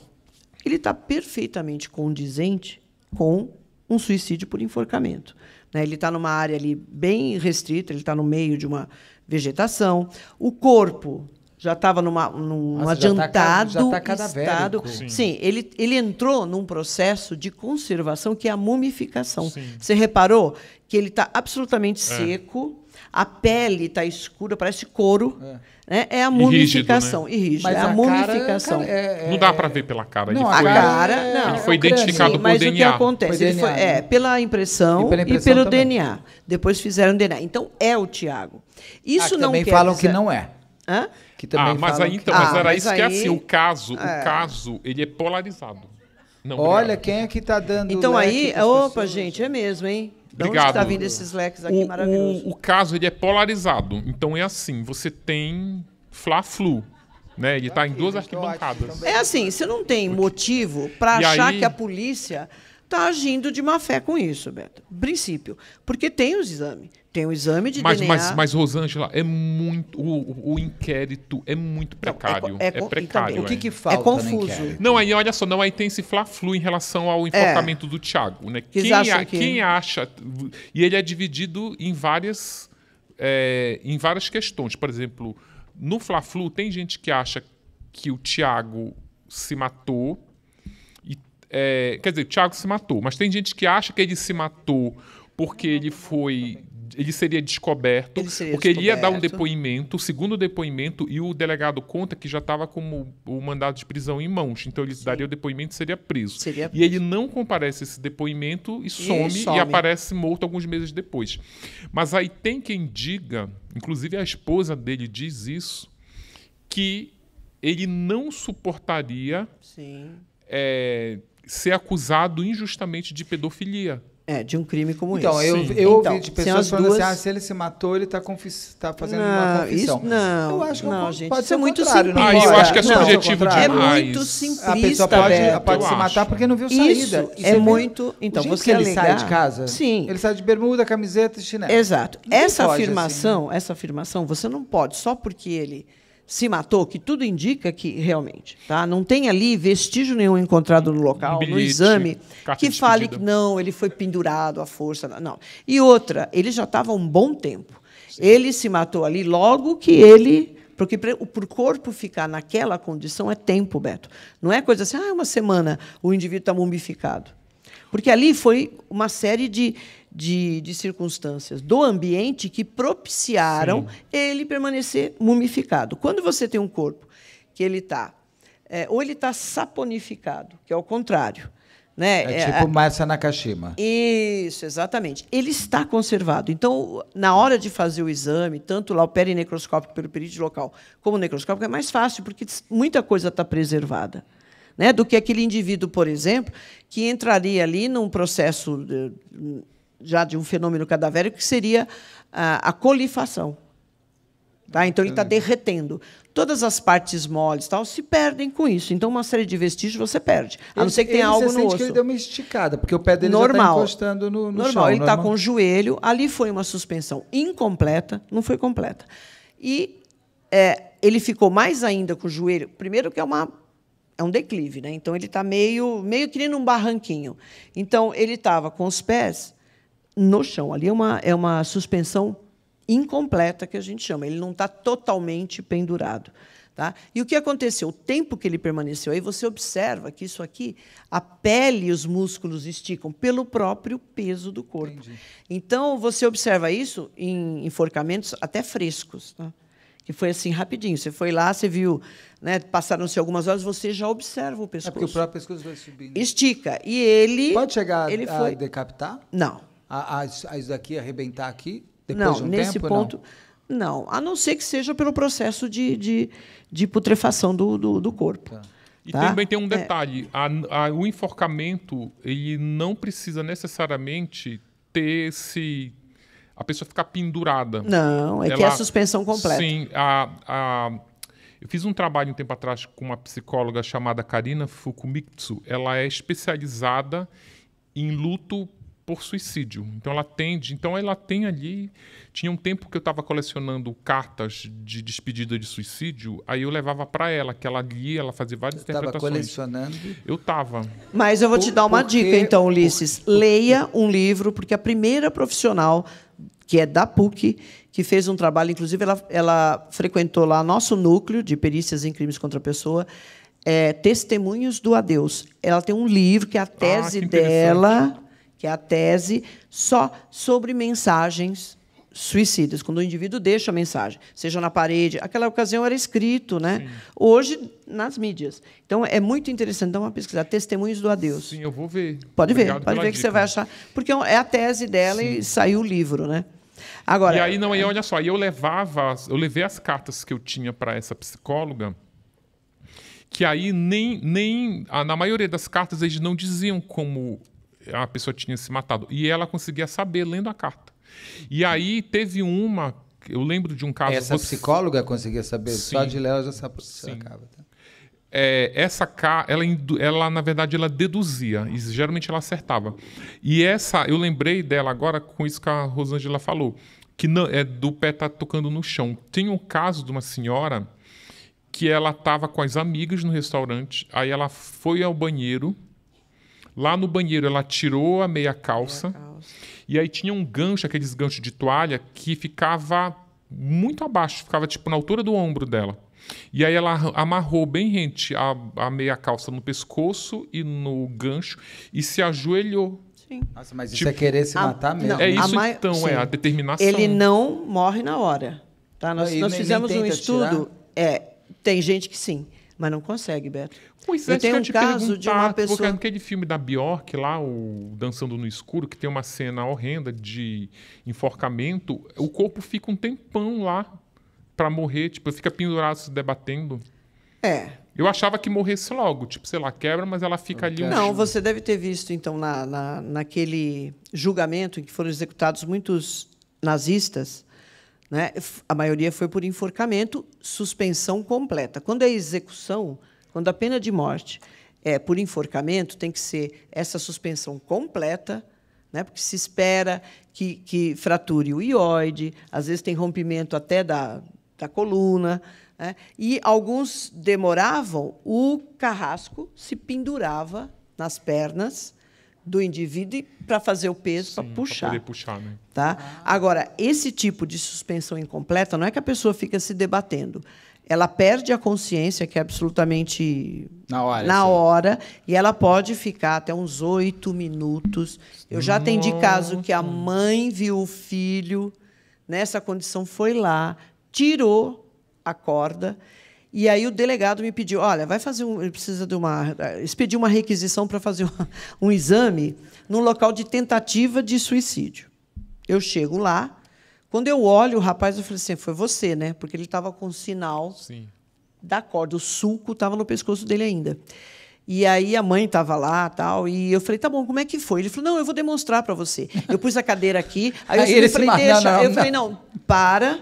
ele está perfeitamente condizente com um suicídio por enforcamento. Né? Ele está numa área ali bem restrita, ele está no meio de uma vegetação. O corpo já estava num Nossa, tá adiantado já tá, já tá estado. Sim. Sim, ele, ele entrou num processo de conservação que é a mumificação. Sim. Você reparou que ele está absolutamente é. seco a pele está escura, parece couro. É, né? é a mumificação. E rígido, né? é a, a é mumificação. É, não dá para ver pela cara. É não, a cara, é não. Ele foi identificado pelo por DNA. Mas o que acontece? Foi foi, é, pela impressão e, pela impressão e pelo também. DNA. Depois fizeram DNA. Então, é o Tiago. Isso ah, não também falam dizer... que não é. Hã? Que também ah, mas aí, então, que... mas era mas isso aí... que é assim, o caso, é. o caso, ele é polarizado. Não, Olha, obrigado. quem é que está dando. Então aí, opa, pessoas. gente, é mesmo, hein? Obrigado. onde está vindo esses leques aqui o, maravilhosos? O, o, caso ele é polarizado. Então é assim, você tem Fla-Flu. Né? Ele está em duas arquibancadas. É assim, você não tem motivo para achar aí... que a polícia está agindo de má fé com isso, Beto. Princípio. Porque tem os exames. Tem o exame de mas, DNA. Mas, mas, Rosângela, é muito. O, o inquérito é muito precário. Não, é, é, é, precário. Então, o que, é. que falta? É confuso. Não, aí olha só, não, aí tem esse fla-flu em relação ao é. enforcamento do Thiago, né? Quem, a, que... quem acha. E ele é dividido em várias. É, em várias questões. Por exemplo, no Fla-Flu tem gente que acha que o Thiago se matou é, quer dizer, Tiago se matou, mas tem gente que acha que ele se matou porque ele foi ele seria descoberto, ele seria porque descoberto. ele ia dar um depoimento, segundo depoimento, e o delegado conta que já estava com o, o mandado de prisão em mãos. Então ele Sim. daria o depoimento e seria preso. seria preso. E ele não comparece esse depoimento e, e some, some, e aparece morto alguns meses depois. Mas aí tem quem diga, inclusive a esposa dele diz isso, que ele não suportaria é, ser acusado injustamente de pedofilia. É, de um crime como então, esse. Eu, eu então, eu ouvi então, de pessoas falando assim, ah, se ele se matou, ele está tá fazendo não, uma confissão. Isso, não, eu acho que é não, gente, pode é? ser, é muito simplista. Ah, eu acho que é subjetivo não, demais. É muito simplista, A pessoa pode, pode se matar porque não viu saída. Isso, isso é, é muito... Então, gente, você ele sai de casa? Sim. Ele sai de bermuda, camiseta e chinelo. Exato. Não essa assim, afirmação, assim. essa afirmação, você não pode, só porque ele se matou, que tudo indica que realmente, tá? Não tem ali vestígio nenhum encontrado no local, um bilhete, no exame, que fale que não, ele foi pendurado à força, não. E outra, ele já estava um bom tempo. Sim. Ele se matou ali logo que ele porque para o corpo ficar naquela condição é tempo, Beto. Não é coisa assim, ah, é uma semana o indivíduo está mumificado. Porque ali foi uma série de de, de circunstâncias do ambiente que propiciaram Sim. ele permanecer mumificado. Quando você tem um corpo que ele está, é, ou ele está saponificado, que é o contrário, né? É, é tipo é, massa Nakashima. Isso, exatamente. Ele está conservado. Então, na hora de fazer o exame, tanto lá o perinecroscópico pelo período local, como o necroscópico, é mais fácil, porque muita coisa está preservada. Né? Do que aquele indivíduo, por exemplo, que entraria ali num processo já de um fenômeno cadavérico, que seria a, colifação. Tá? Então, ele está derretendo. Todas as partes moles tal se perdem com isso. Então, uma série de vestígios você perde. A não ser que tenha ele, algo se no osso. que ele deu uma esticada, porque o pé dele tá normal. já está encostando no, no normal. Chão, ele está com o joelho. Ali foi uma suspensão incompleta, não foi completa. E é, ele ficou mais ainda com o joelho. Primeiro que é uma é um declive, né? Então ele está meio meio que nem num barranquinho. Então ele estava com os pés no chão. Ali é uma, é uma suspensão incompleta, que a gente chama. Ele não está totalmente pendurado. Tá? E o que aconteceu? O tempo que ele permaneceu, aí você observa que isso aqui, a pele e os músculos esticam pelo próprio peso do corpo. Entendi. Então, você observa isso em enforcamentos até frescos. Tá? que foi assim rapidinho. Você foi lá, você viu, né, passaram-se algumas horas, você já observa o pescoço. É porque o próprio pescoço vai subindo. Estica. E ele. Pode chegar ele a, foi... decapitar? Não a, a, isso daqui arrebentar aqui? Depois não, de um nesse tempo, ponto. Não? não? a não ser que seja pelo processo de, de, de putrefação do, do, do corpo. Tá. E tá? também tem um é. detalhe: é. a, o enforcamento ele não precisa necessariamente ter esse a pessoa ficar pendurada. Não, é Ela, que é a suspensão completa. Sim, a, a, eu fiz um trabalho um tempo atrás com uma psicóloga chamada Karina Fukumitsu. Ela é especializada em luto por suicídio. Então ela tende, então ela tem ali, tinha um tempo que eu estava colecionando cartas de despedida de suicídio, aí eu levava para ela, que ela lia, ela fazia várias eu interpretações. Estava colecionando. Eu estava. Mas eu vou por, te dar uma porque, dica então, Ulisses, por, leia um livro porque a primeira profissional que é da PUC, que fez um trabalho, inclusive ela, ela frequentou lá nosso núcleo de perícias em crimes contra a pessoa, é, Testemunhos do Adeus. Ela tem um livro que é a ah, tese ah, dela que é a tese só sobre mensagens suicidas, quando o indivíduo deixa a mensagem, seja na parede, aquela ocasião era escrito, né? Sim. Hoje nas mídias. Então é muito interessante dar uma pesquisa testemunhos do adeus. Sim, eu vou ver. Pode Obrigado ver, pode ver dica. que você vai achar, porque é a tese dela Sim. e saiu o livro, né? Agora. E aí não, e olha só, eu levava, eu levei as cartas que eu tinha para essa psicóloga que aí nem, nem na maioria das cartas eles não diziam como a pessoa tinha se matado. E ela conseguia saber lendo a carta. E aí teve uma. Eu lembro de um caso. Essa você... psicóloga conseguia saber, Sim. só de ler ela já sabe. Sim. Tá? É, essa ela, ela, na verdade ela deduzia e geralmente ela acertava. E essa, eu lembrei dela agora com isso que a Rosângela falou, que não, é do pé tá tocando no chão. Tem um caso de uma senhora que ela estava com as amigas no restaurante, aí ela foi ao banheiro Lá no banheiro, ela tirou a meia calça, meia calça. E aí tinha um gancho, aqueles ganchos de toalha, que ficava muito abaixo, ficava tipo na altura do ombro dela. E aí ela amarrou bem rente a, a meia calça no pescoço e no gancho e se ajoelhou Sim. Nossa, mas tipo, isso é querer se matar é a, mesmo. Não, é isso então, Sim. é a determinação. Ele não morre na hora. Tá? Nós, nós fizemos um estudo. É, tem gente que sim. Mas não consegue, Beto. Pois é, e tem um caso de uma pessoa. Porque é aquele filme da Bjork lá, o Dançando no Escuro, que tem uma cena horrenda de enforcamento, o corpo fica um tempão lá para morrer, tipo, fica pendurado se debatendo. É. Eu achava que morresse logo, tipo, sei lá, quebra, mas ela fica ali. Um não, você deve ter visto, então, na, na, naquele julgamento em que foram executados muitos nazistas né? A maioria foi por enforcamento, suspensão completa. Quando é execução, quando a pena de morte é por enforcamento, tem que ser essa suspensão completa, né? porque se espera que, que frature o ióide, às vezes tem rompimento até da, da coluna. Né, e alguns demoravam, o carrasco se pendurava nas pernas do indivíduo para fazer o peso, para puxar. poder puxar, né? Tá? Agora, esse tipo de suspensão incompleta não é que a pessoa fica se debatendo. Ela perde a consciência, que é absolutamente na hora, na hora e ela pode ficar até uns oito minutos. Eu já atendi caso que a mãe viu o filho nessa condição, foi lá, tirou a corda e aí o delegado me pediu, olha, vai fazer um, ele precisa de uma, expediu uma requisição para fazer um exame num local de tentativa de suicídio. Eu chego lá, quando eu olho o rapaz, eu falei assim, foi você, né? Porque ele estava com sinal Sim. da corda, o sulco estava no pescoço dele ainda. E aí a mãe estava lá tal. E eu falei, tá bom, como é que foi? Ele falou, não, eu vou demonstrar para você. Eu pus a cadeira aqui, aí, aí eu ele falei, deixa. Não, não, eu não. falei, não, para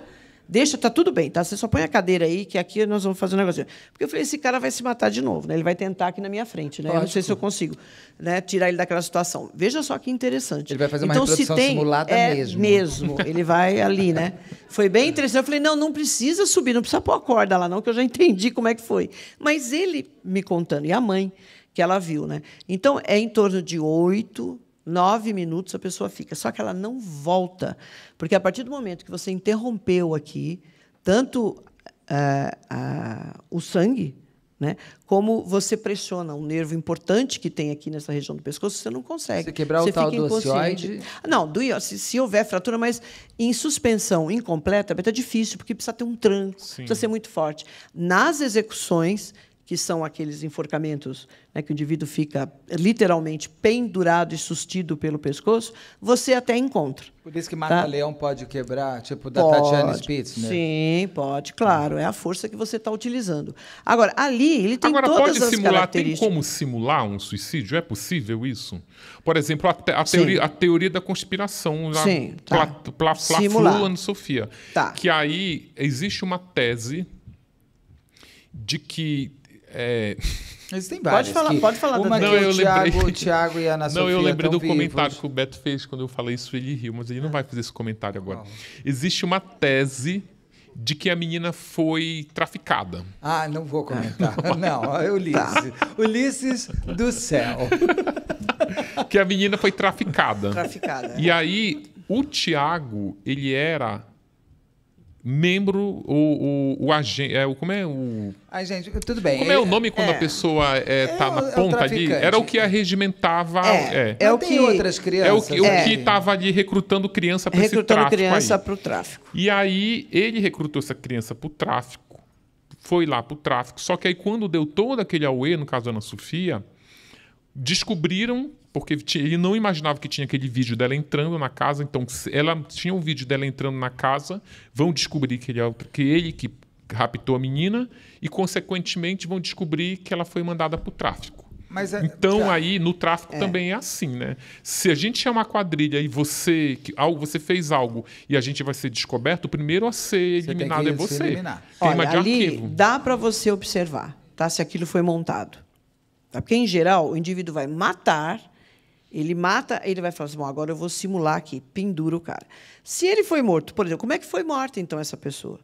Deixa, tá tudo bem, tá? Você só põe a cadeira aí, que aqui nós vamos fazer um negocinho. Porque eu falei, esse cara vai se matar de novo, né? Ele vai tentar aqui na minha frente, né? Eu não sei se eu consigo né, tirar ele daquela situação. Veja só que interessante. Ele vai fazer uma então, reprodução tem, simulada é mesmo. Mesmo, ele vai ali, né? Foi bem interessante. Eu falei, não, não precisa subir, não precisa pôr a corda lá, não, que eu já entendi como é que foi. Mas ele me contando, e a mãe que ela viu, né? Então, é em torno de oito nove minutos a pessoa fica. Só que ela não volta. Porque a partir do momento que você interrompeu aqui, tanto ah, ah, o sangue, né? Como você pressiona um nervo importante que tem aqui nessa região do pescoço, você não consegue. Se quebrar você o tal do ocioide... Não, do, se, se, houver fratura, mas em suspensão incompleta, é difícil, porque precisa ter um tranco, Sim. precisa ser muito forte. Nas execuções, que são aqueles enforcamentos né, que o indivíduo fica literalmente pendurado e sustido pelo pescoço, você até encontra. Por isso que tá? mata-leão tá? pode quebrar, tipo da pode, Tatiana Spitz, né? Sim, pode, claro. É a força que você está utilizando. Agora, ali ele tem Agora, todas pode as simular, características. Tem como simular um suicídio? É possível isso? Por exemplo, a, te a, teoria, a teoria, da conspiração lá Sim, tá. pla, pla, pla, Sofia. Tá. Que aí existe uma tese de que... É... Existem vários. Pode falar, pode falar uma da que não, o, Thiago, o Thiago e a Ana Não, Sofia eu lembrei do vivos. comentário que o Beto fez quando eu falei isso, ele riu, mas ele não é. vai fazer esse comentário agora. Não. Existe uma tese de que a menina foi traficada. Ah, não vou comentar. não, é Ulisses. Tá. Ulisses do céu. que a menina foi traficada. Traficada. É. E aí, o Tiago, ele era membro, o, o, o agente. É, o como é o. Ai, gente, tudo bem. Como é, é, é. É, tá é o nome quando é, a pessoa é tá na ponta ali? Era o que arregimentava. É, é. o que outras crianças. É o que, o que estava ali recrutando criança para esse tráfico. Recrutando criança para o tráfico. E aí ele recrutou essa criança para o tráfico, foi lá para o tráfico. Só que aí quando deu todo aquele auê, no caso da Ana Sofia, descobriram porque ele não imaginava que tinha aquele vídeo dela entrando na casa, então ela tinha um vídeo dela entrando na casa, vão descobrir que ele, é, que, ele que raptou a menina e, consequentemente, vão descobrir que ela foi mandada para o tráfico. Mas, é, então já, tá. aí no tráfico é. também é assim, né? Se a gente é uma quadrilha e você que, algo, você fez algo e a gente vai ser descoberto, o primeiro a ser você eliminado é você. Eliminar. Olha, ali arquivo. dá para você observar, tá? Se aquilo foi montado, tá? Porque em geral o indivíduo vai matar ele mata, ele vai falar assim: bom, agora eu vou simular aqui, pendura o cara. Se ele foi morto, por exemplo, como é que foi morta então essa pessoa?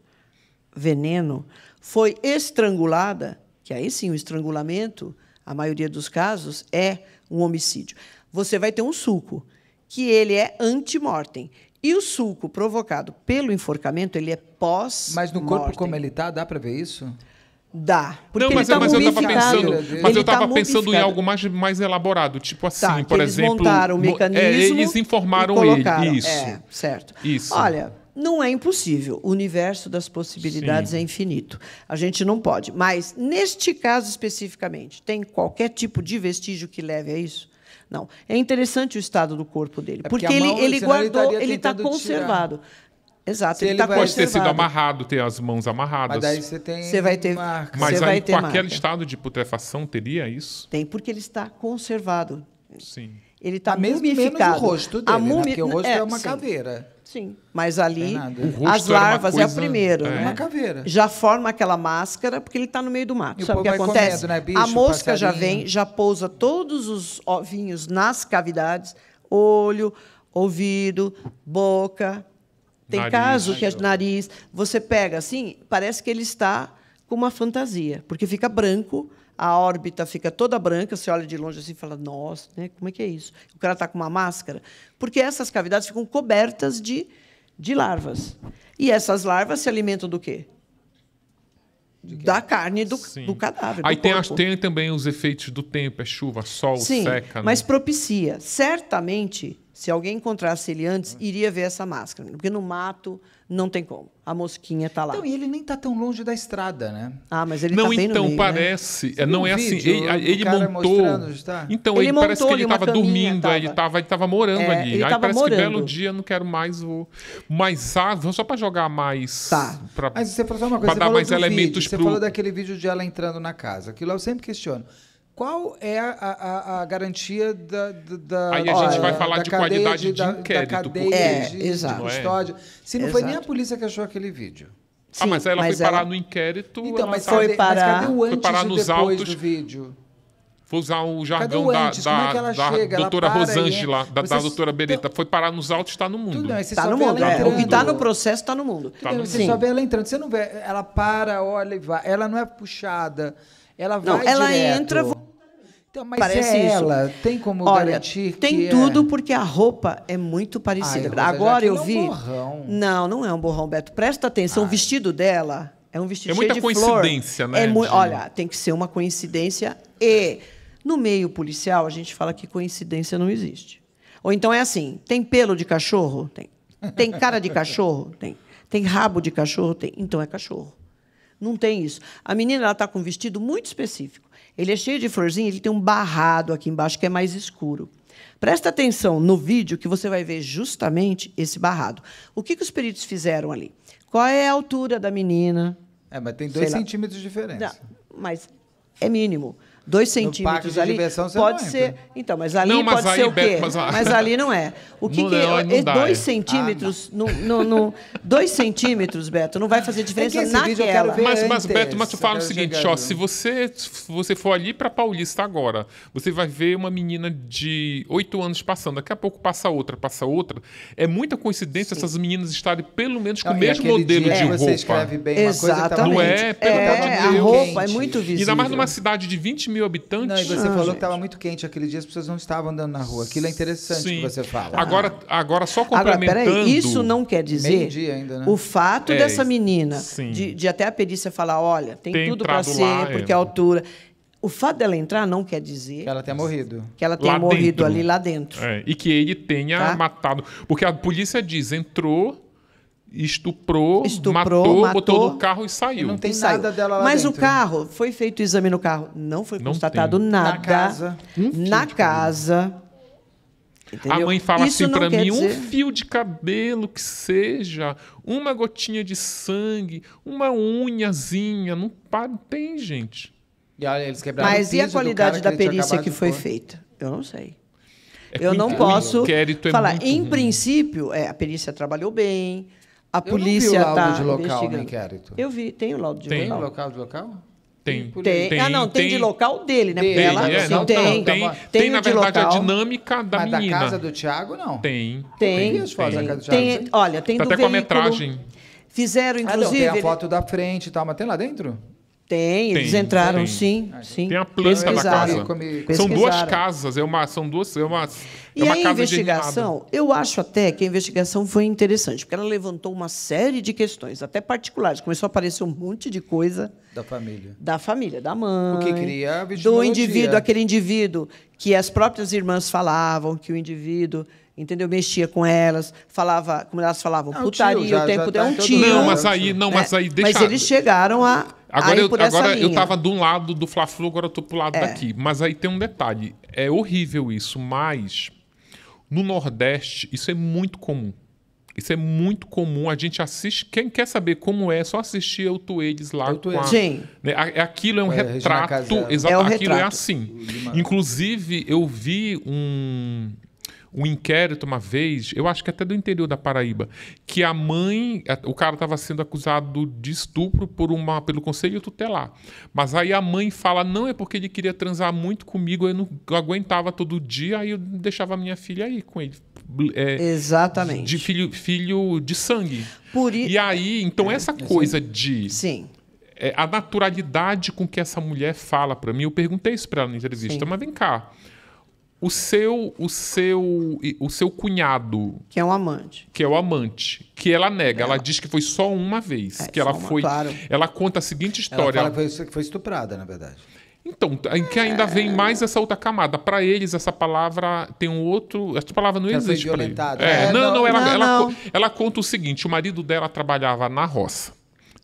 Veneno. Foi estrangulada, que aí sim o estrangulamento, a maioria dos casos, é um homicídio. Você vai ter um suco que ele é antemortem. E o suco provocado pelo enforcamento, ele é pós-mortem. Mas no corpo como ele está, dá para ver isso? Dá. Porque não, mas, tá mas eu estava pensando, mas eu tava tá pensando em algo mais, mais elaborado, tipo assim, tá, por eles exemplo. Eles montaram o é, mecanismo. É, eles informaram ele. Isso. É, certo. Isso. Olha, não é impossível. O universo das possibilidades Sim. é infinito. A gente não pode. Mas, neste caso especificamente, tem qualquer tipo de vestígio que leve a isso? Não. É interessante o estado do corpo dele, é porque, porque ele, ele guardou, ele está conservado. Tirar. Exato. ele, ele tá pode conservado. ter sido amarrado, ter as mãos amarradas. Mas daí você tem você vai ter marca. Mas você aí, vai ter com marca. aquele estado de putrefação, teria isso? Tem, porque ele está conservado. Sim. Ele está mumificado. Menos o rosto dele, né? mumi... né? porque o rosto é, é uma sim. caveira. Sim, mas ali é as larvas coisa... é o primeiro. É. Né? Uma caveira. Já forma aquela máscara, porque ele está no meio do mato. E Sabe o que acontece? Comendo, né? Bicho, a mosca passarinho. já vem, já pousa todos os ovinhos nas cavidades, olho, ouvido, boca, tem nariz, caso que o é nariz, você pega assim, parece que ele está com uma fantasia, porque fica branco, a órbita fica toda branca, você olha de longe assim e fala, nossa, né? como é que é isso? O cara está com uma máscara. Porque essas cavidades ficam cobertas de, de larvas. E essas larvas se alimentam do quê? da carne do, do cadáver. Aí do tem, corpo. tem também os efeitos do tempo, é chuva, sol, Sim, seca. Né? Mas né? propicia. Certamente se alguém encontrasse ele antes, iria ver essa máscara. Porque no mato não tem como. A mosquinha está lá. Então, e ele nem está tão longe da estrada, né? Ah, mas ele não, tá então, meio, né? parece. Né? não é assim. Ele, ele montou. Tá? Então, ele, ele montou, parece que ele estava dormindo, tava. Ele, estava ele tava morando é, ali. Ele Aí parece morando. que belo dia, não quero mais. o, Mas ah, só para jogar mais. Tá. Pra, mas você falou só uma coisa. Para dar mais elementos vídeo, pro... Você falou daquele vídeo de ela entrando na casa. Aquilo eu sempre questiono. Qual é a, a, a garantia da, da, Aí a gente vai falar de qualidade de, de inquérito. Da cadeia é, de, exato. de custódia. Se não exato. foi nem a polícia que achou aquele vídeo. Sim, ah, mas ela mas foi ela... parar no inquérito. Então, mas, foi parar... mas cadê o antes foi parar nos autos... do vídeo? Foi usar o jargão da, da, é da doutora Rosângela, da, da doutora Beretta. Foi parar nos autos, está no mundo. Está no mundo. O que está no processo está no mundo. Tá no... Você Sim. só vê ela entrando. Você não vê. Ela para, olha e vai. Ela não é puxada. Ela vai Não, ela direto. entra. Então, mas Parece é ela, isso. tem como Olha, garantir tem é tudo é... porque a roupa é muito parecida. Ai, Agora eu vi. É um borrão. Não, não é um borrão, Beto. Presta atenção, Ai. o vestido dela é um vestido é cheio de flor. É muita coincidência, né? É mu... Olha, tem que ser uma coincidência e no meio policial a gente fala que coincidência não existe. Ou então é assim, tem pelo de cachorro? Tem. Tem cara de cachorro? Tem. Tem rabo de cachorro? Tem. Então é cachorro. Não tem isso. A menina ela está com um vestido muito específico. Ele é cheio de florzinha, ele tem um barrado aqui embaixo que é mais escuro. Presta atenção no vídeo que você vai ver justamente esse barrado. O que, que os peritos fizeram ali? Qual é a altura da menina? É, mas tem dois centímetros de diferença. Não, mas é mínimo dois centímetros ali, pode ser. Então, mas ali não, mas pode ser o quê? Mas, mas, ali não é. O que, não, que é? não, é? Dá, dois é. centímetros, ah, no, no, no, dois centímetros, Beto, não vai fazer é diferença é naquela. mas, mas Beto, mas tu fala o seguinte, ó, se você, se você for ali para Paulista agora, você vai ver uma menina de oito anos passando, daqui a pouco passa outra, passa outra. É muita coincidência Sim. essas meninas estarem pelo menos com o mesmo modelo de roupa. Você escreve bem Exatamente. coisa tá não é, pelo é, amor de Deus. A roupa é muito visível. E ainda mais numa cidade de 20 mil habitantes. Não, e você ah, falou gente. que estava muito quente aquele dia, as pessoas não estavam andando na rua. Aquilo é interessante Sim. que você fala. Agora, agora só complementando... Agora, peraí, isso não quer dizer ainda, né? o fato é, dessa menina, de, de, até a perícia falar, olha, tem, tem tudo para ser, lá, porque é. a altura... O fato dela entrar não quer dizer. Que ela tenha morrido. Que ela tenha lá morrido dentro. ali lá dentro. É, e que ele tenha tá? matado. Porque a polícia diz: entrou, estuprou, estuprou matou, matou, botou no carro e saiu. Não tem saída nada dela lá Mas dentro. o carro, foi feito o exame no carro, não foi constatado não nada. Na casa. Um na casa. Entendeu? A mãe fala Isso assim para mim: dizer... um fio de cabelo que seja, uma gotinha de sangue, uma unhazinha, não, tem, gente. E olha, eles quebraram Mas e a qualidade da que perícia que foi feita? Eu não sei. É eu não posso é falar. É em ruim. princípio, é, a perícia trabalhou bem, a eu polícia não vi o laudo tá de local no inquérito. Eu vi, tem o laudo de tem. local. Tem local de local? Tem. tem. tem. Ah, não, tem, tem, de local dele, né? Porque ela é, não, tem, tem, tem, na verdade, local. a dinâmica da Mas menina. da casa do Thiago, não. Tem. Tem. Tem, olha, tem tá do até veículo. com a metragem. Fizeram, inclusive. Ah, tem a foto da frente e tal, mas tem lá dentro? Tem, eles entraram, tem. sim, sim. Tem a planta da casa. São duas casas, é uma, são duas, é uma, e é uma a investigação, eu acho até que a investigação foi interessante, porque ela levantou uma série de questões, até particulares. Começou a aparecer um monte de coisa da família, da família, da mãe, o que cria a do indivíduo, aquele indivíduo que as próprias irmãs falavam que o indivíduo entendeu? Mexia com elas, falava, como elas falavam, não, ah, putaria tio, já, o tempo deu tá um tiro. Não, mas aí, assim. não, é, mas aí deixa. Mas eles chegaram a Agora, eu, agora eu tava de um lado do Fla-Flu, agora eu tô pro lado é. daqui. Mas aí tem um detalhe, é horrível isso, mas no Nordeste isso é muito comum. Isso é muito comum. A gente assiste. Quem quer saber como é, só assistir eu eles lá. Eu com a, Sim. Né, é, aquilo é um é, retrato. Exato, é o aquilo é retrato. é assim. Inclusive, eu vi um um inquérito uma vez, eu acho que até do interior da Paraíba, que a mãe, o cara estava sendo acusado de estupro por uma, pelo conselho tutelar. Mas aí a mãe fala: não, é porque ele queria transar muito comigo, eu não eu aguentava todo dia, aí eu deixava minha filha aí com ele. É, Exatamente. De filho, filho de sangue. Por i... E aí, então, é, essa coisa sim. É de. Sim é, a naturalidade com que essa mulher fala para mim. Eu perguntei isso para ela na entrevista, Sim. mas vem cá o seu o seu o seu cunhado que é um amante que é o amante que ela nega ela é. diz que foi só uma vez é, que ela uma, foi claro. ela conta a seguinte história ela fala que foi, foi estuprada na verdade então, em que ainda é. vem mais essa outra camada. Para eles, essa palavra tem um outro. Essa palavra não existe. para eles É, é, né? não, não, não, ela, não, ela, não. Ela, ela conta o seguinte: o marido dela trabalhava na roça.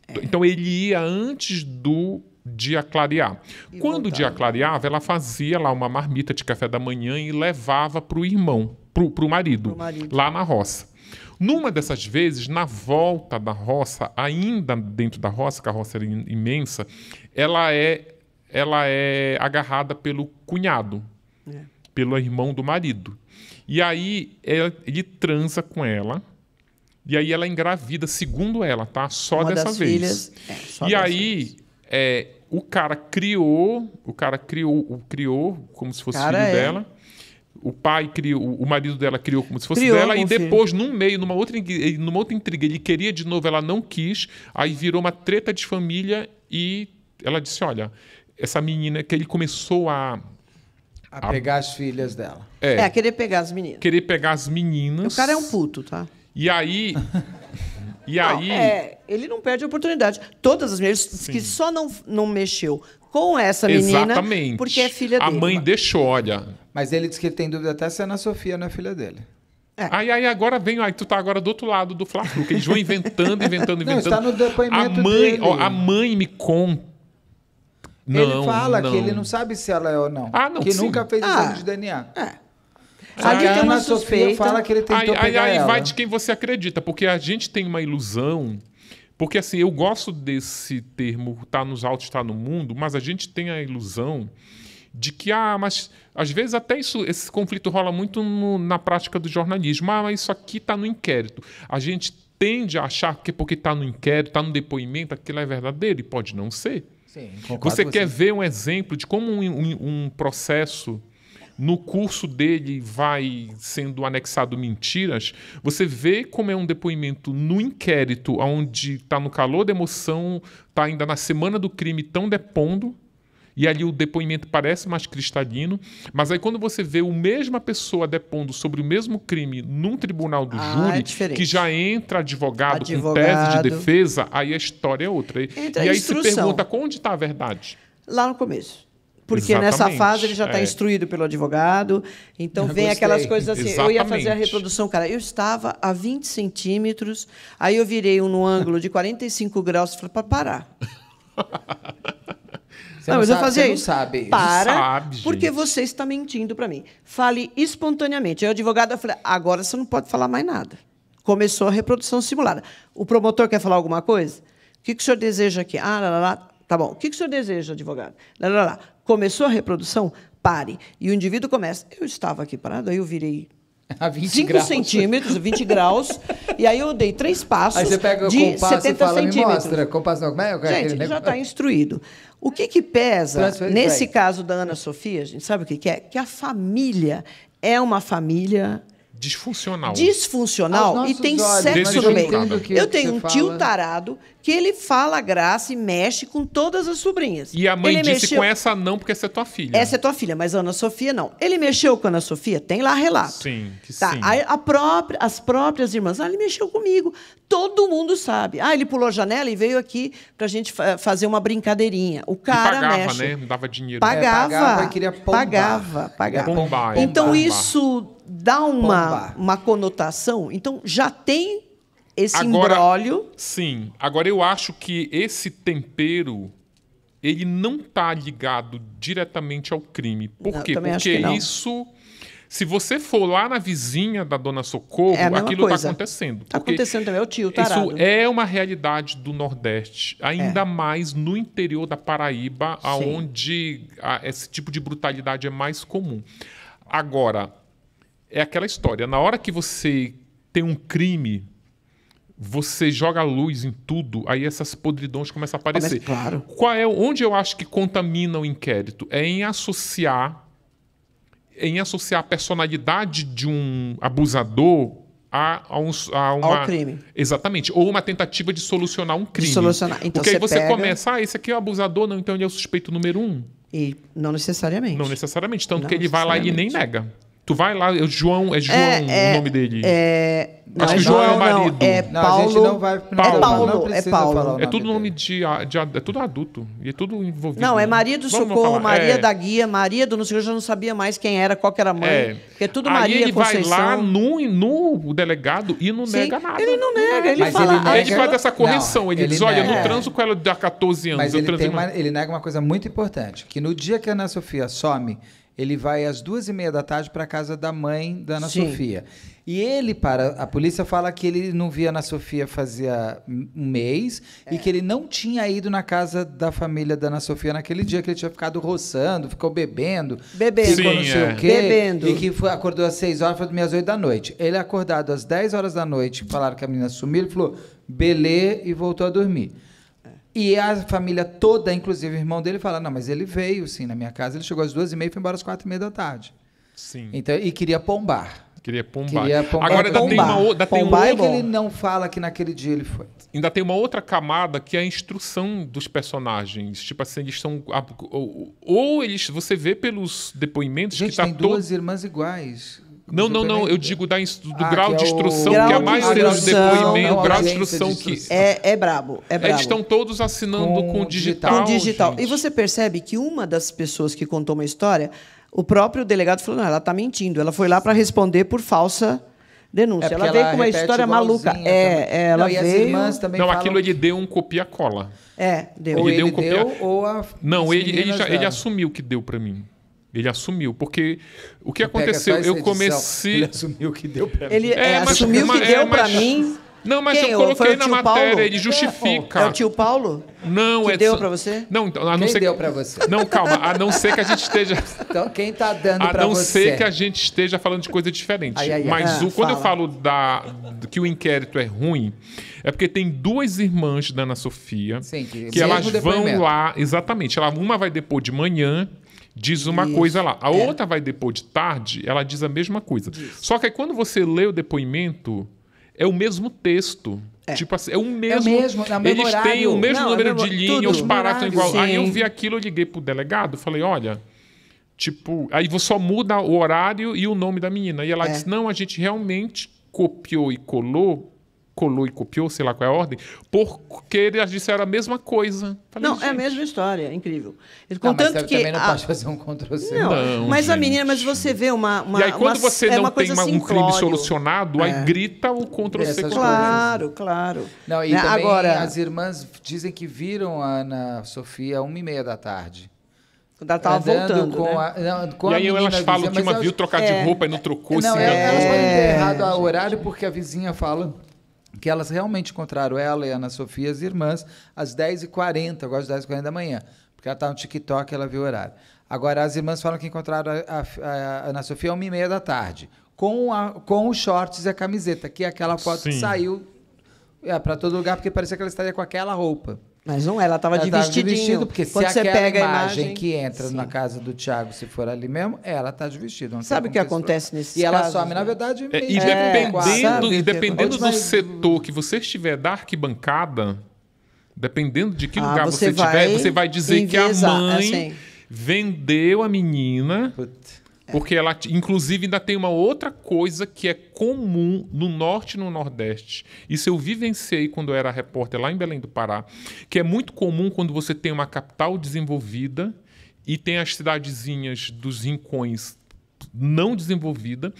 É. Então ele ia antes do dia clarear. E Quando voltava. dia clareava, ela fazia lá uma marmita de café da manhã e levava para o irmão, para o marido, marido, lá na roça. Numa dessas vezes, na volta da roça, ainda dentro da roça, que a roça era imensa, ela é, ela é agarrada pelo cunhado, é. pelo irmão do marido. E aí é, ele transa com ela. E aí ela engravida, segundo ela, tá? Só Uma dessa vez. Filhas, é, só e dessa aí vez. É, o cara criou, o cara criou, o criou como se fosse cara filho é. dela. O pai criou, o marido dela criou como se fosse criou dela, e depois, filho. num meio, numa outra, numa outra intriga, ele queria de novo, ela não quis, aí virou uma treta de família e ela disse: Olha, essa menina que ele começou a a pegar as filhas dela. É, é, querer pegar as meninas. Querer pegar as meninas. O cara é um puto, tá? E aí E não, aí. É, ele não perde a oportunidade. Todas as mulheres Sim. que só não, não mexeu com essa menina. Exatamente. Porque é filha a dele. A mãe deixou, olha. Mas ele disse que ele tem dúvida até se a é Ana Sofia não é filha dele. É. Aí, aí agora vem, aí tu tá agora do outro lado do Flávio que eles vão inventando, inventando, inventando. Não, está no depoimento a mãe, dele. Ó, a mãe me conta. Não, ele fala não. que ele não sabe se ela é ou não. Ah, não. Que sim. nunca fez ah, exame de DNA. É. Sabe que tem uma suspeita. fala que ele tentou aí, pegar aí, ela. Aí vai de quem você acredita, porque a gente tem uma ilusão porque assim, eu gosto desse termo, tá nos altos, está no mundo, mas a gente tem a ilusão de que, ah, mas às vezes até isso, esse conflito rola muito no, na prática do jornalismo. Ah, mas isso aqui está no inquérito. A gente tende a achar que porque está no inquérito, está no depoimento, aquilo é verdadeiro, e pode não ser. Sim, você quer ver um exemplo de como um, um, um processo no curso dele vai sendo anexado mentiras, você vê como é um depoimento no inquérito, onde está no calor da emoção, está ainda na semana do crime tão depondo, e ali o depoimento parece mais cristalino, mas aí quando você vê o mesma pessoa depondo sobre o mesmo crime num tribunal do ah, é júri, é que já entra advogado, advogado, com tese de defesa, aí a história é outra. Entra e aí se pergunta onde está a verdade. Lá no começo. Porque Exatamente. nessa fase ele já está é. instruído pelo advogado. Então eu vem gostei. aquelas coisas assim. Exatamente. Eu ia fazer a reprodução, cara. Eu estava a 20 centímetros, aí eu virei um no ângulo de 45 graus e falei, para parar. Você não, não mas sabe, eu fazia você isso. Não sabe. Para, sabe, porque você está mentindo para mim. Fale espontaneamente. Aí o advogado falou: agora você não pode falar mais nada. Começou a reprodução simulada. O promotor quer falar alguma coisa? O que, que o senhor deseja aqui? Ah, lá, lá, lá. Tá bom. O que, que o senhor deseja, advogado? Lá, lá, lá. Começou a reprodução? Pare. E o indivíduo começa. Eu estava aqui parado, aí eu virei a 20 5 graus. centímetros, 20 graus. E aí eu dei três passos. Aí você pega o compasso 70 e fala, centímetros. me mostra. Compasso não, como é? Eu quero Gente, ele já está instruído. O que, que pesa, nesse caso da Ana Sofia, a gente sabe o que, que é? Que a família é uma família Disfuncional. Disfuncional e tem olhos, sexo no meio. Eu tenho um fala. tio tarado que ele fala graça e mexe com todas as sobrinhas. E a mãe ele disse mexeu... com essa não, porque essa é tua filha. Essa é tua filha, mas Ana Sofia não. Ele mexeu com Ana Sofia? Tem lá relato. Sim, que tá, sim. A, a própria, as próprias irmãs, ah, ele mexeu comigo. Todo mundo sabe. Ah, ele pulou a janela e veio aqui pra gente fa fazer uma brincadeirinha. O cara e pagava, mexe. né? Dava dinheiro. Pagava. É, pagava, queria pombar. pagava, pagava. Pombar, então pombar. isso dá uma, uma conotação. Então, já tem esse embrólio Sim. Agora, eu acho que esse tempero, ele não está ligado diretamente ao crime. Por não, quê? Porque isso... Se você for lá na vizinha da Dona Socorro, é aquilo está acontecendo. Está acontecendo também, é o tio, tarado. Isso é uma realidade do Nordeste, ainda é. mais no interior da Paraíba, onde esse tipo de brutalidade é mais comum. Agora, é aquela história. Na hora que você tem um crime, você joga a luz em tudo, aí essas podridões começam a aparecer. Mas, claro. Qual é onde eu acho que contamina o inquérito? É em associar em associar a personalidade de um abusador a, a, um, a uma, Ao crime. Exatamente. Ou uma tentativa de solucionar um crime. De solucionar. Então, Porque aí você pega... começa, ah, esse aqui é o abusador, não, então ele é o suspeito número um. E não necessariamente. Não necessariamente. Tanto não que ele vai lá e nem nega. Tu vai lá, é João, é João é, o é, nome dele. É, não, Acho que João é o marido. Não, é Paulo. Não, a gente não vai, é Paulo. É Paulo. é Paulo. Nome é tudo nome de, ah, de, É tudo adulto. E é tudo envolvido. Não, é né? Maria do Socorro, Maria é. da Guia, Maria do. Não sei, eu já não sabia mais quem era, qual que era a mãe. É. Porque é tudo Aí Maria ele vai lá no, no delegado e não Sim. nega nada. Ele não nega, ele Mas fala. Ele, nega, ele faz essa correção. ele, ele diz: olha, eu não transo com ela há 14 anos. Mas ele, uma, ele nega uma coisa muito importante: que no dia que a Ana Sofia some ele vai às duas e meia da tarde para a casa da mãe da Ana Sim. Sofia. E ele, para. A polícia fala que ele não via Ana Sofia fazia um mês é. e que ele não tinha ido na casa da família da Ana Sofia naquele dia, que ele tinha ficado roçando, ficou bebendo. Bebendo. Sim, não sei é. o quê. Bebendo. E que foi, acordou às seis horas, foi dormir às oito da noite. Ele acordado às dez horas da noite, falaram que a menina sumiu, ele falou, belê, e voltou a dormir. E a família toda, inclusive o irmão dele, fala: Não, mas ele veio sim na minha casa, ele chegou às duas e meia e foi embora às quatro e meia da tarde. Sim. Então, e queria pombar. Queria pombar. Queria pombar. Agora ainda pombar. tem é uma outra. pombar tem um... é que ele não fala que naquele dia ele foi. Ainda tem uma outra camada que é a instrução dos personagens. Tipo assim, eles são. Ou eles. Você vê pelos depoimentos Gente, que tá tem todo... duas irmãs iguais. Não, não, não. Eu digo da do ah, é é grau de instrução, o... que é mais ter depoimento, grau de instrução que. É, é brabo. É, é brabo. Eles estão todos assinando com, com digital. Com digital. Gente. E você percebe que uma das pessoas que contou uma história, o próprio delegado falou: não, ela está mentindo. Ela foi lá para responder por falsa denúncia. É ela veio com uma história maluca. É, é, ela não, veio... irmãs também Não, falam... aquilo ele deu um copia-cola. É, deu. Ou ele, deu, um copia... deu ou a... Não, ele, ele, já, ele assumiu que deu para mim. Ele assumiu, porque o que aconteceu? Eu comecei. Ele assumiu que deu pra mim. Ele é, é, mas, assumiu é, é, mas, que deu é, para mim. Não, mas Quem? eu coloquei na matéria, Paulo? ele justifica. É o tio Paulo? Não, que é deu para você? Não, então, a não quem ser deu que... para você? Não, calma, a não ser que a gente esteja Então, quem tá dando para você? A não ser que a gente esteja falando de coisa diferente. Ai, ai, mas ah, o, quando eu falo da que o inquérito é ruim, é porque tem duas irmãs da Ana Sofia Sim, que, que elas vão lá, exatamente, ela uma vai depor de manhã diz uma Isso. coisa lá. A é. outra vai depor de tarde, ela diz a mesma coisa. Isso. Só que aí, quando você lê o depoimento, é o mesmo texto. É. Tipo assim, é o mesmo. É o mesmo é o eles têm o mesmo Não, é número é mesmo, de linhas os parágrafos igual. Sim. Aí eu vi aquilo, eu liguei pro delegado, falei, olha. Tipo, aí você só muda o horário e o nome da menina. E ela é. disse: não, a gente realmente copiou e colou colou e copiou, sei lá qual é a ordem, porque eles disseram a mesma coisa. Falei, não, gente. é a mesma história, é incrível. Contanto ah, mas que também não a... pode fazer um Ctrl-C. Não, não, mas gente. a menina, mas você vê uma, uma E aí quando uma, você é não tem uma, um crime solucionado, é. aí grita o Ctrl-C. Claro, claro. Não, e né, também Agora... as irmãs dizem que viram a Ana Sofia uma e meia da tarde. ela estava voltando, com né? a, não, com e aí elas falam que uma elas... viu trocar de é. roupa e não trocou. Não, se é, elas podem ter é, errado o horário porque a vizinha fala que elas realmente encontraram ela e a Ana Sofia, as irmãs, às 10h40, eu gosto das 10h40 da manhã, porque ela está no TikTok e ela viu o horário. Agora, as irmãs falam que encontraram a, a, a Ana Sofia às 1h30 da tarde, com, a, com os shorts e a camiseta, que é aquela foto Sim. que saiu é, para todo lugar, porque parecia que ela estaria com aquela roupa. Mas não, é, ela estava de vestidinho. De vestido, porque Quando se você pega a imagem que entra sim. na casa do Tiago, se for ali mesmo, ela está de vestido. Não Sabe o que acontece nesse caso? E ela some, né? na verdade. É, e é, dependendo, e dependendo do setor que você estiver da arquibancada, dependendo de que ah, lugar você, você estiver, você vai dizer enviesar, que a mãe assim. vendeu a menina. Putz é. Porque ela, inclusive, ainda tem uma outra coisa que é comum no norte e no nordeste. Isso eu vivenciei quando eu era repórter lá em Belém do Pará, que é muito comum quando você tem uma capital desenvolvida e tem as cidadezinhas dos rincões não desenvolvida.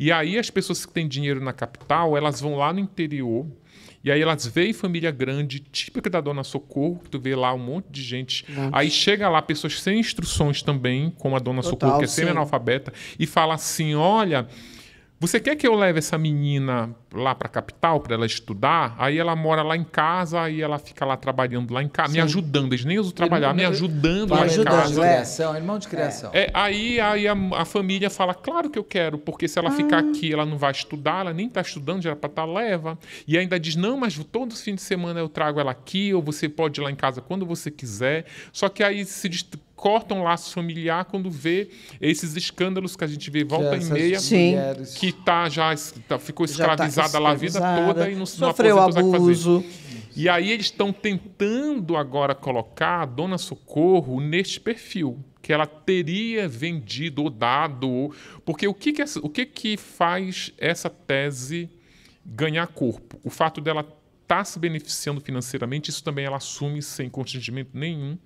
E aí as pessoas que têm dinheiro na capital, elas vão lá no interior e aí elas veem família grande, típica da Dona Socorro, que tu vê lá um monte de gente. Nossa. Aí chega lá pessoas sem instruções também, como a Dona Total, Socorro, que é semi-analfabeta, e fala assim: olha você quer que eu leve essa menina lá para a capital para ela estudar? Aí ela mora lá em casa, aí ela fica lá trabalhando lá em casa, me ajudando. Eles nem usam trabalhar, irmão me ajudando lá ajudando, em casa. Criação, irmão de criação. É, aí aí a, a, família fala, claro que eu quero, porque se ela ah. ficar aqui, ela não vai estudar, ela nem está estudando, já era para estar tá, leva. E ainda diz, não, mas todo fim de semana eu trago ela aqui, ou você pode ir lá em casa quando você quiser. Só que aí se cortam laços familiar quando vê esses escândalos que a gente vê volta Essas e meia sim. que tá já tá, ficou tá escravizada, tá lá a vida toda e não sofreu não abuso e aí eles estão tentando agora colocar a dona Socorro neste perfil que ela teria vendido ou dado porque o que que, o que que faz essa tese ganhar corpo o fato dela estar tá se beneficiando financeiramente isso também ela assume sem constrangimento nenhum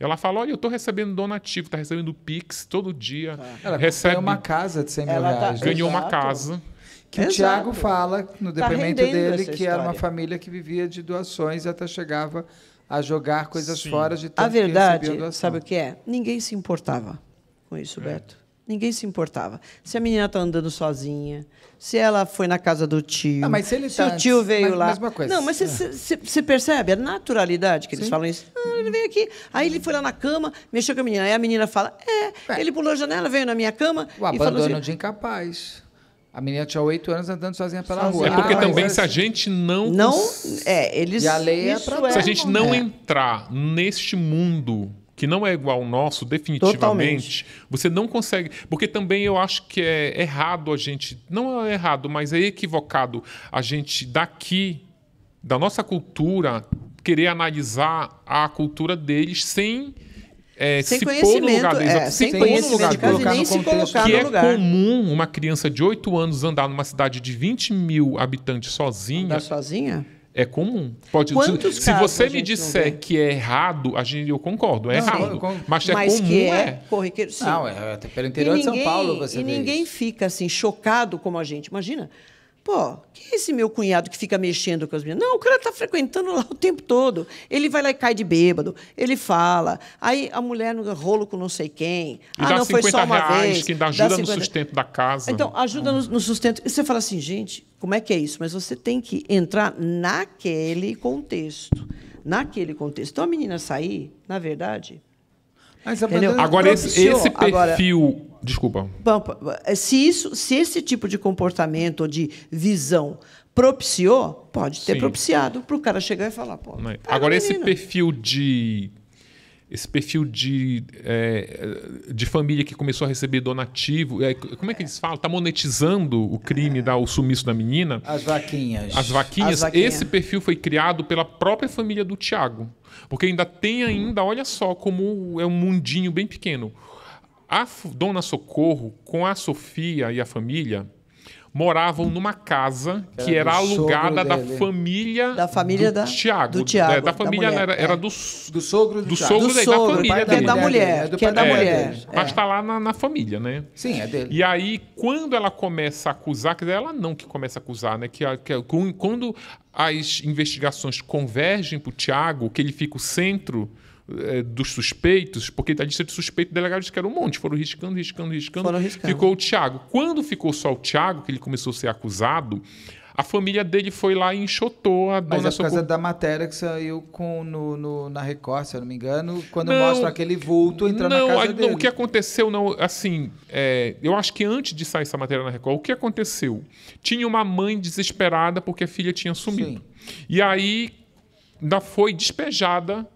ela fala: olha, eu tô recebendo donativo, tá recebendo Pix todo dia. É. Ela recebe uma casa de 100 mil tá reais. Tá... Ganhou Exato. uma casa. Que Exato. o Tiago fala no tá depoimento tá dele que era uma família que vivia de doações e até chegava a jogar coisas Sim. fora de tanto A verdade, que sabe o que é? Ninguém se importava com isso, é. Beto. Ninguém se importava. Se a menina está andando sozinha, se ela foi na casa do tio, não, ah, mas se, ele se tá o tio veio mas, lá. Mesma coisa. Não, mas é. você percebe a naturalidade que eles falam isso. Ah, ele veio aqui. Aí ele foi lá na cama, mexeu com a menina. Aí a menina fala: É, é. ele pulou a janela, veio na minha cama. O abandono assim, de incapaz. A menina tinha oito anos andando sozinha pela sozinha. rua. É porque ah, também se a gente não. Não. É, eles. E a lei é pra é Se a gente não é. entrar neste mundo que não é igual ao nosso, definitivamente, Totalmente. você não consegue. Porque também eu acho que é errado a gente. Não é errado, mas é equivocado a gente daqui, da nossa cultura, querer analisar a cultura deles sem. É, sem se conhecimento, pôr no lugar deles, é, sem, sem conhecimento de colocar nem se que é lugar. comum uma criança de 8 anos andar numa cidade de 20 mil habitantes sozinha. Andar sozinha? É comum. Pode Quantos Se você me disser que é errado, a gente, eu concordo, é não, errado. mas é mas comum, que é, é. corriqueiro. Sim. Não, é, pelo interior ninguém, de São Paulo você E ninguém isso. fica assim chocado como a gente. Imagina, Pô, que é esse meu cunhado que fica mexendo com as minhas? Não, o cara tá frequentando lá o tempo todo. Ele vai lá e cai de bêbado, ele fala. Aí a mulher no rolo com não sei quem. E ah, não, foi só uma reais, vez. Que ainda ajuda 50... no sustento da casa. Então, ajuda hum. no, sustento. E você fala assim, gente, como é que é isso? Mas você tem que entrar naquele contexto. Naquele contexto. Então a menina sair, na verdade, ah, é agora, esse, esse perfil. Agora, desculpa. Se, isso, se esse tipo de comportamento ou de visão propiciou, pode ter Sim. propiciado para o cara chegar e falar. Pô, tá Agora, menina. esse perfil de esse perfil de, é, é, de família que começou a receber donativo. É, como é que eles falam? Está monetizando o crime, é. da, o sumiço da menina? As vaquinhas. As vaquinhas. As Esse perfil foi criado pela própria família do Tiago. Porque ainda tem ainda, olha só, como é um mundinho bem pequeno. A Dona Socorro, com a Sofia e a família, moravam numa casa que, era, era alugada da família da família do da Tiago, do Tiago é, da família da era, é. do, sogro do, do sogro, do sogro da família da mulher, que é da mulher. É, é, é. mas está lá na, na, família, né? Sim, é dele. E aí quando ela começa a acusar, quer dizer, ela não que começa a acusar, né? Que, que quando as investigações convergem para o Tiago, que ele fica o centro é, dos suspeitos, porque da lista de suspeitos, delegados que era um monte, foram riscando, riscando, riscando. Foram riscando. Ficou o Thiago Quando ficou só o Thiago que ele começou a ser acusado, a família dele foi lá e enxotou a dona Mas é por Socorro... da matéria que saiu com, no, no na Record, se eu não me engano, quando não, mostra aquele vulto entrando não, na casa a, dele. Não, o que aconteceu, não, assim, é, eu acho que antes de sair essa matéria na Record, o que aconteceu? Tinha uma mãe desesperada porque a filha tinha sumido. Sim. E aí ainda foi despejada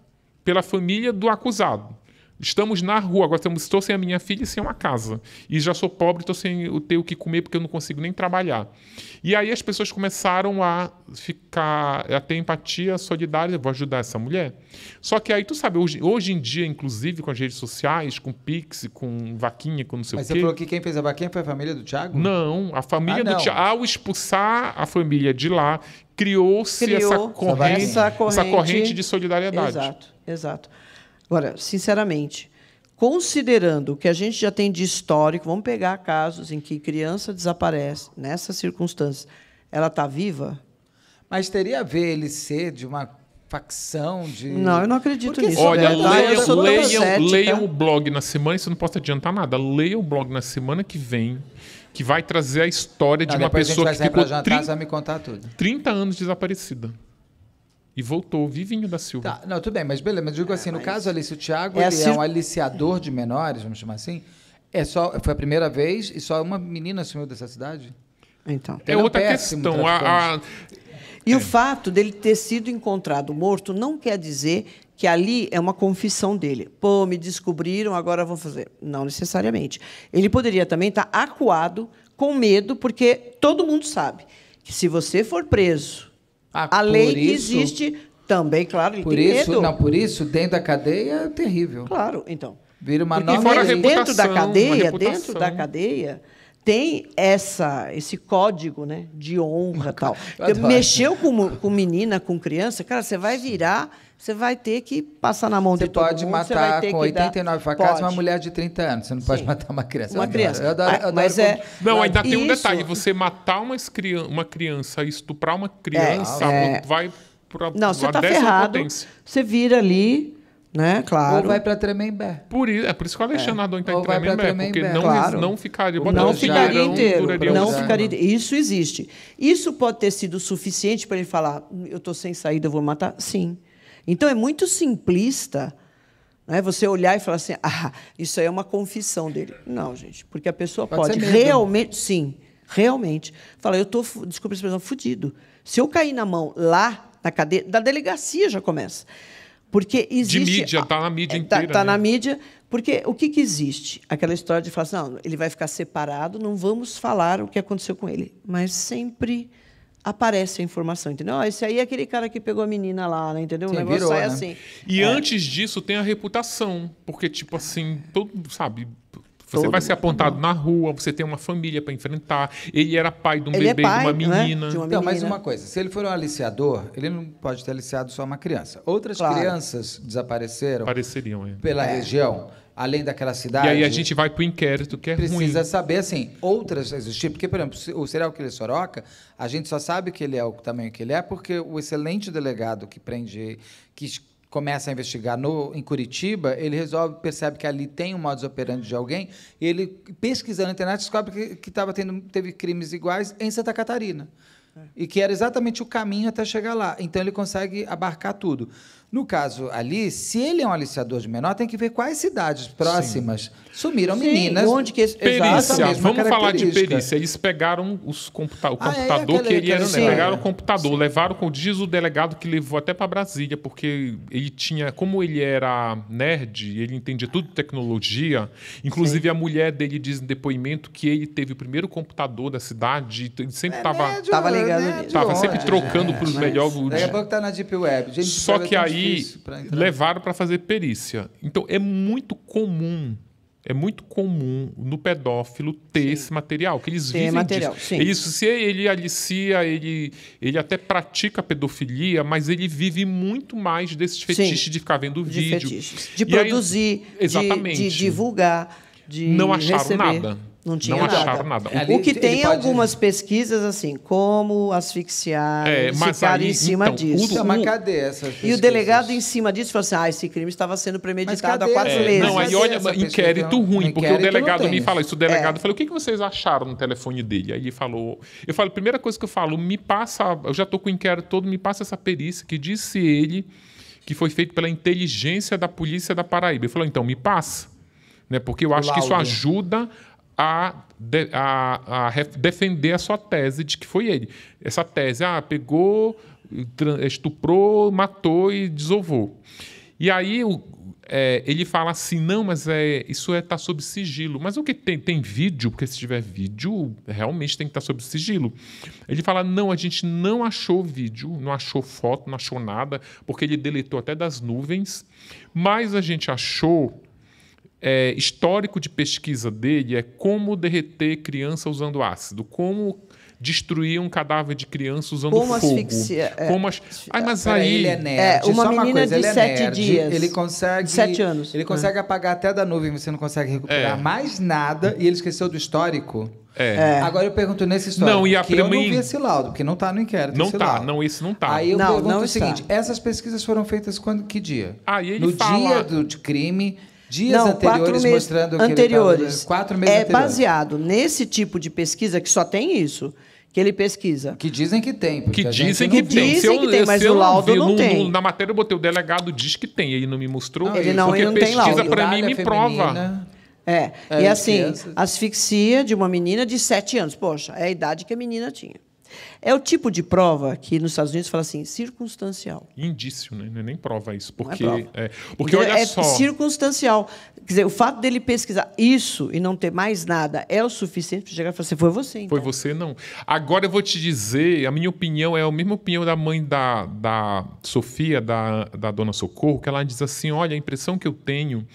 pela família do acusado. Estamos na rua, agora estamos, estou sem a minha filha e sem uma casa. E já sou pobre, estou sem ter o que comer porque eu não consigo nem trabalhar. E aí as pessoas começaram a ficar, a ter empatia solidária, vou ajudar essa mulher. Só que aí tu sabe, hoje, hoje em dia, inclusive com as redes sociais, com Pix, com vaquinha, com não sei Mas o quê. Mas você falou que quem fez a vaquinha foi a família do Thiago? Não, a família ah, do não. Thiago. Ao expulsar a família de lá, criou-se Criou essa, corrente, essa, corrente, essa corrente de solidariedade. Exato, exato. Agora, sinceramente, considerando o que a gente já tem de histórico, vamos pegar casos em que criança desaparece nessas circunstâncias, ela está viva? Mas teria a ver ele ser de uma facção de. Não, eu não acredito Porque nisso. Olha, leiam, leiam, leiam o blog na semana, isso não posso adiantar nada. Leiam o blog na semana que vem que vai trazer a história Não, de uma pessoa que ficou jantar, 30, 30 anos desaparecida e voltou vivinho da Silva. Tá, não, tudo bem, mas beleza, mas digo é, assim, no caso Alice, o Thiago é, é um aliciador de menores, vamos chamar assim. É só, foi a primeira vez e só uma menina assumiu dessa cidade? Então. É, é outra questão. A, a... E o fato dele ter sido encontrado morto não quer dizer que ali é uma confissão dele. Pô, me descobriram, agora vou fazer. Não necessariamente. Ele poderia também estar acuado, com medo, porque todo mundo sabe que se você for preso, ah, a lei isso... que existe também, claro, ele por tem isso, medo. Não, por isso, dentro da cadeia é terrível. Claro, então. Vira uma porque nova fora dentro da cadeia, dentro da cadeia tem essa esse código né de honra tal mexeu com, com menina com criança cara você vai virar você vai ter que passar na mão você de todo mundo. Você pode matar com 89 dar... facadas pode. uma mulher de 30 anos. Você não Sim. pode matar uma criança. Uma criança. Eu adoro, eu adoro mas é- como... é... Não, ainda Isso... tem um detalhe. Você matar uma, criança, uma criança, estuprar uma criança, é, é... vai para Não, você está ferrado. Potência. Você vira ali né? Claro. Ou vai para Tremembé. Por isso, é por isso que o Alexandre é. está em Tremembé, Tremembé, porque não, claro. não ficaria... Não ficaria inteiro. Não ficaria, isso existe. Isso pode ter sido suficiente para ele falar, hum, eu estou sem saída, eu vou matar? Sim. Então é muito simplista né, você olhar e falar assim: ah, isso aí é uma confissão dele. Não, gente, porque a pessoa pode, pode realmente. Sim, realmente. Fala, eu estou, desculpa a expressão, fudido. Se eu cair na mão lá, na cadeia, da delegacia já começa. Porque existe. De mídia, está na mídia é, tá, inteira. Está tá né? na mídia. Porque o que, que existe? Aquela história de falar assim, não, ele vai ficar separado, não vamos falar o que aconteceu com ele. Mas sempre aparece a informação, entendeu? Ah, esse aí é aquele cara que pegou a menina lá, né? entendeu? Sim, o negócio virou, sai é né? assim. E é. antes disso tem a reputação, porque tipo assim, todo, sabe, você todo vai ser apontado mundo. na rua, você tem uma família para enfrentar. Ele era pai de um ele é bebê, é pai, né? de uma menina. Né? De uma então, menina. mas uma coisa, se ele for um aliciador, ele não pode ter aliciado só uma criança. Outras claro. crianças desapareceram Apareceriam, é. pela é. região além daquela cidade. E aí a gente vai para o inquérito, que é precisa ruim. Precisa saber, assim, outras existir. Porque, por exemplo, o serial killer Soroca, a gente só sabe que ele é o tamanho que ele é porque o excelente delegado que prende, que começa a investigar no, em Curitiba, ele resolve, percebe que ali tem um modus operandi de alguém, e ele, pesquisando na internet, descobre que, que tendo, teve crimes iguais em Santa Catarina. É. E que era exatamente o caminho até chegar lá. Então ele consegue abarcar tudo. No caso ali, se ele é um aliciador de menor, tem que ver quais cidades próximas Sim. sumiram Sim, meninas. Onde que esse... Perícia, vamos falar de perícia. Eles pegaram os computa o computador ah, é, que ele era, né? pegaram o computador, Sim. levaram com diz o delegado que levou até para Brasília, porque ele tinha, como ele era nerd, ele entendia tudo de tecnologia. Inclusive Sim. a mulher dele diz em depoimento que ele teve o primeiro computador da cidade, ele sempre estava é, tava, tava é ligado, tava sempre trocando é, para os melhores. Daqui a pouco tá na deep web. Gente, Só que aí e pra levaram para fazer perícia. Então é muito comum é muito comum no pedófilo ter sim. esse material, que eles vivem material, disso. Sim. Isso, se ele alicia, ele, ele até pratica pedofilia, mas ele vive muito mais desses fetiches sim. de ficar vendo de vídeo. Fetiches. De e produzir, aí, de, de, divulgar, de Não acharam receber. nada. Não tinha não nada. acharam nada. O que tem algumas pesquisas assim, como asfixiar, é, ficar aí, em cima então, disso. O, o, mas cadê essas E o delegado em cima disso falou assim: ah, esse crime estava sendo premeditado há quatro é, meses. Não, aí olha, inquérito é ruim, porque inquérito o delegado me fala isso. O delegado é. falou: o que, vocês acharam no telefone dele? Aí ele falou: eu falo, primeira coisa que eu falo, me passa, eu já estou com o inquérito todo, me passa essa perícia que disse ele que foi feito pela inteligência da polícia da Paraíba. Ele falou: então, me passa. Né? Porque eu acho que isso ajuda a, de, a, a, defender a sua tese de que foi ele. Essa tese, ah, pegou, estuprou, matou e desovou. E aí o, é, ele fala assim, não, mas é, isso está é, tá sob sigilo. Mas o que tem? Tem vídeo? Porque se tiver vídeo, realmente tem que estar tá sob sigilo. Ele fala, não, a gente não achou vídeo, não achou foto, não achou nada, porque ele deletou até das nuvens, mas a gente achou é, histórico de pesquisa dele é como derreter criança usando ácido, como destruir um cadáver de criança usando como fogo. Asfixia, é. Como as... Ai, mas aí... Ele é, é nerd. É, uma Só menina uma coisa, de é sete é dias. Ele consegue... Sete anos. Ele consegue é. apagar até da nuvem, você não consegue recuperar é. mais nada. E ele esqueceu do histórico. É. Agora eu pergunto nesse histórico. Não, e a que eu não vi esse laudo, porque não está no inquérito. Não está, não, isso não está. Aí eu não, pergunto não o seguinte: essas pesquisas foram feitas quando que dia? Ah, ele no fala... dia do crime, Dias Não, anteriores quatro mostrando anteriores. Tava, quatro meses É anteriores. baseado nesse tipo de pesquisa que só tem isso que ele pesquisa. Que dizem que tem. Que dizem que tem. Dizem eu, que tem, mas o laudo vi, não, no, tem. No, na matéria eu botei, o delegado diz que tem, ele não me mostrou. Não, ele não, ele não tem laudo. para mim me feminina. prova. É, é e assim, asfixia de uma menina de sete anos. Poxa, é a idade que a menina tinha. É o tipo de prova que nos Estados Unidos fala assim, circunstancial. Indício, né? Não é nem prova isso. É porque, é prova. É, porque olha é só. circunstancial. Quer dizer, o fato dele pesquisar isso e não ter mais nada é o suficiente para chegar e falar assim: foi você. Então. Foi você, não. Agora eu vou te dizer: a minha opinião é a mesma opinião da mãe da, da Sofia, da, da dona Socorro, que ela diz assim: olha, a impressão que eu tenho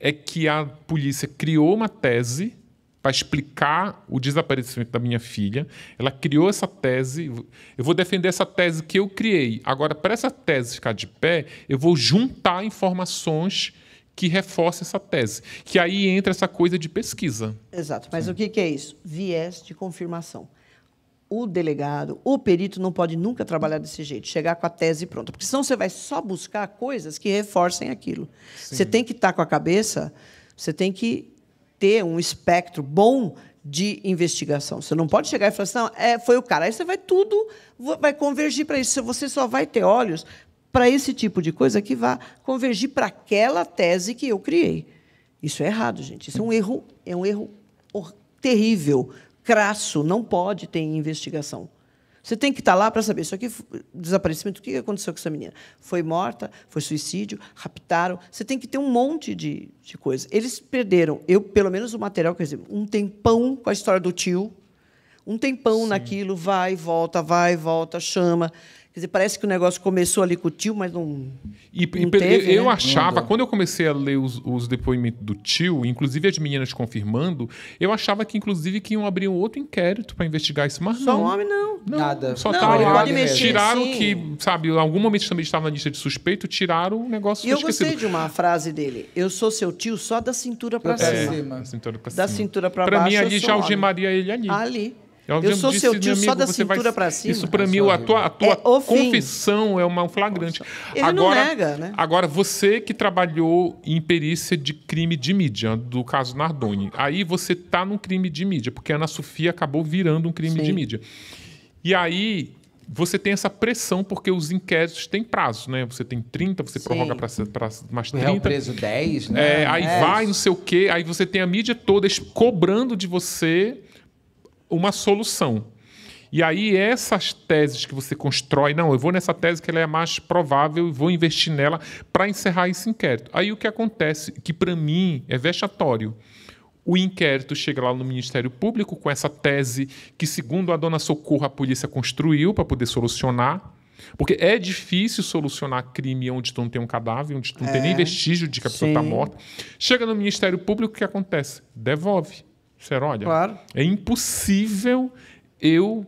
é que a polícia criou uma tese para explicar o desaparecimento da minha filha. Ela criou essa tese. Eu vou defender essa tese que eu criei. Agora, para essa tese ficar de pé, eu vou juntar informações que reforcem essa tese. Que aí entra essa coisa de pesquisa. Exato. Mas Sim. o que é isso? Viés de confirmação. O delegado, o perito não pode nunca trabalhar desse jeito, chegar com a tese pronta, porque senão você vai só buscar coisas que reforcem aquilo. Sim. Você tem que estar tá com a cabeça, você tem que ter um espectro bom de investigação. Você não pode chegar e falar assim, não, é, foi o cara. Aí você vai tudo, vai convergir para isso. Você só vai ter olhos para esse tipo de coisa que vá convergir para aquela tese que eu criei. Isso é errado, gente. Isso é um erro, é um erro terrível, crasso. Não pode ter investigação. Você tem que estar tá lá para saber. Isso aqui, desaparecimento, o que aconteceu com essa menina? Foi morta? Foi suicídio? Raptaram? Você tem que ter um monte de, de coisa. Eles perderam, eu, pelo menos o material quer dizer, um tempão com a história do tio, um tempão Sim. naquilo, vai, volta, vai, volta, chama. Quer dizer, parece que o negócio começou ali com o tio, mas não. E, não e teve, né? eu né? achava, quando eu comecei a ler os, os, depoimentos do tio, inclusive as meninas confirmando, eu achava que, inclusive, que iam abrir um outro inquérito para investigar isso, mas só não. Só homem, não. não. Nada. Só não, tá lá. Mexer, tiraram que, sabe, em algum momento também estava na lista de suspeito, tiraram o negócio. E eu esquecido. gostei de uma frase dele. Eu sou seu tio só da cintura para é, cima. Da cintura para baixo. Para mim, ali já algemaria ele ali. Ali. Eu, eu sou disse, seu tio amigo, só da cintura vai... para cima. Isso para mim, a tua, a tua é confissão é uma mal flagrante. Ele agora, não nega, né? Agora, você que trabalhou em perícia de crime de mídia, do caso Nardoni, aí você tá num crime de mídia, porque a Ana Sofia acabou virando um crime Sim. de mídia. E aí, você tem essa pressão porque os inquéritos têm prazo, né? Você tem 30, você Sim. prorroga para mais 30. É preso 10, né? É, aí 10. É. vai, não sei o quê. Aí você tem a mídia toda cobrando de você uma solução. E aí essas teses que você constrói, não, eu vou nessa tese que ela é mais provável e vou investir nela para encerrar esse inquérito. Aí o que acontece, que para mim é vexatório. O inquérito chega lá no Ministério Público com essa tese que, segundo a dona Socorro, a polícia construiu para poder solucionar. Porque é difícil solucionar crime onde tu não tem um cadáver, onde tu não é, tem nem é. vestígio de que a pessoa está morta. Chega no Ministério Público, o que acontece? Devolve. Disseram, olha, claro. é impossível eu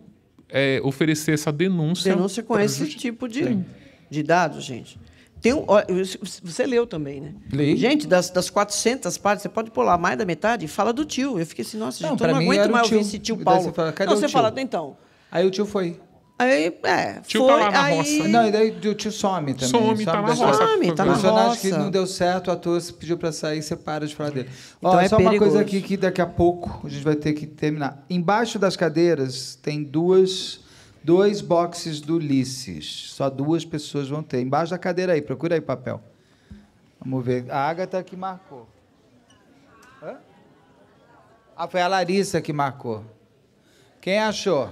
é, oferecer essa denúncia. Denúncia com esse tipo de, de dados, gente. Tem um, você leu também, né? Li. Gente, das, das 400 partes, você pode pular mais da metade e fala do tio. Eu fiquei assim, nossa, não, gente, eu não aguento mais ouvir esse tio Paulo. Você fala, não, você tio? fala, então. Aí o tio foi. Aí, é, tio tá foi, tá lá na aí... Não, e daí o tio some também. Some, tá some tá na roça. Some, tá na roça. personagem que não deu certo, o ator pediu para sair, você para de falar dele. Então Ó, é só perigoso. uma coisa aqui que daqui a pouco a gente vai ter que terminar. Embaixo das cadeiras tem duas, dois boxes do Ulisses. Só duas pessoas vão ter. Embaixo da cadeira aí, procura aí papel. Vamos ver. A Agatha que marcou. Hã? Ah, foi a Larissa que marcou. Quem achou?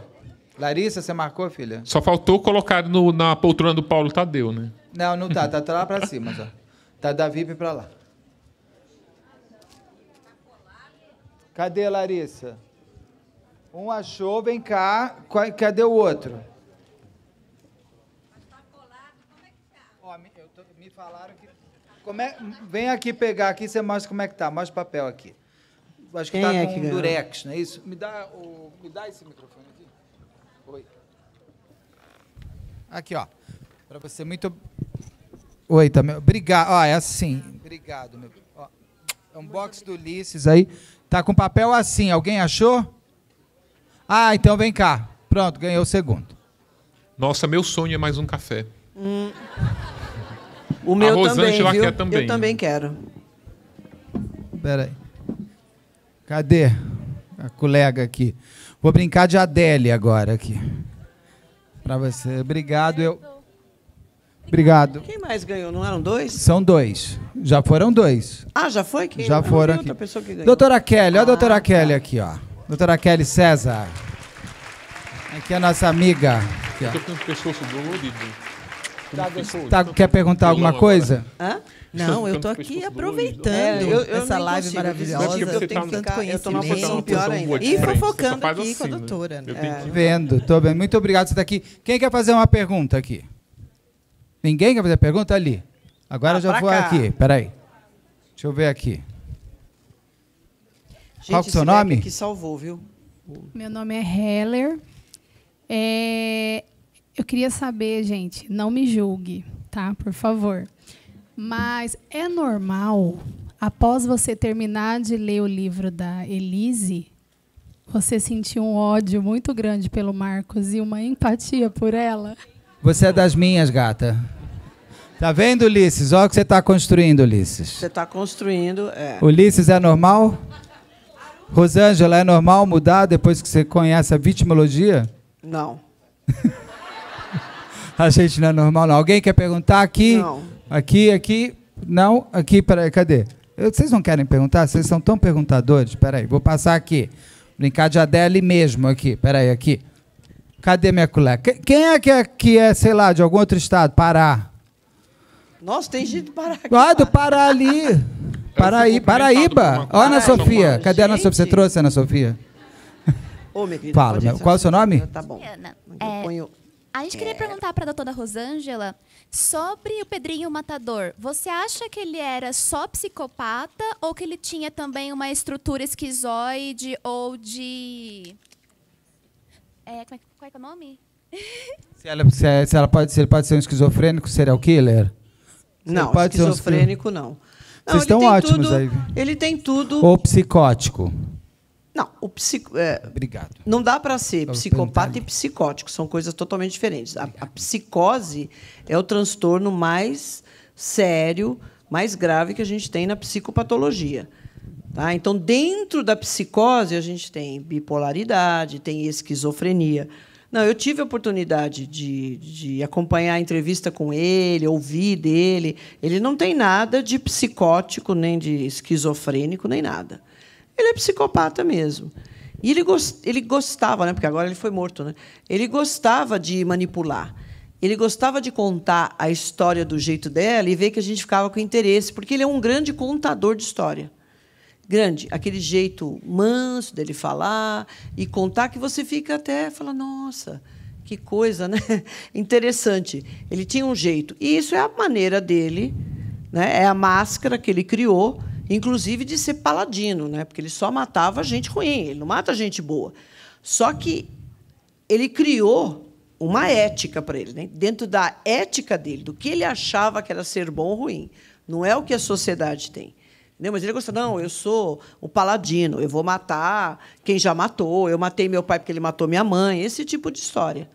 Larissa, você marcou, filha? Só faltou colocar no, na poltrona do Paulo Tadeu, tá né? Não, não tá. Tá, tá lá pra cima só. Tá da VIP pra lá. Cadê, Larissa? Um achou, vem cá. Cadê o outro? Mas tá colado, como é que tá? me, me falaram que. Como é, vem aqui pegar aqui, você mostra como é que tá. Mostra o papel aqui. Acho que Quem tá é com que um durex, não é isso? Me dá, o, me dá esse microfone. Oi. Aqui, ó. Para você, muito. Oi, também. Tá obrigado. Ó, é assim. Obrigado, meu. Ó, é um box do Ulisses aí. Tá com papel assim. Alguém achou? Ah, então vem cá. Pronto, ganhou o segundo. Nossa, meu sonho é mais um café. Hum. O meu a também, quer também. Eu também quero. Peraí. Cadê a colega aqui? Vou brincar de Adele agora aqui. Para você. Obrigado. Eu... Obrigado. Quem mais ganhou? Não eram dois? São dois. Já foram dois. Ah, já foi? Quem? Já foram aqui. outra pessoa que ganhou. Doutora Kelly, olha a doutora ah, tá. Kelly tá. aqui, ó. Doutora Kelly César. Aqui é a nossa amiga. Aqui, Eu tô com o pescoço dolorido. Tá, tá, quer perguntar alguma coisa? Hã? Não, eu estou aqui aproveitando é, eu, eu essa live consigo, maravilhosa. Eu, eu tenho tanto conhecimento, pior ainda. E fofocando aqui assim, com a assim, né? doutora. Né? É. Vendo, estou bem. Muito obrigado por estar aqui. Quem quer fazer uma pergunta aqui? Ninguém quer fazer pergunta? Ali. Agora ah, já vou cá. aqui. Peraí. Deixa eu ver aqui. Gente, Qual é o seu nome? Que salvou, viu? Meu nome é Heller. É, eu queria saber, gente, não me julgue, tá? Por favor. Mas é normal, após você terminar de ler o livro da Elise, você sentir um ódio muito grande pelo Marcos e uma empatia por ela? Você é das minhas, gata. Tá vendo, Ulisses? Olha o que você está construindo, Ulisses. Você está construindo, é. Ulisses é normal? Rosângela, é normal mudar depois que você conhece a vitimologia? Não. A gente não é normal, não. Alguém quer perguntar aqui? Não. Aqui, aqui. Não, aqui, peraí, cadê? Eu, vocês não querem perguntar? Vocês são tão perguntadores. Peraí, vou passar aqui. Brincar de Adele mesmo aqui. Peraí, aqui. Cadê minha colega? Quem é que, é que é, sei lá, de algum outro estado? Pará. Nossa, tem gente do Pará. Aqui, ah, do Pará ali. Paraí, Paraíba. Olha, Ana Sofia. Cadê a Ana Sofia? Você trouxe a Ana Sofia? Ô, minha querida, Fala, qual é o seu nome? Tá bom. Eu ponho... É, a gente queria é. perguntar para a doutora Rosângela sobre o Pedrinho Matador. Você acha que ele era só psicopata ou que ele tinha também uma estrutura esquizoide ou de. É, como é, qual é, é, o nome? Se, ela, se, é, se, ela pode, se ele pode ser um esquizofrênico, serial killer? Não, pode esquizofrênico um... não. não. Vocês estão ótimos tudo, aí. Ele tem tudo. Ou psicótico. Não, o psico... É, Obrigado. Não dá para ser psicopata e psicótico, são coisas totalmente diferentes. A, a, psicose é o transtorno mais sério, mais grave que a gente tem na psicopatologia. Tá? Então, dentro da psicose, a gente tem bipolaridade, tem esquizofrenia. Não, eu tive a oportunidade de, de acompanhar a entrevista com ele, ouvir dele. Ele não tem nada de psicótico, nem de esquizofrênico, nem nada. Ele é psicopata mesmo. E ele, gost, ele gostava, né? porque agora ele foi morto, né? ele gostava de manipular. Ele gostava de contar a história do jeito dela e ver que a gente ficava com interesse, porque ele é um grande contador de história. Grande, aquele jeito manso dele falar e contar que você fica até fala, nossa, que coisa, né? Interessante. Ele tinha um jeito. E isso é a maneira dele, né? é a máscara que ele criou inclusive de ser paladino, né? porque ele só matava gente ruim, ele não mata gente boa. Só que ele criou uma ética para ele, né? dentro da ética dele, do que ele achava que era ser bom ou ruim. Não é o que a sociedade tem. Entendeu? Mas ele gosta, não, eu sou o paladino, eu vou matar quem já matou, eu matei meu pai porque ele matou minha mãe, esse tipo de história.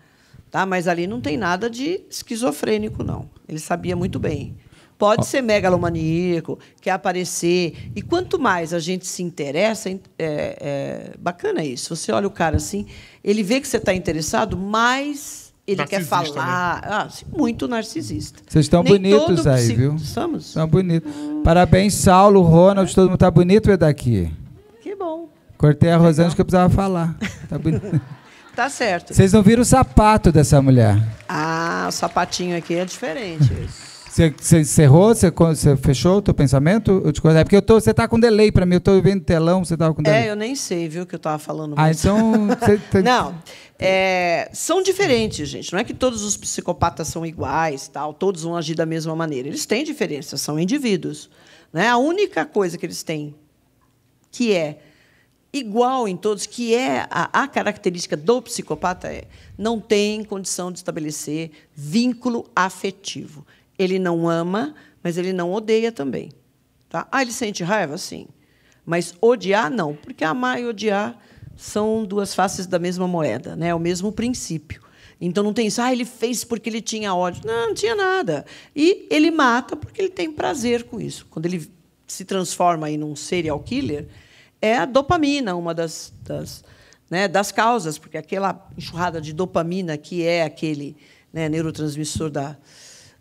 Tá? Mas ali não tem nada de esquizofrênico, não. Ele sabia muito bem Pode ser megalomaníaco, quer aparecer. E quanto mais a gente se interessa, é, é bacana isso. Você olha o cara assim, ele vê que você está interessado, mais ele quer né? falar. Né? Ah, assim, muito narcisista. Vocês estão Nem bonitos aí, viu? Estamos? Estão bonitos. Parabéns, Saulo, Ronald, todo mundo está bonito, é daqui. Que bom. Cortei a Rosângela que eu precisava falar. Tá bonito. Tá certo. Vocês não viram o sapato dessa mulher. Ah, o sapatinho aqui é diferente. Isso. Você, encerrou? Você, fechou o teu pensamento? Eu te É porque você está com delay para mim. Eu estou vendo telão, você estava com é, delay. É, eu nem sei, viu, o que eu estava falando. Ah, mas... então... Não, é, são diferentes, gente. Não é que todos os psicopatas são iguais, tal. todos vão agir da mesma maneira. Eles têm diferenças, são indivíduos. Né? A única coisa que eles têm que é igual em todos, que é a, a, característica do psicopata, é não tem condição de estabelecer vínculo afetivo. Ele não ama, mas ele não odeia também. Tá? Ah, ele sente raiva? Sim. Mas odiar, não. Porque amar e odiar são duas faces da mesma moeda, né? é o mesmo princípio. Então não tem isso, ah, ele fez porque ele tinha ódio. Não, não tinha nada. E ele mata porque ele tem prazer com isso. Quando ele se transforma em um serial killer, é a dopamina, uma das, das, né, das causas, porque aquela enxurrada de dopamina que é aquele né, neurotransmissor da,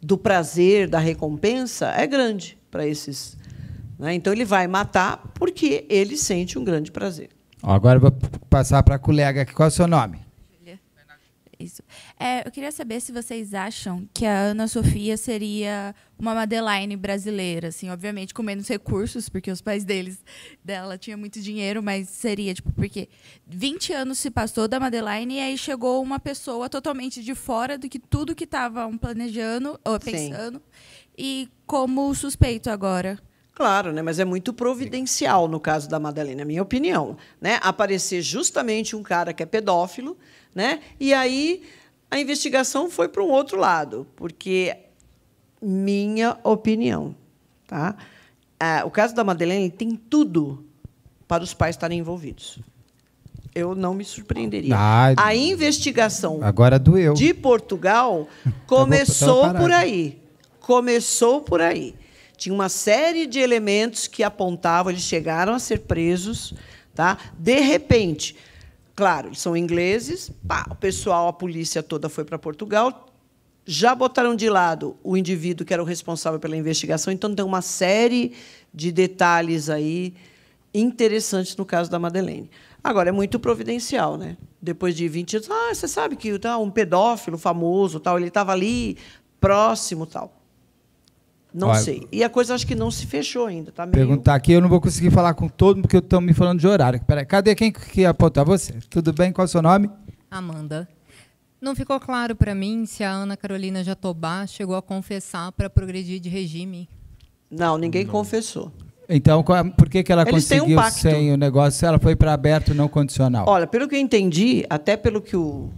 do prazer, da recompensa, é grande para esses. Né? Então ele vai matar porque ele sente um grande prazer. Agora vou passar para a colega aqui. Qual é o seu nome? É, eu queria saber se vocês acham que a Ana Sofia seria uma Madeline brasileira, assim, obviamente com menos recursos, porque os pais deles dela tinha muito dinheiro, mas seria tipo porque 20 anos se passou da Madeline e aí chegou uma pessoa totalmente de fora do que tudo que estavam planejando ou pensando Sim. e como suspeito agora. Claro, né? mas é muito providencial no caso da Madeline, na minha opinião. Né? Aparecer justamente um cara que é pedófilo, né? e aí a investigação foi para um outro lado, porque minha opinião, tá? É, o caso da Madeleine tem tudo para os pais estarem envolvidos. Eu não me surpreenderia. Ah, a investigação agora doeu. de Portugal tá começou tava, tá tava por aí. Começou por aí. Tinha uma série de elementos que apontavam, eles chegaram a ser presos, tá? De repente, Claro, eles são ingleses, pá, o pessoal, a polícia toda foi para Portugal, já botaram de lado o indivíduo que era o responsável pela investigação, então tem uma série de detalhes aí interessantes no caso da Madeleine. Agora, é muito providencial, né? Depois de 20 anos, ah, você sabe que tá, um pedófilo famoso, tal, ele estava ali, próximo, tal. Não Olha, sei. E a coisa acho que não se fechou ainda. Tá meio... Perguntar aqui, eu não vou conseguir falar com todo mundo porque estão me falando de horário. Peraí, cadê quem que apontar? Você. Tudo bem? Qual é o seu nome? Amanda. Não ficou claro para mim se a Ana Carolina Jatobá chegou a confessar para progredir de regime. Não, ninguém não. confessou. Então, é, por que, que ela Eles conseguiu um sem o negócio? Ela foi para aberto não condicional. Olha, pelo que eu entendi, até pelo que o,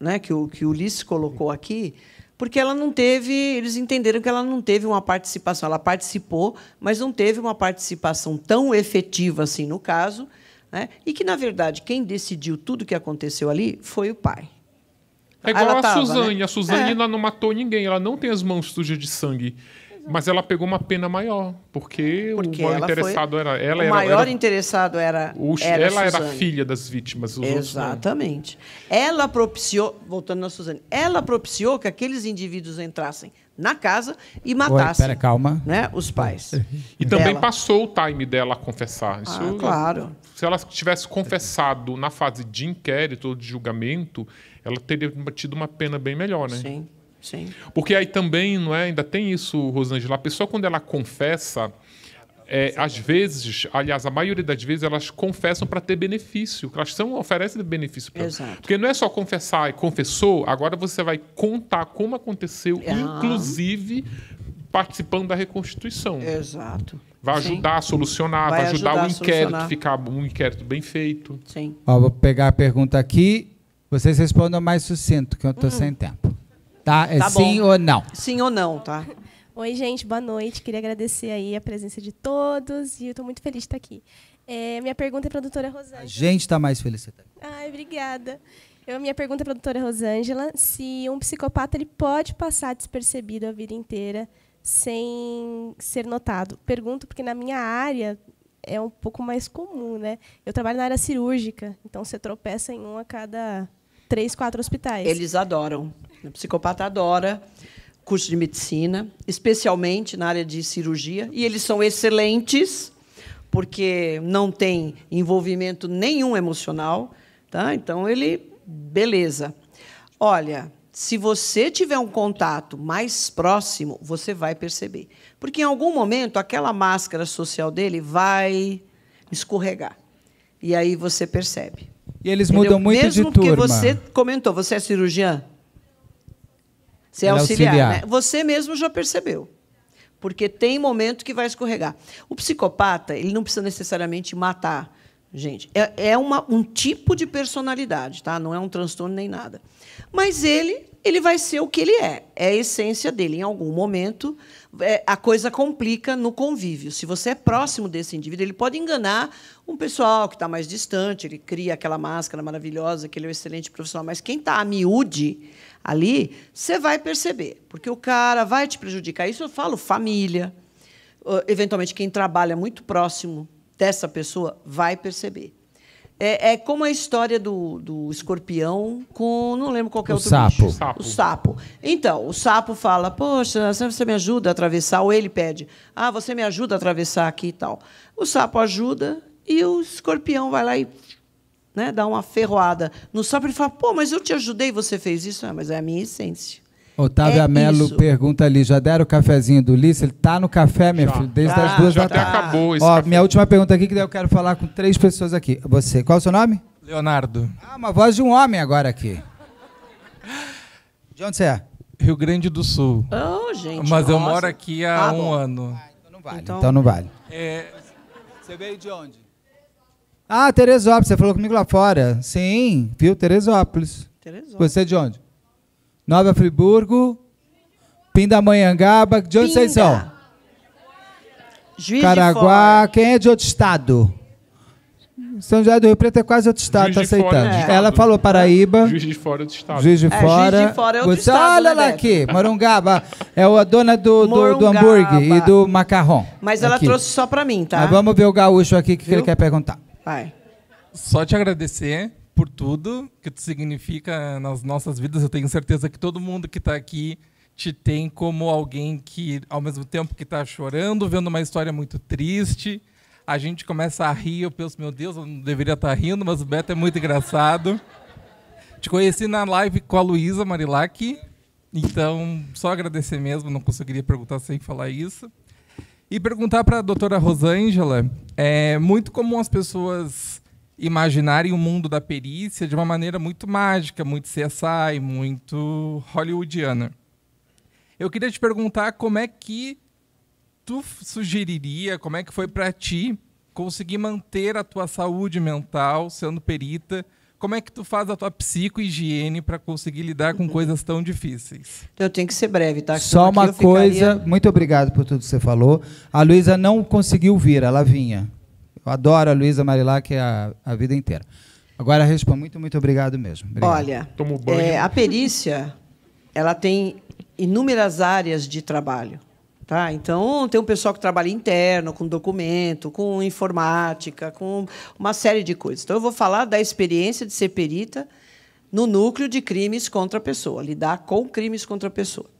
né, que o, que o Ulisses colocou aqui, porque ela não teve, eles entenderam que ela não teve uma participação, ela participou, mas não teve uma participação tão efetiva assim no caso, né? e que, na verdade, quem decidiu tudo o que aconteceu ali foi o pai. É igual ela a tava, Suzane, né? a Suzane é. ela não matou ninguém, ela não tem as mãos sujas de sangue. Mas ela pegou uma pena maior, porque, porque o maior interessado era ela. O era, maior era, interessado era, o, era Ela Suzane. era filha das vítimas. Exatamente. Ela propiciou, voltando na Suzane, ela propiciou que aqueles indivíduos entrassem na casa e matassem. Oi, pera, calma. Né, os pais. E dela. também passou o time dela a confessar. Isso, ah, claro. Se ela tivesse confessado na fase de inquérito ou de julgamento, ela teria tido uma pena bem melhor, né? Sim. Sim. Porque aí também, não é? Ainda tem isso, Rosângela. A pessoa, quando ela confessa, é, às vezes, aliás, a maioria das vezes, elas confessam para ter benefício. Elas são, oferecem benefício para Porque não é só confessar e é confessou, agora você vai contar como aconteceu, ah. inclusive participando da reconstituição. Exato. Vai Sim. ajudar a solucionar, vai, vai ajudar, ajudar, o inquérito ficar um inquérito bem feito. Sim. Ó, vou pegar a pergunta aqui. Vocês respondam mais sucinto, que eu estou hum. sem tempo. Tá? tá é sim ou não? Sim ou não, tá? Oi, gente, boa noite. Queria agradecer aí a presença de todos e eu estou muito feliz de estar aqui. É, minha pergunta é para a doutora Rosângela. A gente está mais feliz de estar tá aqui. Ai, obrigada. Eu, minha pergunta é para a doutora Rosângela, se um psicopata ele pode passar despercebido a vida inteira sem ser notado. Pergunto porque na minha área é um pouco mais comum, né? Eu trabalho na área cirúrgica, então você tropeça em um a cada três, quatro hospitais. Eles adoram. O psicopata adora curso de medicina, especialmente na área de cirurgia, e eles são excelentes porque não tem envolvimento nenhum emocional, tá? Então ele beleza. Olha, se você tiver um contato mais próximo, você vai perceber. Porque em algum momento aquela máscara social dele vai escorregar. E aí você percebe. E eles Entendeu? mudam muito Mesmo de turma. Mesmo porque você comentou, você é cirurgiã? Você é auxiliar, é auxiliar. Né? Você mesmo já percebeu. Porque tem momento que vai escorregar. O psicopata, ele não precisa necessariamente matar gente. É, é uma, um tipo de personalidade, tá? Não é um transtorno nem nada. Mas ele, ele vai ser o que ele é. É a essência dele. Em algum momento, é, a coisa complica no convívio. Se você é próximo desse indivíduo, ele pode enganar um pessoal que está mais distante, ele cria aquela máscara maravilhosa, que ele é um excelente profissional. Mas quem está a miúde ali, você vai perceber, porque o cara vai te prejudicar. Isso eu falo família, eventualmente quem trabalha muito próximo dessa pessoa vai perceber. É, é como a história do, do escorpião com. Não lembro qual é o outro sapo. Bicho. sapo. O sapo. Então, o sapo fala: Poxa, você me ajuda a atravessar? Ou ele pede: Ah, você me ajuda a atravessar aqui e tal. O sapo ajuda e o escorpião vai lá e né, dar uma ferroada no sapo, ele fala, pô, mas eu te ajudei, você fez isso. Ah, mas é a minha essência. Otávio é Amelo pergunta ali, já deram o cafezinho do Ulisses? Ele está no café, meu já. desde ah, as duas já da tarde. Até acabou esse Ó, café. minha última pergunta aqui, que daí eu quero falar com três pessoas aqui. Você, qual é o seu nome? Leonardo. Ah, uma voz de um homem agora aqui. De onde você é? Rio Grande do Sul. Oh, gente. Mas nossa. eu moro aqui há ah, um bom. ano. Ah, então não vale. Então, então não vale. É... Você veio de onde? Ah, Teresópolis, você falou comigo lá fora. Sim, viu? Teresópolis. Teresópolis. Você é de onde? Nova Friburgo, Pindamonhangaba, de onde Pinda. vocês são? Juiz Caraguá, quem é de outro estado? São José do Rio Preto é quase outro estado, está é aceitando. É. Ela falou Paraíba. Juiz de fora é outro estado. Juiz de fora. É, Juiz de fora é outro Você, estado, Olha né, lá aqui, Morungaba. É a dona do, do, do hambúrguer e do macarrão. Mas ela aqui. trouxe só para mim, tá? Mas vamos ver o gaúcho aqui, o que, que ele quer perguntar. Vai. Só te agradecer por tudo que tu significa nas nossas vidas. Eu tenho certeza que todo mundo que está aqui te tem como alguém que, ao mesmo tempo que está chorando, vendo uma história muito triste, a gente começa a rir. Eu penso, meu Deus, eu não deveria estar tá rindo, mas o Beto é muito engraçado. Te conheci na live com a Luísa Marilac, então só agradecer mesmo, não conseguiria perguntar sem falar isso. E perguntar para a doutora Rosângela, é muito comum as pessoas imaginarem o mundo da perícia de uma maneira muito mágica, muito CSI, muito hollywoodiana. Eu queria te perguntar como é que tu sugeriria, como é que foi para ti conseguir manter a tua saúde mental sendo perita como é que tu faz a tua psico-higiene para conseguir lidar com uhum. coisas tão difíceis? Eu tenho que ser breve, tá? Só uma coisa, muito obrigado por tudo que você falou. A Luísa não conseguiu vir, ela vinha. Eu adoro a Luísa Marilac a, a vida inteira. Agora responda, muito, muito obrigado mesmo. Obrigado. Olha, é, a perícia ela tem inúmeras áreas de trabalho. Tá? Então, tem um pessoal que trabalha interno, com documento, com informática, com uma série de coisas. Então, eu vou falar da experiência de ser perita no núcleo de crimes contra a pessoa, lidar com crimes contra a pessoa.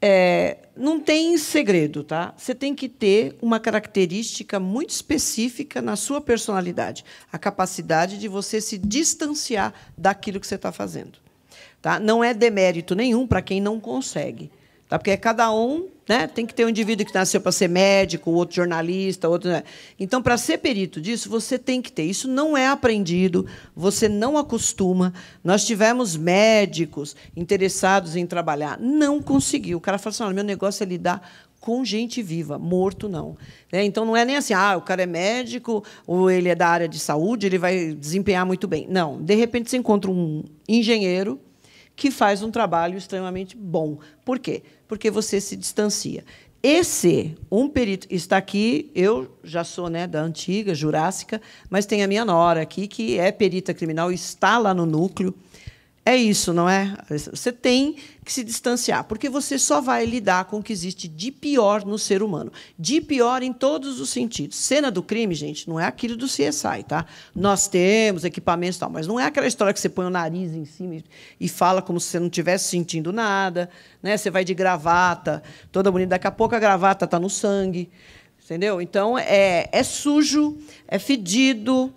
É, não tem segredo, tá? Você tem que ter uma característica muito específica na sua personalidade, a capacidade de você se distanciar daquilo que você está fazendo. Tá? Não é demérito nenhum para quem não consegue. Tá? Porque é cada um né? tem que ter um indivíduo que nasceu para ser médico, outro jornalista, outro. Né? Então, para ser perito disso, você tem que ter. Isso não é aprendido, você não acostuma. Nós tivemos médicos interessados em trabalhar, não conseguiu. O cara falou assim: meu negócio é lidar com gente viva, morto não. Né? Então não é nem assim, ah, o cara é médico, ou ele é da área de saúde, ele vai desempenhar muito bem. Não, de repente você encontra um engenheiro que faz um trabalho extremamente bom. Por quê? porque você se distancia. Esse, um perito, está aqui, eu já sou né, da antiga, jurássica, mas tem a minha nora aqui, que é perita criminal, está lá no núcleo. É isso, não é? Você tem que se distanciar, porque você só vai lidar com o que existe de pior no ser humano. De pior em todos os sentidos. Cena do crime, gente, não é aquilo do CSI, tá? Nós temos equipamentos e tal, mas não é aquela história que você põe o nariz em cima e fala como se você não estivesse sentindo nada, né? Você vai de gravata, toda bonita, daqui a pouco a gravata está no sangue. Entendeu? Então é, é sujo, é fedido,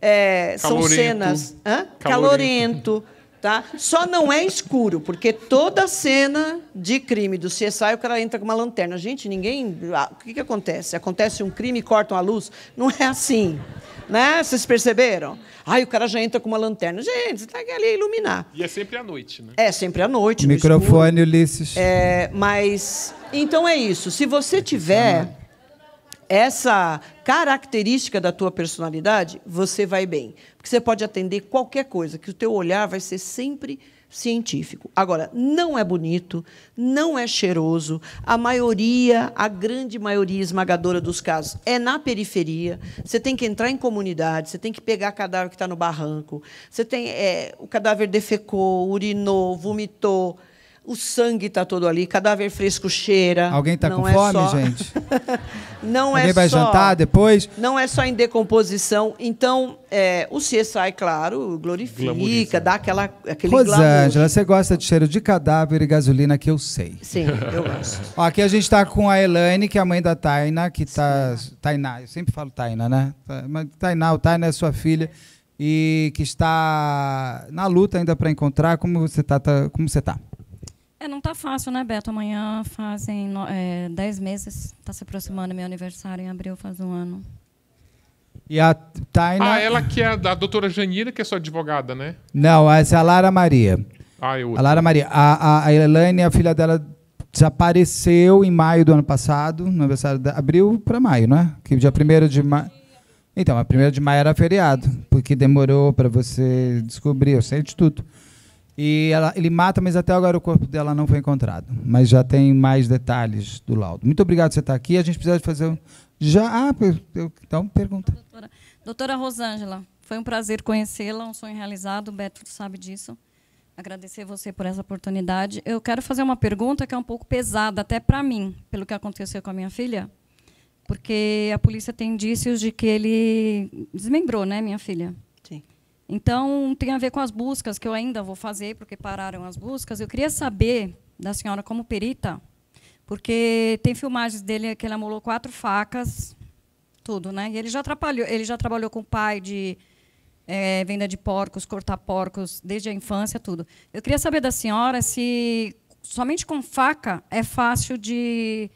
é, são cenas. Hã? Calorento. Calorento Tá? Só não é escuro, porque toda cena de crime do CSI, é o cara entra com uma lanterna. Gente, ninguém. Ah, o que, que acontece? Acontece um crime e cortam a luz? Não é assim. Né? Vocês perceberam? Aí o cara já entra com uma lanterna. Gente, você tá ali iluminar. E é sempre à noite, né? É sempre à noite. Microfone, Ulisses. É, mas. Então é isso. Se você tiver essa característica da tua personalidade, você vai bem. Porque você pode atender qualquer coisa, que o teu olhar vai ser sempre científico. Agora, não é bonito, não é cheiroso. A maioria, a grande maioria esmagadora dos casos é na periferia. Você tem que entrar em comunidade, você tem que pegar cadáver que está no barranco. Você tem é, o cadáver defecou, urinou, vomitou. O sangue está todo ali, cadáver fresco cheira. Alguém está com é fome, só... gente? não é Alguém é vai jantar depois? Não é só em decomposição. Então, é, o CSI, é claro, glorifica, dá aquela, aquele Rosângela, você gosta de cheiro de cadáver e gasolina, que eu sei. Sim, eu gosto. Ó, aqui a gente está com a Elaine, que é a mãe da Taina, que está... Tainá, eu sempre falo Taina, né? Tá, Tainá, o Taina é sua filha e que está na luta ainda para encontrar. Como você está? Tá, como você está? É, não está fácil, né, Beto? Amanhã fazem é, dez meses, está se aproximando meu aniversário, em abril faz um ano. E a Taina... Ah, ela que é a, doutora Janira, que é sua advogada, né? Não, essa é a Lara Maria. Ah, eu... É a Lara Maria. A, a, a Elaine, a filha dela, desapareceu em maio do ano passado, no aniversário de abril para maio, né? Que dia 1 de maio... Então, a 1 de maio era feriado, porque demorou para você descobrir, eu sei de tudo. E ela, ele mata, mas até agora o corpo dela não foi encontrado. Mas já tem mais detalhes do laudo. Muito obrigado por você estar aqui. A gente precisa de fazer. Um... Já. Ah, eu, então, pergunta. Doutora, doutora Rosângela, foi um prazer conhecê-la, um sonho realizado. O Beto sabe disso. Agradecer você por essa oportunidade. Eu quero fazer uma pergunta que é um pouco pesada, até para mim, pelo que aconteceu com a minha filha. Porque a polícia tem indícios de que ele desmembrou, né, minha filha? Então, tem a ver com as buscas, que eu ainda vou fazer, porque pararam as buscas. Eu queria saber da senhora como perita, porque tem filmagens dele que ele amolou quatro facas, tudo, né? E ele já, ele já trabalhou com o pai de é, venda de porcos, cortar porcos, desde a infância, tudo. Eu queria saber da senhora se somente com faca é fácil de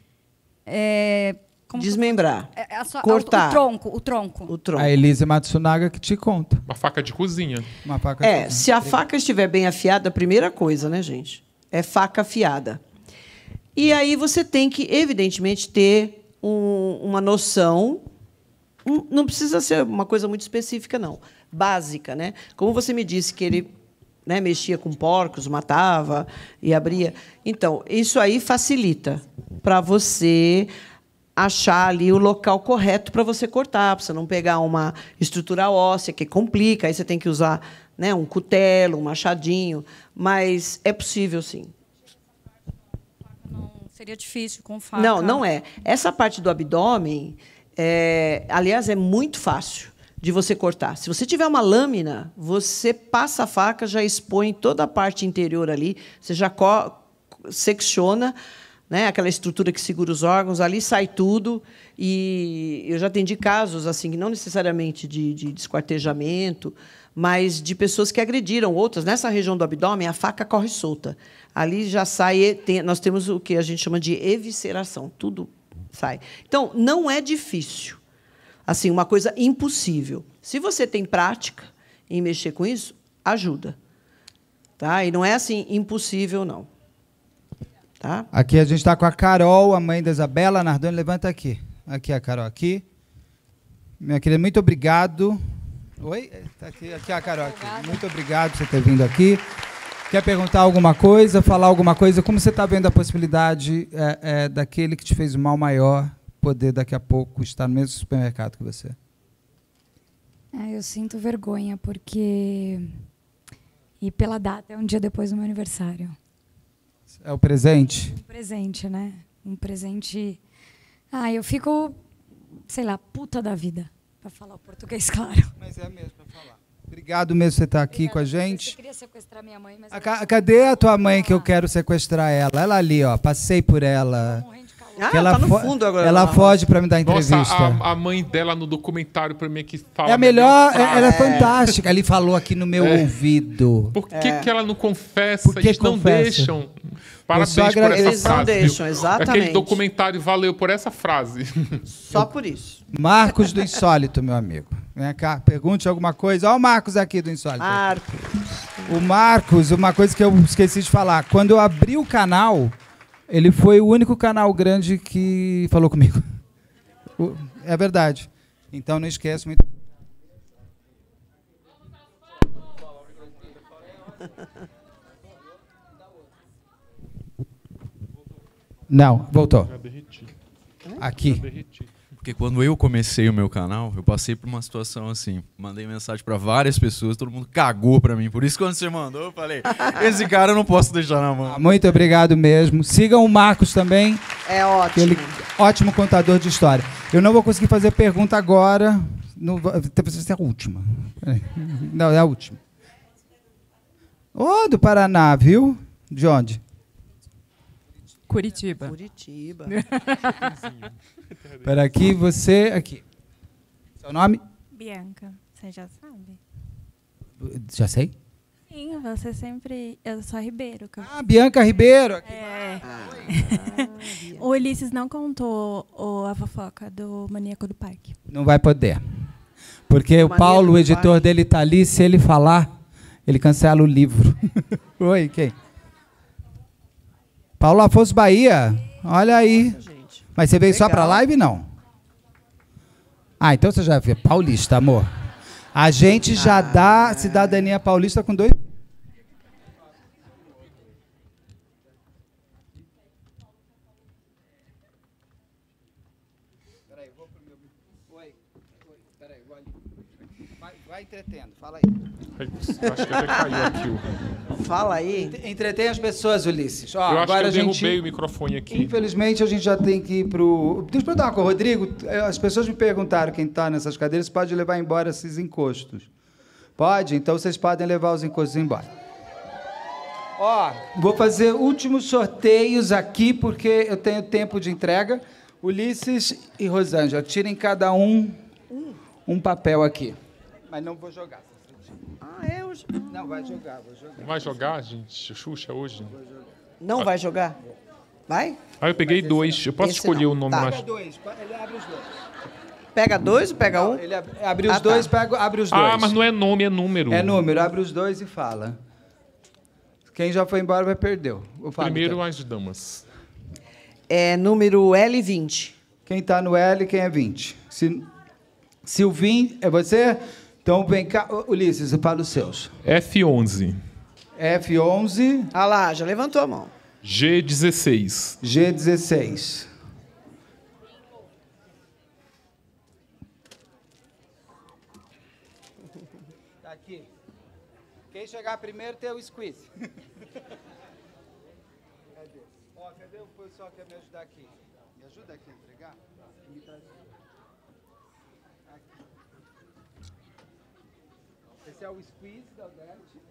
é, como Desmembrar. É, é sua, cortar. É o, o, tronco, o tronco. O tronco. A Elisa Matsunaga que te conta. Uma faca de cozinha. Uma faca é, se a faca estiver bem afiada, a primeira coisa, né, gente? É faca afiada. E aí você tem que, evidentemente, ter um, uma noção. Um, não precisa ser uma coisa muito específica, não. Básica, né? Como você me disse que ele né, mexia com porcos, matava e abria. Então, isso aí facilita para você achar ali o local correto para você cortar, para você não pegar uma estrutura óssea que complica, aí você tem que usar né, um cutelo, um machadinho, mas é possível sim. seria difícil com faca. Não, não é. Essa parte do abdômen, é, aliás, é muito fácil de você cortar. Se você tiver uma lâmina, você passa a faca, já expõe toda a parte interior ali, você já secciona né? Aquela estrutura que segura os órgãos, ali sai tudo. E eu já atendi casos assim, não necessariamente de, de mas de pessoas que agrediram outras. Nessa região do abdômen, a faca corre solta. Ali já sai. Tem, nós temos o que a gente chama de evisceração. Tudo sai. Então, não é difícil. Assim, uma coisa impossível. Se você tem prática em mexer com isso, ajuda. Tá? E não é assim impossível, não. Tá? Aqui a gente está com a Carol, a mãe da Isabela. Nardone, levanta aqui. Aqui a Carol, aqui. Minha querida, muito obrigado. Oi? É, tá aqui, aqui a Carol. Aqui. Muito obrigado por você ter vindo aqui. Quer perguntar alguma coisa, falar alguma coisa? Como você está vendo a possibilidade é, é, daquele que te fez o mal maior poder daqui a pouco estar no mesmo supermercado que você? É, eu sinto vergonha porque e pela data é um dia depois do meu aniversário. É o presente? Um presente, né? Um presente. Ah, eu fico, sei lá, puta da vida, para falar o português, claro. Mas é mesmo para falar. Obrigado mesmo você estar tá aqui Obrigada, com a gente. Eu queria sequestrar minha mãe, mas. A, Cadê a tua mãe tá que eu quero sequestrar ela? Ela ali, ó. Passei por ela. Tá ah, ela tá no fundo agora. Ela foge para me dar entrevista. Nossa, a, a, mãe dela no documentário para mim é que fala. É a melhor, é, ela é fantástica. Ele falou aqui no meu é. ouvido. Por que, é. que ela não confessa? Porque eles confessa? não deixam. Parabéns por essa Eles frase, não deixam, exatamente. Aquele documentário valeu por essa frase. Só por isso. Marcos do Insólito, meu amigo. Vem cá, pergunte alguma coisa. Olha o Marcos aqui do Insólito. Marcos. O Marcos, uma coisa que eu esqueci de falar. Quando eu abri o canal, ele foi o único canal grande que falou comigo. É verdade. Então não esquece muito. Não, voltou. Aqui. Porque quando eu comecei o meu canal, eu passei por uma situação assim. Mandei mensagem para várias pessoas, todo mundo cagou para mim. Por isso, quando você mandou, eu falei: esse cara eu não posso deixar na mão. Muito obrigado mesmo. Sigam o Marcos também. É ótimo. Ele, ótimo contador de história. Eu não vou conseguir fazer pergunta agora. Não, precisa ser a última. Não, é a última. Ô, oh, do Paraná, viu? De onde? Curitiba. Curitiba. Para aqui, você aqui. Seu nome? Bianca. Você já sabe? Já sei? Sim, você sempre. Eu sou a Ribeiro. Eu... Ah, Bianca Ribeiro! É. Ah, o Ulisses não contou o, a fofoca do Maníaco do Parque. Não vai poder. Porque o, o Paulo, o editor parque. dele, está ali. Se ele falar, ele cancela o livro. Oi, quem? Paulo Afonso Bahia. Olha aí. Nossa, mas você veio Legal. só para live, não? Ah, então você já vê. É paulista, amor. A gente já dá ah. cidadania paulista com dois acho que até caiu aqui Fala aí. Entretém as pessoas, Ulisses. Ó, eu acho agora que eu a gente... derrubei o microfone aqui. Infelizmente, a gente já tem que ir pro. Deixa eu perguntar uma coisa, Rodrigo. Eh, as pessoas me perguntaram quem está nessas cadeiras pode levar embora esses encostos. Pode? Então vocês podem levar os encostos embora. Ó, vou fazer últimos sorteios aqui, porque eu tenho tempo de entrega. Ulisses e Rosângela, tirem cada um um papel aqui. Mas não vou jogar. Não, vai jogar, vou jogar. Vai jogar, gente? Xuxa hoje? Não vai jogar? Vai? Ah, eu peguei dois. Eu posso Esse escolher não. o nome tá. mais. Pega dois, ele abre os dois. Pega dois ou pega um? ele ah, tá. abre os ah, dois, tá. pega, abre os dois. Ah, mas não é nome, é número. É número, abre os dois e fala. Quem já foi embora vai perder. Primeiro as damas. É número L20. Quem está no L, quem é 20? Se, se o 20. É você? Então vem cá, Ulisses, para os seus. F11. F11. Ah lá, já levantou a mão. G16. G16. Tá aqui. Quem chegar primeiro tem o squeeze. Cadê? Ó, cadê o pessoal que quer me ajudar aqui? é o squeeze da Dante.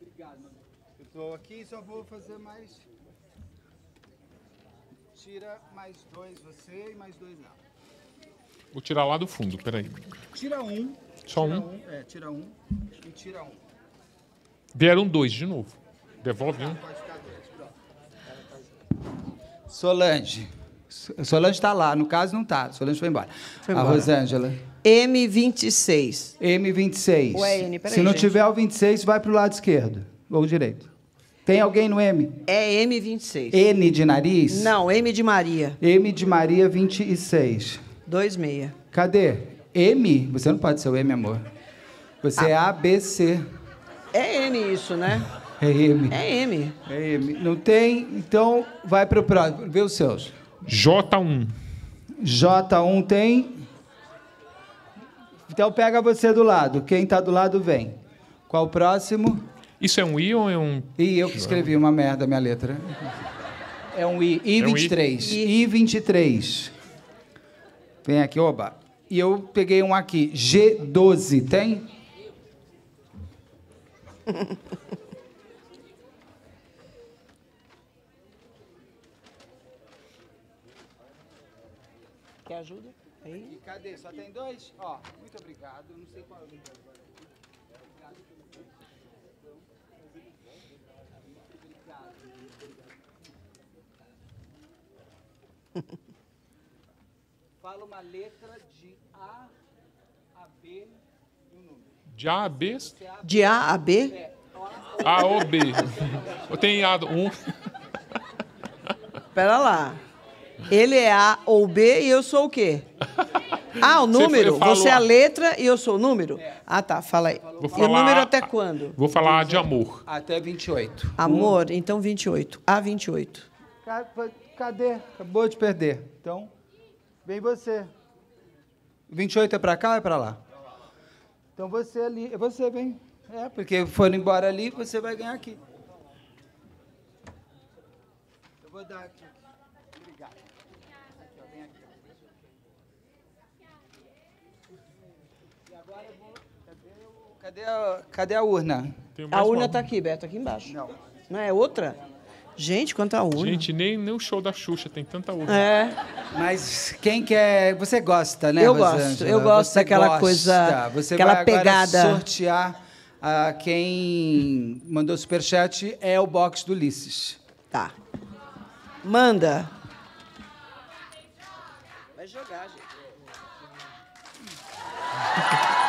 Obrigado, mano. Eu estou aqui e só vou fazer mais. Tira mais dois você e mais dois lá. Vou tirar lá do fundo, peraí. Tira um. Só tira um? um? É, tira um e tira um. Vieram dois de novo. Devolve tá, um. Solange. Solange está lá, no caso não está. Solange foi embora. Foi embora. A Rosângela. M26. M26. O N, peraí, Se não gente. tiver o 26, vai para o lado esquerdo ou direito. Tem alguém no M? É M26. N de nariz? Não, M de Maria. M de Maria 26. 26. Cadê? M? Você não pode ser o M, amor. Você é A, é ABC. É N isso, né? É M. É M. É M. Não tem? Então vai para o próximo. Vê os seus. J1. J1 tem. Então pega você do lado. Quem está do lado vem. Qual o próximo? Isso é um I ou é um. I, eu que escrevi uma merda minha letra. É um I. I23. É um I. I23. Vem aqui, oba. E eu peguei um aqui. G12, tem? ajuda. Aí. Aqui, cadê? Só tem dois? Ó, muito obrigado. Não sei qual é o Obrigado. Fala uma letra de A a B e um número. De A a B? De A a B? É. A ou B. Eu Tem A1. Espera lá. Ele é A ou B e eu sou o quê? Ah, o número? Você, você é a letra e eu sou o número? É. Ah, tá, fala aí. Vou falar, e o número até quando? Vou falar de amor. Até 28. Amor, então 28. A 28. Cadê? Acabou de perder. Então, vem você. 28 é para cá ou é para lá? Então você ali, é você vem. É, porque foram embora ali, você vai ganhar aqui. Eu vou dar aqui. Cadê a, cadê a urna? A urna está aqui, Beto, aqui embaixo. Não. Não é outra? Gente, quanta urna. Gente, nem, nem o show da Xuxa tem tanta urna. É. Mas quem quer. É, você gosta, né? Eu Rosângela? gosto. Eu gosto você daquela gosta. coisa. Você aquela vai pegada. Agora sortear a quem mandou o superchat é o box do Ulisses. Tá. Manda. Vai jogar, gente.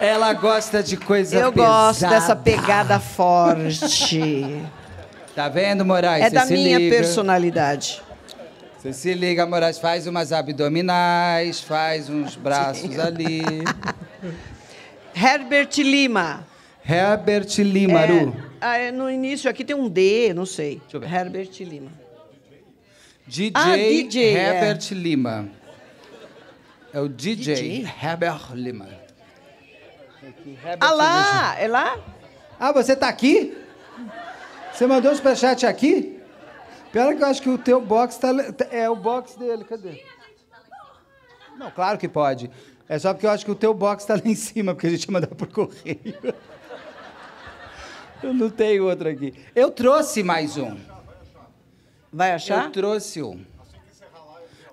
Ela gosta de coisa Eu pesada. gosto dessa pegada forte. Tá vendo, Moraes? É da minha liga. personalidade. Você se liga, Moraes, faz umas abdominais, faz uns braços ali. Herbert Lima. Herbert Lima. É, ah, é, no início aqui tem um D, não sei. Herbert Lima. DJ, ah, DJ é. Herbert é. Lima. É o DJ, DJ? Herbert Lima ah lá, é lá? Ah, você tá aqui? Você mandou o superchat aqui? Pior que eu acho que o teu box tá, é o box dele, cadê? Não, claro que pode. É só porque eu acho que o teu box tá lá em cima, porque a gente ia mandar por correio. Eu não tenho outro aqui. Eu trouxe mais um. Vai achar? Eu trouxe um.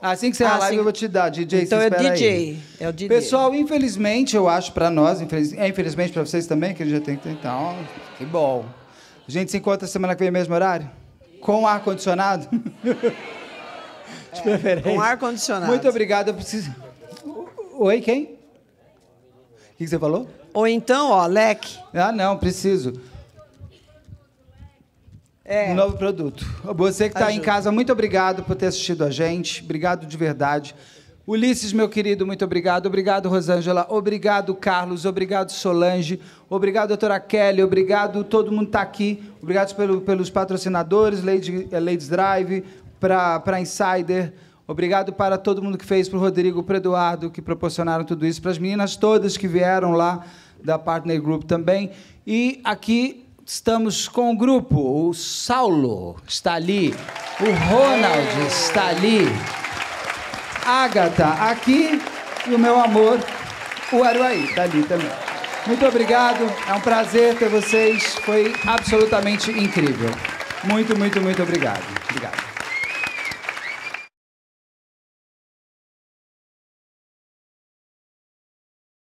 Assim que você é ah, live, assim... eu vou te dar, DJ. Então é DJ. Aí. É o DJ. Pessoal, infelizmente, eu acho, para nós, é infelizmente para vocês também, que a gente já tem que tentar. que bom. A gente se encontra semana que vem, mesmo horário? Com ar-condicionado? de preferência. É, com ar-condicionado. Muito obrigado. Eu preciso... Oi, quem? O que você falou? Ou então, ó, leque. Ah, não, preciso. É. Um novo produto. Você que está em casa, muito obrigado por ter assistido a gente. Obrigado de verdade. Ulisses, meu querido, muito obrigado. Obrigado, Rosângela. Obrigado, Carlos. Obrigado, Solange. Obrigado, doutora Kelly. Obrigado, todo mundo está aqui. Obrigado pelo, pelos patrocinadores, Lady, eh, Ladies Drive, para Insider. Obrigado para todo mundo que fez, para o Rodrigo, para o Eduardo, que proporcionaram tudo isso, para as meninas todas que vieram lá da Partner Group também. E aqui estamos com o grupo. O Saulo está ali, o Ronald está ali, Agatha aqui e o meu amor, o Aruaí, está ali também. Muito obrigado, é um prazer ter vocês, foi absolutamente incrível. Muito, muito, muito obrigado. Obrigado.